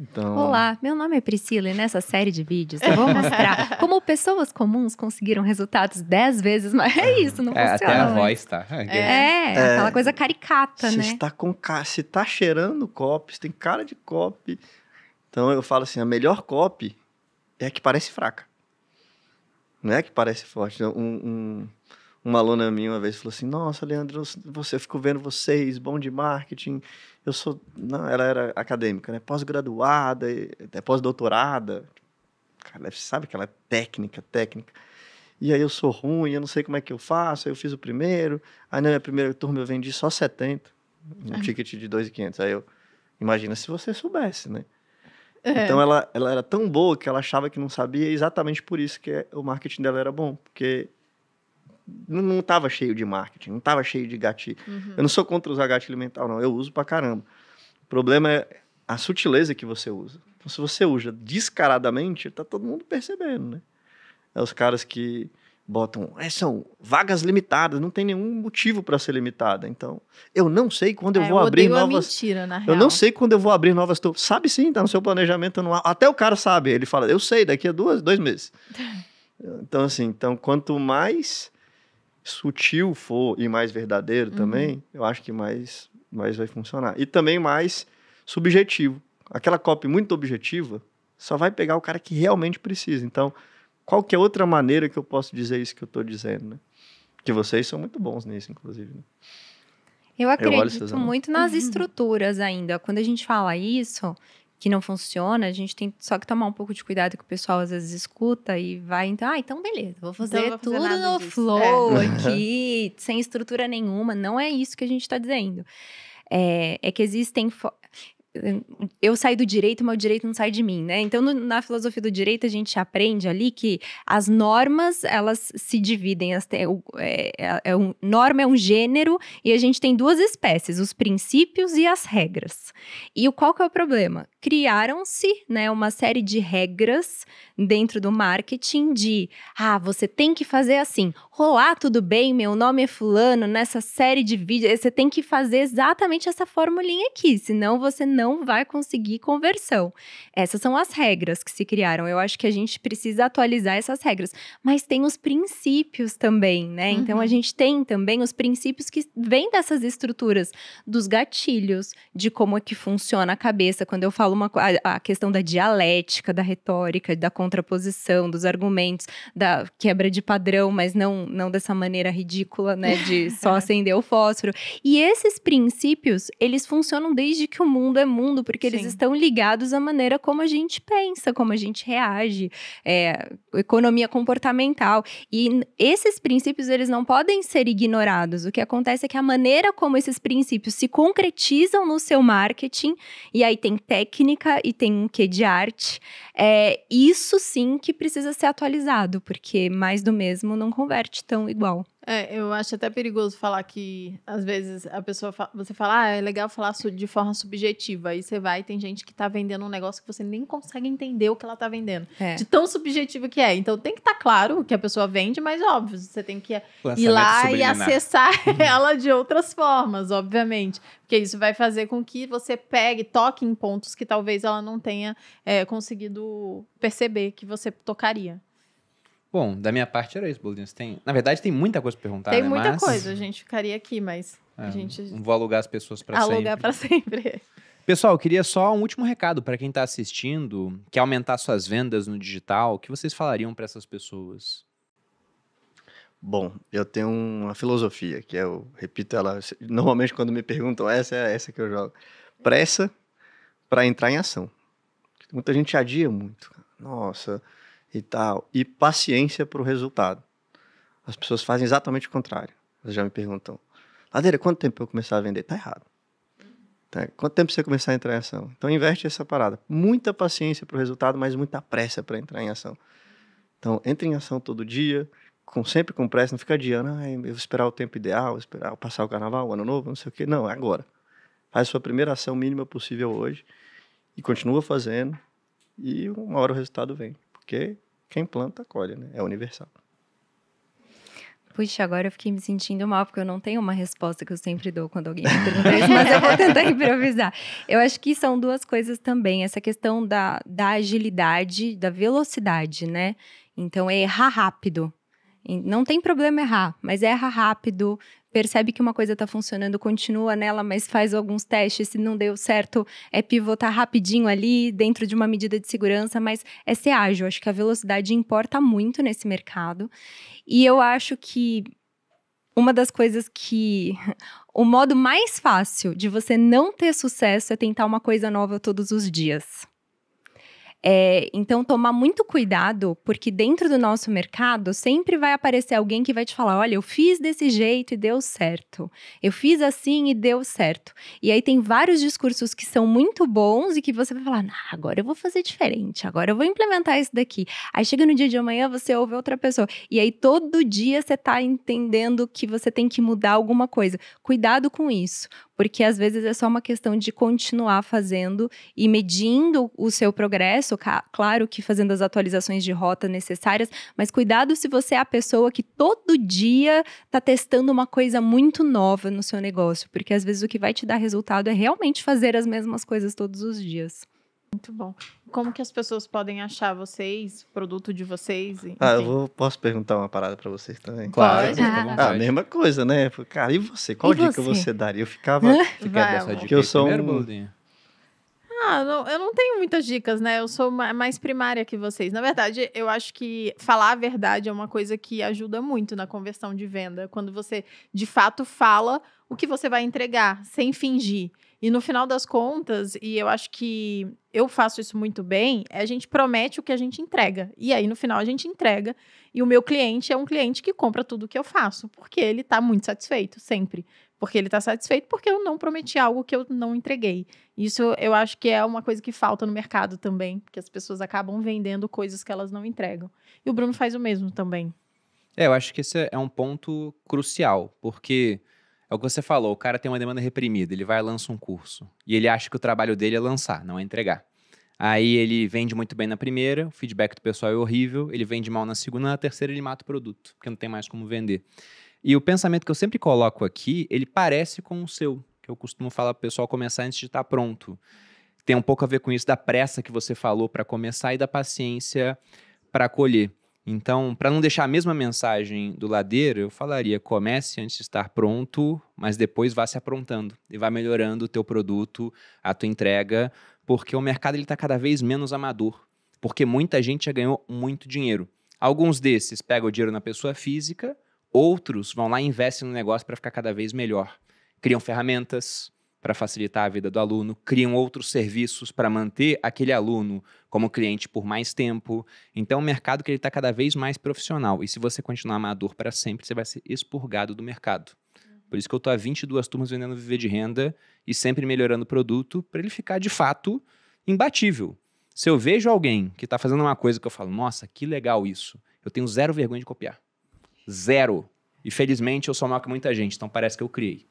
Então... Olá, meu nome é Priscila e nessa série de vídeos eu vou *laughs* mostrar como pessoas comuns conseguiram resultados dez vezes mais. É isso, não é, funciona. Até a voz tá. É, é, é, aquela coisa caricata, se né? Está com, se tá cheirando copy, se tem cara de copy. Então eu falo assim: a melhor copy é a que parece fraca. Não é a que parece forte. Então, um, um, uma aluna minha uma vez falou assim: Nossa, Leandro, você, eu fico vendo vocês, bom de marketing. Eu sou. Não, ela era acadêmica, né? Pós-graduada, até pós-doutorada. Cara, sabe que ela é técnica, técnica. E aí eu sou ruim, eu não sei como é que eu faço. Aí eu fiz o primeiro. Aí na minha primeira turma eu vendi só 70, um é. ticket de 2,500. Aí eu. Imagina se você soubesse, né? É. Então ela, ela era tão boa que ela achava que não sabia, exatamente por isso que é, o marketing dela era bom, porque não estava cheio de marketing, não estava cheio de gatilho. Uhum. Eu não sou contra usar gatilho mental, não. Eu uso pra caramba. O problema é a sutileza que você usa. Então, se você usa descaradamente, tá todo mundo percebendo, né? É os caras que botam, é, são vagas limitadas, não tem nenhum motivo para ser limitada. Então, eu não sei quando eu é, vou eu abrir novas. Mentira, na real. Eu não sei quando eu vou abrir novas Tu Sabe sim, tá no seu planejamento anual. Até o cara sabe, ele fala, eu sei, daqui a duas, dois meses. *laughs* então, assim, então, quanto mais sutil for e mais verdadeiro uhum. também, eu acho que mais, mais vai funcionar. E também mais subjetivo. Aquela copy muito objetiva só vai pegar o cara que realmente precisa. Então, qual que é outra maneira que eu posso dizer isso que eu estou dizendo, né? Que vocês são muito bons nisso, inclusive. Né? Eu acredito eu muito nas uhum. estruturas ainda. Quando a gente fala isso, que não funciona, a gente tem só que tomar um pouco de cuidado que o pessoal às vezes escuta e vai, então, ah, então beleza, vou então fazer, então vou fazer tudo no disso. flow é. aqui, *laughs* sem estrutura nenhuma. Não é isso que a gente está dizendo. É, é que existem eu saí do direito, mas o direito não sai de mim, né? Então, no, na filosofia do direito, a gente aprende ali que as normas, elas se dividem. As, é, é, é um, norma é um gênero e a gente tem duas espécies, os princípios e as regras. E qual que é o problema? Criaram-se né, uma série de regras dentro do marketing de, ah, você tem que fazer assim, olá, tudo bem? Meu nome é fulano, nessa série de vídeos, você tem que fazer exatamente essa formulinha aqui, senão você não não vai conseguir conversão. Essas são as regras que se criaram. Eu acho que a gente precisa atualizar essas regras. Mas tem os princípios também, né? Uhum. Então a uhum. gente tem também os princípios que vêm dessas estruturas, dos gatilhos, de como é que funciona a cabeça. Quando eu falo uma, a, a questão da dialética, da retórica, da contraposição, dos argumentos, da quebra de padrão, mas não, não dessa maneira ridícula, né? De só *laughs* acender o fósforo. E esses princípios, eles funcionam desde que o mundo é mundo, porque eles estão ligados à maneira como a gente pensa, como a gente reage, é, economia comportamental. E esses princípios, eles não podem ser ignorados. O que acontece é que a maneira como esses princípios se concretizam no seu marketing, e aí tem técnica e tem um quê de arte, é isso sim que precisa ser atualizado, porque mais do mesmo não converte tão igual. É, eu acho até perigoso falar que, às vezes, a pessoa fala, você fala, ah, é legal falar de forma subjetiva. Aí você vai e tem gente que está vendendo um negócio que você nem consegue entender o que ela está vendendo. É. De tão subjetivo que é. Então tem que estar tá claro o que a pessoa vende, mas óbvio, você tem que ir lá subliminar. e acessar uhum. *laughs* ela de outras formas, obviamente. Porque isso vai fazer com que você pegue, toque em pontos que talvez ela não tenha é, conseguido perceber que você tocaria. Bom, da minha parte era isso, Bolinhos. Tem, na verdade, tem muita coisa pra perguntar. Tem né? muita mas... coisa, a gente ficaria aqui, mas é, a gente. Vou alugar as pessoas para sempre. Alugar para sempre. Pessoal, eu queria só um último recado para quem está assistindo, quer é aumentar suas vendas no digital, o que vocês falariam para essas pessoas? Bom, eu tenho uma filosofia que eu repito ela. Normalmente, quando me perguntam, essa é essa que eu jogo. Pressa para entrar em ação. Muita gente adia muito. Nossa, e tal, e paciência para o resultado. As pessoas fazem exatamente o contrário. Elas já me perguntam, Ladeira, quanto tempo eu começar a vender? Tá errado. Tá. Quanto tempo você começar a entrar em ação? Então investe essa parada. Muita paciência para o resultado, mas muita pressa para entrar em ação. Então entre em ação todo dia, com, sempre com pressa, não fica adiando, ah, eu vou esperar o tempo ideal, vou esperar passar o carnaval, o ano novo, não sei o quê. Não, é agora. Faz a sua primeira ação mínima possível hoje e continua fazendo e uma hora o resultado vem. Porque quem planta, colhe, né? É universal. Puxa, agora eu fiquei me sentindo mal, porque eu não tenho uma resposta que eu sempre dou quando alguém me pergunta isso, mas eu vou *laughs* tentar improvisar. Eu acho que são duas coisas também. Essa questão da, da agilidade, da velocidade, né? Então, é errar rápido. Não tem problema errar, mas erra rápido, percebe que uma coisa está funcionando, continua nela, mas faz alguns testes. Se não deu certo, é pivotar rapidinho ali, dentro de uma medida de segurança, mas é ser ágil. Acho que a velocidade importa muito nesse mercado. E eu acho que uma das coisas que. *laughs* O modo mais fácil de você não ter sucesso é tentar uma coisa nova todos os dias. É, então, tomar muito cuidado, porque dentro do nosso mercado sempre vai aparecer alguém que vai te falar: olha, eu fiz desse jeito e deu certo. Eu fiz assim e deu certo. E aí tem vários discursos que são muito bons e que você vai falar: nah, agora eu vou fazer diferente, agora eu vou implementar isso daqui. Aí chega no dia de amanhã, você ouve outra pessoa. E aí todo dia você está entendendo que você tem que mudar alguma coisa. Cuidado com isso porque às vezes é só uma questão de continuar fazendo e medindo o seu progresso, claro que fazendo as atualizações de rota necessárias, mas cuidado se você é a pessoa que todo dia está testando uma coisa muito nova no seu negócio, porque às vezes o que vai te dar resultado é realmente fazer as mesmas coisas todos os dias. Muito bom como que as pessoas podem achar vocês, produto de vocês? Enfim. Ah, eu vou, posso perguntar uma parada para vocês também? Claro. Ah, a ah, mesma coisa, né? Cara, e você? Qual e dica você? você daria? Eu ficava... Você quer dessa dica eu sou primeiro, um... Ah, não, eu não tenho muitas dicas, né? Eu sou mais primária que vocês. Na verdade, eu acho que falar a verdade é uma coisa que ajuda muito na conversão de venda. Quando você, de fato, fala o que você vai entregar, sem fingir. E no final das contas, e eu acho que eu faço isso muito bem, é a gente promete o que a gente entrega. E aí no final a gente entrega. E o meu cliente é um cliente que compra tudo o que eu faço, porque ele está muito satisfeito sempre. Porque ele está satisfeito porque eu não prometi algo que eu não entreguei. Isso eu acho que é uma coisa que falta no mercado também, porque as pessoas acabam vendendo coisas que elas não entregam. E o Bruno faz o mesmo também. É, eu acho que esse é um ponto crucial, porque é o que você falou, o cara tem uma demanda reprimida, ele vai e lança um curso. E ele acha que o trabalho dele é lançar, não é entregar. Aí ele vende muito bem na primeira, o feedback do pessoal é horrível, ele vende mal na segunda, na terceira ele mata o produto, porque não tem mais como vender. E o pensamento que eu sempre coloco aqui, ele parece com o seu, que eu costumo falar para o pessoal começar antes de estar tá pronto. Tem um pouco a ver com isso da pressa que você falou para começar e da paciência para colher. Então, para não deixar a mesma mensagem do ladeiro, eu falaria: comece antes de estar pronto, mas depois vá se aprontando e vá melhorando o teu produto, a tua entrega, porque o mercado ele está cada vez menos amador, porque muita gente já ganhou muito dinheiro. Alguns desses pegam o dinheiro na pessoa física, outros vão lá e investem no negócio para ficar cada vez melhor. Criam ferramentas, para facilitar a vida do aluno, criam outros serviços para manter aquele aluno como cliente por mais tempo. Então, o mercado que ele está cada vez mais profissional. E se você continuar amador para sempre, você vai ser expurgado do mercado. Por isso que eu estou há 22 turmas vendendo Viver de Renda e sempre melhorando o produto para ele ficar, de fato, imbatível. Se eu vejo alguém que está fazendo uma coisa que eu falo, nossa, que legal isso, eu tenho zero vergonha de copiar. Zero. E felizmente eu sou maior que muita gente, então parece que eu criei.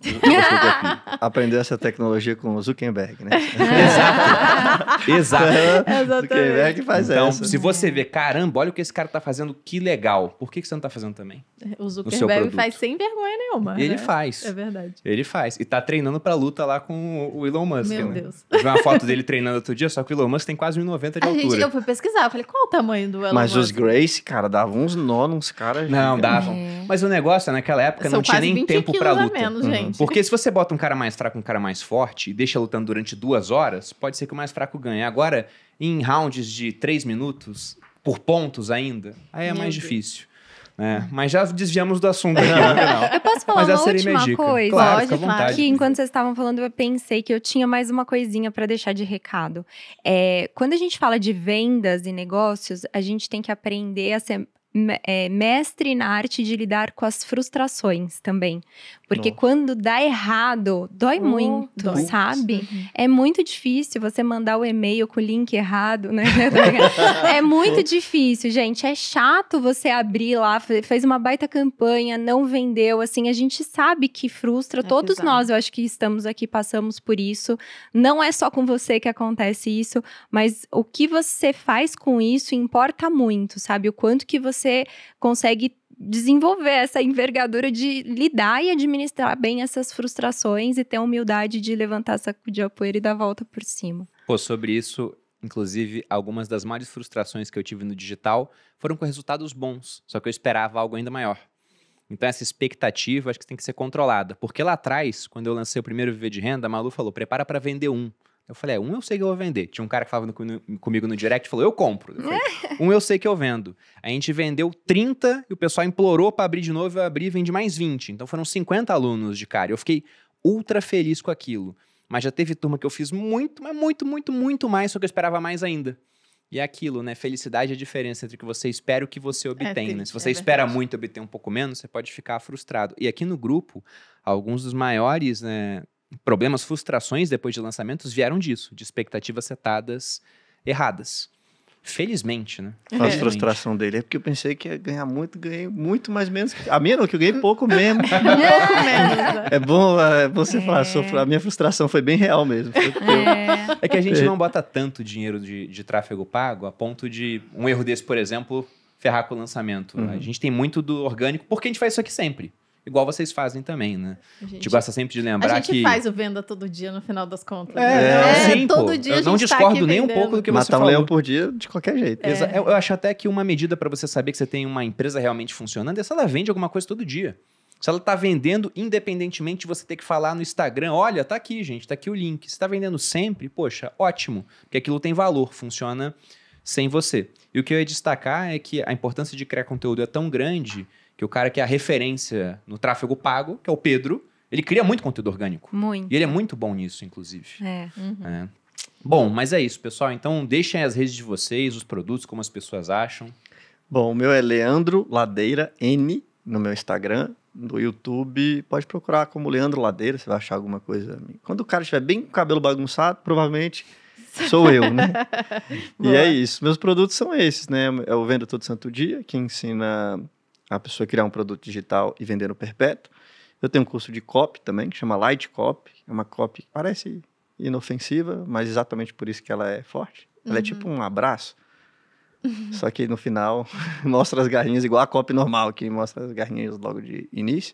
*laughs* Aprendeu essa tecnologia com o Zuckerberg, né? *laughs* Exato. Exato. Zuckerberg faz então, essa. Então, se você vê, caramba, olha o que esse cara tá fazendo, que legal. Por que, que você não tá fazendo também? O Zuckerberg faz sem vergonha nenhuma. Ele né? faz. É verdade. Ele faz. E tá treinando pra luta lá com o Elon Musk. Meu né? Deus. Eu vi uma foto dele treinando outro dia, só que o Elon Musk tem quase 1,90 de A altura. Gente, eu fui pesquisar, falei, qual o tamanho do Elon Mas Musk? Mas os Grace, cara, davam uns nó nos caras. Não, davam. É. Mas o negócio naquela época São não tinha nem tempo para luta. Menos, uhum. Porque se você bota um cara mais fraco um cara mais forte e deixa lutando durante duas horas, pode ser que o mais fraco ganhe. Agora, em rounds de três minutos, por pontos ainda, aí é Meu mais Deus. difícil. É, mas já desviamos do assunto aqui, Eu posso falar mas uma última coisa? Claro, Pode falar. Que enquanto vocês estavam falando, eu pensei que eu tinha mais uma coisinha para deixar de recado. É, quando a gente fala de vendas e negócios, a gente tem que aprender a ser é, mestre na arte de lidar com as frustrações também. Porque Nossa. quando dá errado, dói oh, muito, dói. sabe? Uhum. É muito difícil você mandar o e-mail com o link errado, né? *laughs* é muito difícil, gente. É chato você abrir lá, fez uma baita campanha, não vendeu. Assim, a gente sabe que frustra. É Todos pesado. nós, eu acho que estamos aqui, passamos por isso. Não é só com você que acontece isso, mas o que você faz com isso importa muito, sabe? O quanto que você você consegue desenvolver essa envergadura de lidar e administrar bem essas frustrações e ter a humildade de levantar, saco de poeira e dar a volta por cima. Pô, sobre isso, inclusive, algumas das maiores frustrações que eu tive no digital foram com resultados bons, só que eu esperava algo ainda maior. Então, essa expectativa acho que tem que ser controlada. Porque lá atrás, quando eu lancei o primeiro Viver de Renda, a Malu falou: prepara para vender um. Eu falei, é, um eu sei que eu vou vender. Tinha um cara que falava no, comigo no direct falou, eu compro. Eu falei, *laughs* um eu sei que eu vendo. A gente vendeu 30 e o pessoal implorou para abrir de novo, eu abri e vendi mais 20. Então foram 50 alunos de cara. Eu fiquei ultra feliz com aquilo. Mas já teve turma que eu fiz muito, mas muito, muito, muito mais, só que eu esperava mais ainda. E é aquilo, né? Felicidade é a diferença entre o que você espera e o que você é obtém, né? é, né? Se você é espera muito obter um pouco menos, você pode ficar frustrado. E aqui no grupo, alguns dos maiores, né? problemas, frustrações depois de lançamentos vieram disso, de expectativas setadas erradas. Felizmente, né? É. A frustração dele é porque eu pensei que ia ganhar muito, ganhei muito, mais menos. A minha não, que eu ganhei pouco mesmo. *laughs* pouco menos. É bom é, você é. falar, a minha frustração foi bem real mesmo. É. é. que a gente é. não bota tanto dinheiro de, de tráfego pago a ponto de um erro desse, por exemplo, ferrar com o lançamento. Né? Uhum. A gente tem muito do orgânico, porque a gente faz isso aqui sempre igual vocês fazem também, né? A gente, tipo, gosta sempre de lembrar que... A gente que... faz o venda todo dia no final das contas. É, né? é, sim, todo pô. dia Eu a gente não tá discordo tá nem um pouco do que Matar você um leão por dia de qualquer jeito. É. Eu, eu acho até que uma medida para você saber que você tem uma empresa realmente funcionando é se ela vende alguma coisa todo dia. Se ela está vendendo, independentemente de você ter que falar no Instagram, olha, tá aqui, gente, tá aqui o link. Se tá vendendo sempre, poxa, ótimo, porque aquilo tem valor, funciona sem você. E o que eu ia destacar é que a importância de criar conteúdo é tão grande que o cara que é a referência no tráfego pago, que é o Pedro, ele cria muito conteúdo orgânico. Muito. E ele é muito bom nisso, inclusive. É. Uhum. é. Bom, mas é isso, pessoal. Então, deixem as redes de vocês, os produtos, como as pessoas acham. Bom, o meu é Leandro Ladeira N no meu Instagram, no YouTube. Pode procurar como Leandro Ladeira, você vai achar alguma coisa. Quando o cara estiver bem com o cabelo bagunçado, provavelmente sou eu, né? *laughs* e é isso. Meus produtos são esses, né? Eu é vendo todo santo dia, que ensina a pessoa criar um produto digital e vender no perpétuo. Eu tenho um curso de copy também, que chama Light Copy. É uma copy que parece inofensiva, mas exatamente por isso que ela é forte. Ela é uhum. é tipo um abraço. Uhum. Só que no final *laughs* mostra as garrinhas igual a copy normal, que mostra as garrinhas logo de início.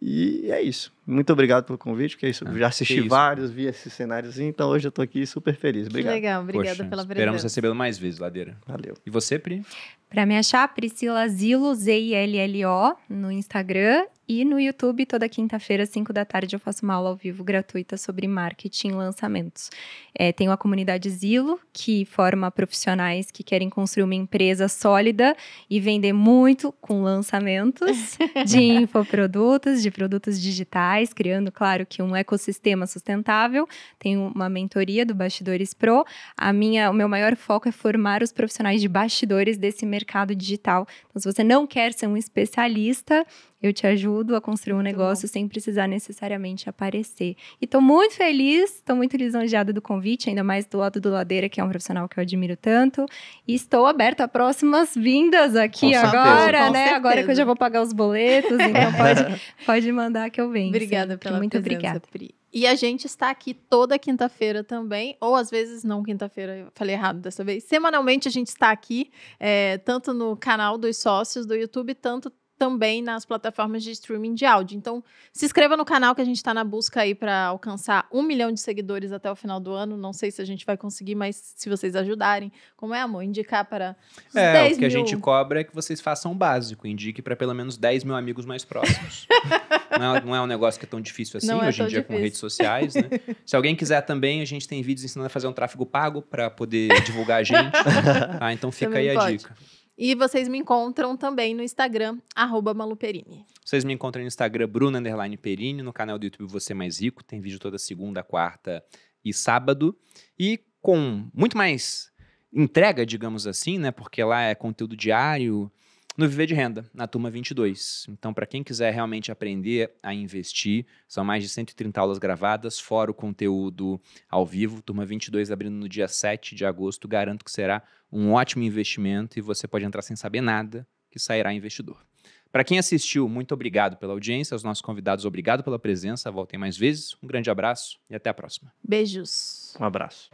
E é isso. Muito obrigado pelo convite, porque é ah, já assisti isso. vários, vi esse cenáriozinho, então hoje eu estou aqui super feliz. Obrigado. Que legal, obrigada Poxa, pela presença. Esperamos recebê-lo mais vezes, Ladeira. Valeu. E você, Pri? Para me achar, Priscila Zilo, Z-I-L-L-O, no Instagram e no YouTube, toda quinta-feira, 5 da tarde, eu faço uma aula ao vivo gratuita sobre marketing e lançamentos. É, tenho a comunidade Zilo, que forma profissionais que querem construir uma empresa sólida e vender muito com lançamentos *laughs* de infoprodutos, de produtos digitais sociais, criando, claro, que um ecossistema sustentável. Tenho uma mentoria do Bastidores Pro. A minha, o meu maior foco é formar os profissionais de bastidores desse mercado digital. Então, se você não quer ser um especialista, eu te ajudo a construir muito um negócio bom. sem precisar necessariamente aparecer. E estou muito feliz, estou muito lisonjeada do convite, ainda mais do lado do Ladeira, que é um profissional que eu admiro tanto. E estou aberta a próximas vindas aqui com agora, né? certeza, né? Agora que eu já vou pagar os boletos, então *laughs* pode, pode mandar que eu venho. Obrigada pela muito presença, obrigada. Pri. E a gente está aqui toda quinta-feira também, ou às vezes não quinta-feira, falei errado dessa vez. Semanalmente a gente está aqui, é, tanto no canal dos sócios do YouTube, tanto também nas plataformas de streaming de áudio. Então, se inscreva no canal que a gente está na busca aí para alcançar um milhão de seguidores até o final do ano. Não sei se a gente vai conseguir, mas se vocês ajudarem, como é, amor? Indicar para. É, 10 o que mil... a gente cobra é que vocês façam o básico. Indique para pelo menos 10 mil amigos mais próximos. *laughs* não, é, não, é, um negócio que é tão difícil assim, é hoje em dia, difícil. com redes sociais, né? se alguém quiser também, a gente tem vídeos ensinando a fazer um tráfego pago para poder divulgar a gente. *laughs* tá? Então, fica também aí a pode. dica. E vocês me encontram também no Instagram, maluperini. Vocês me encontram no Instagram, Bruna Perini, no canal do YouTube Você Mais Rico. Tem vídeo toda segunda, quarta e sábado. E com muito mais entrega, digamos assim, né? Porque lá é conteúdo diário, no Viver de Renda, na turma 22. Então, para quem quiser realmente aprender a investir, são mais de 130 aulas gravadas, fora o conteúdo ao vivo. Turma 22 abrindo no dia 7 de agosto. Garanto que será um ótimo investimento e você pode entrar sem saber nada que sairá investidor. Para quem assistiu, muito obrigado pela audiência. Aos nossos convidados, obrigado pela presença. Voltem mais vezes. Um grande abraço e até a próxima. Beijos. Um abraço.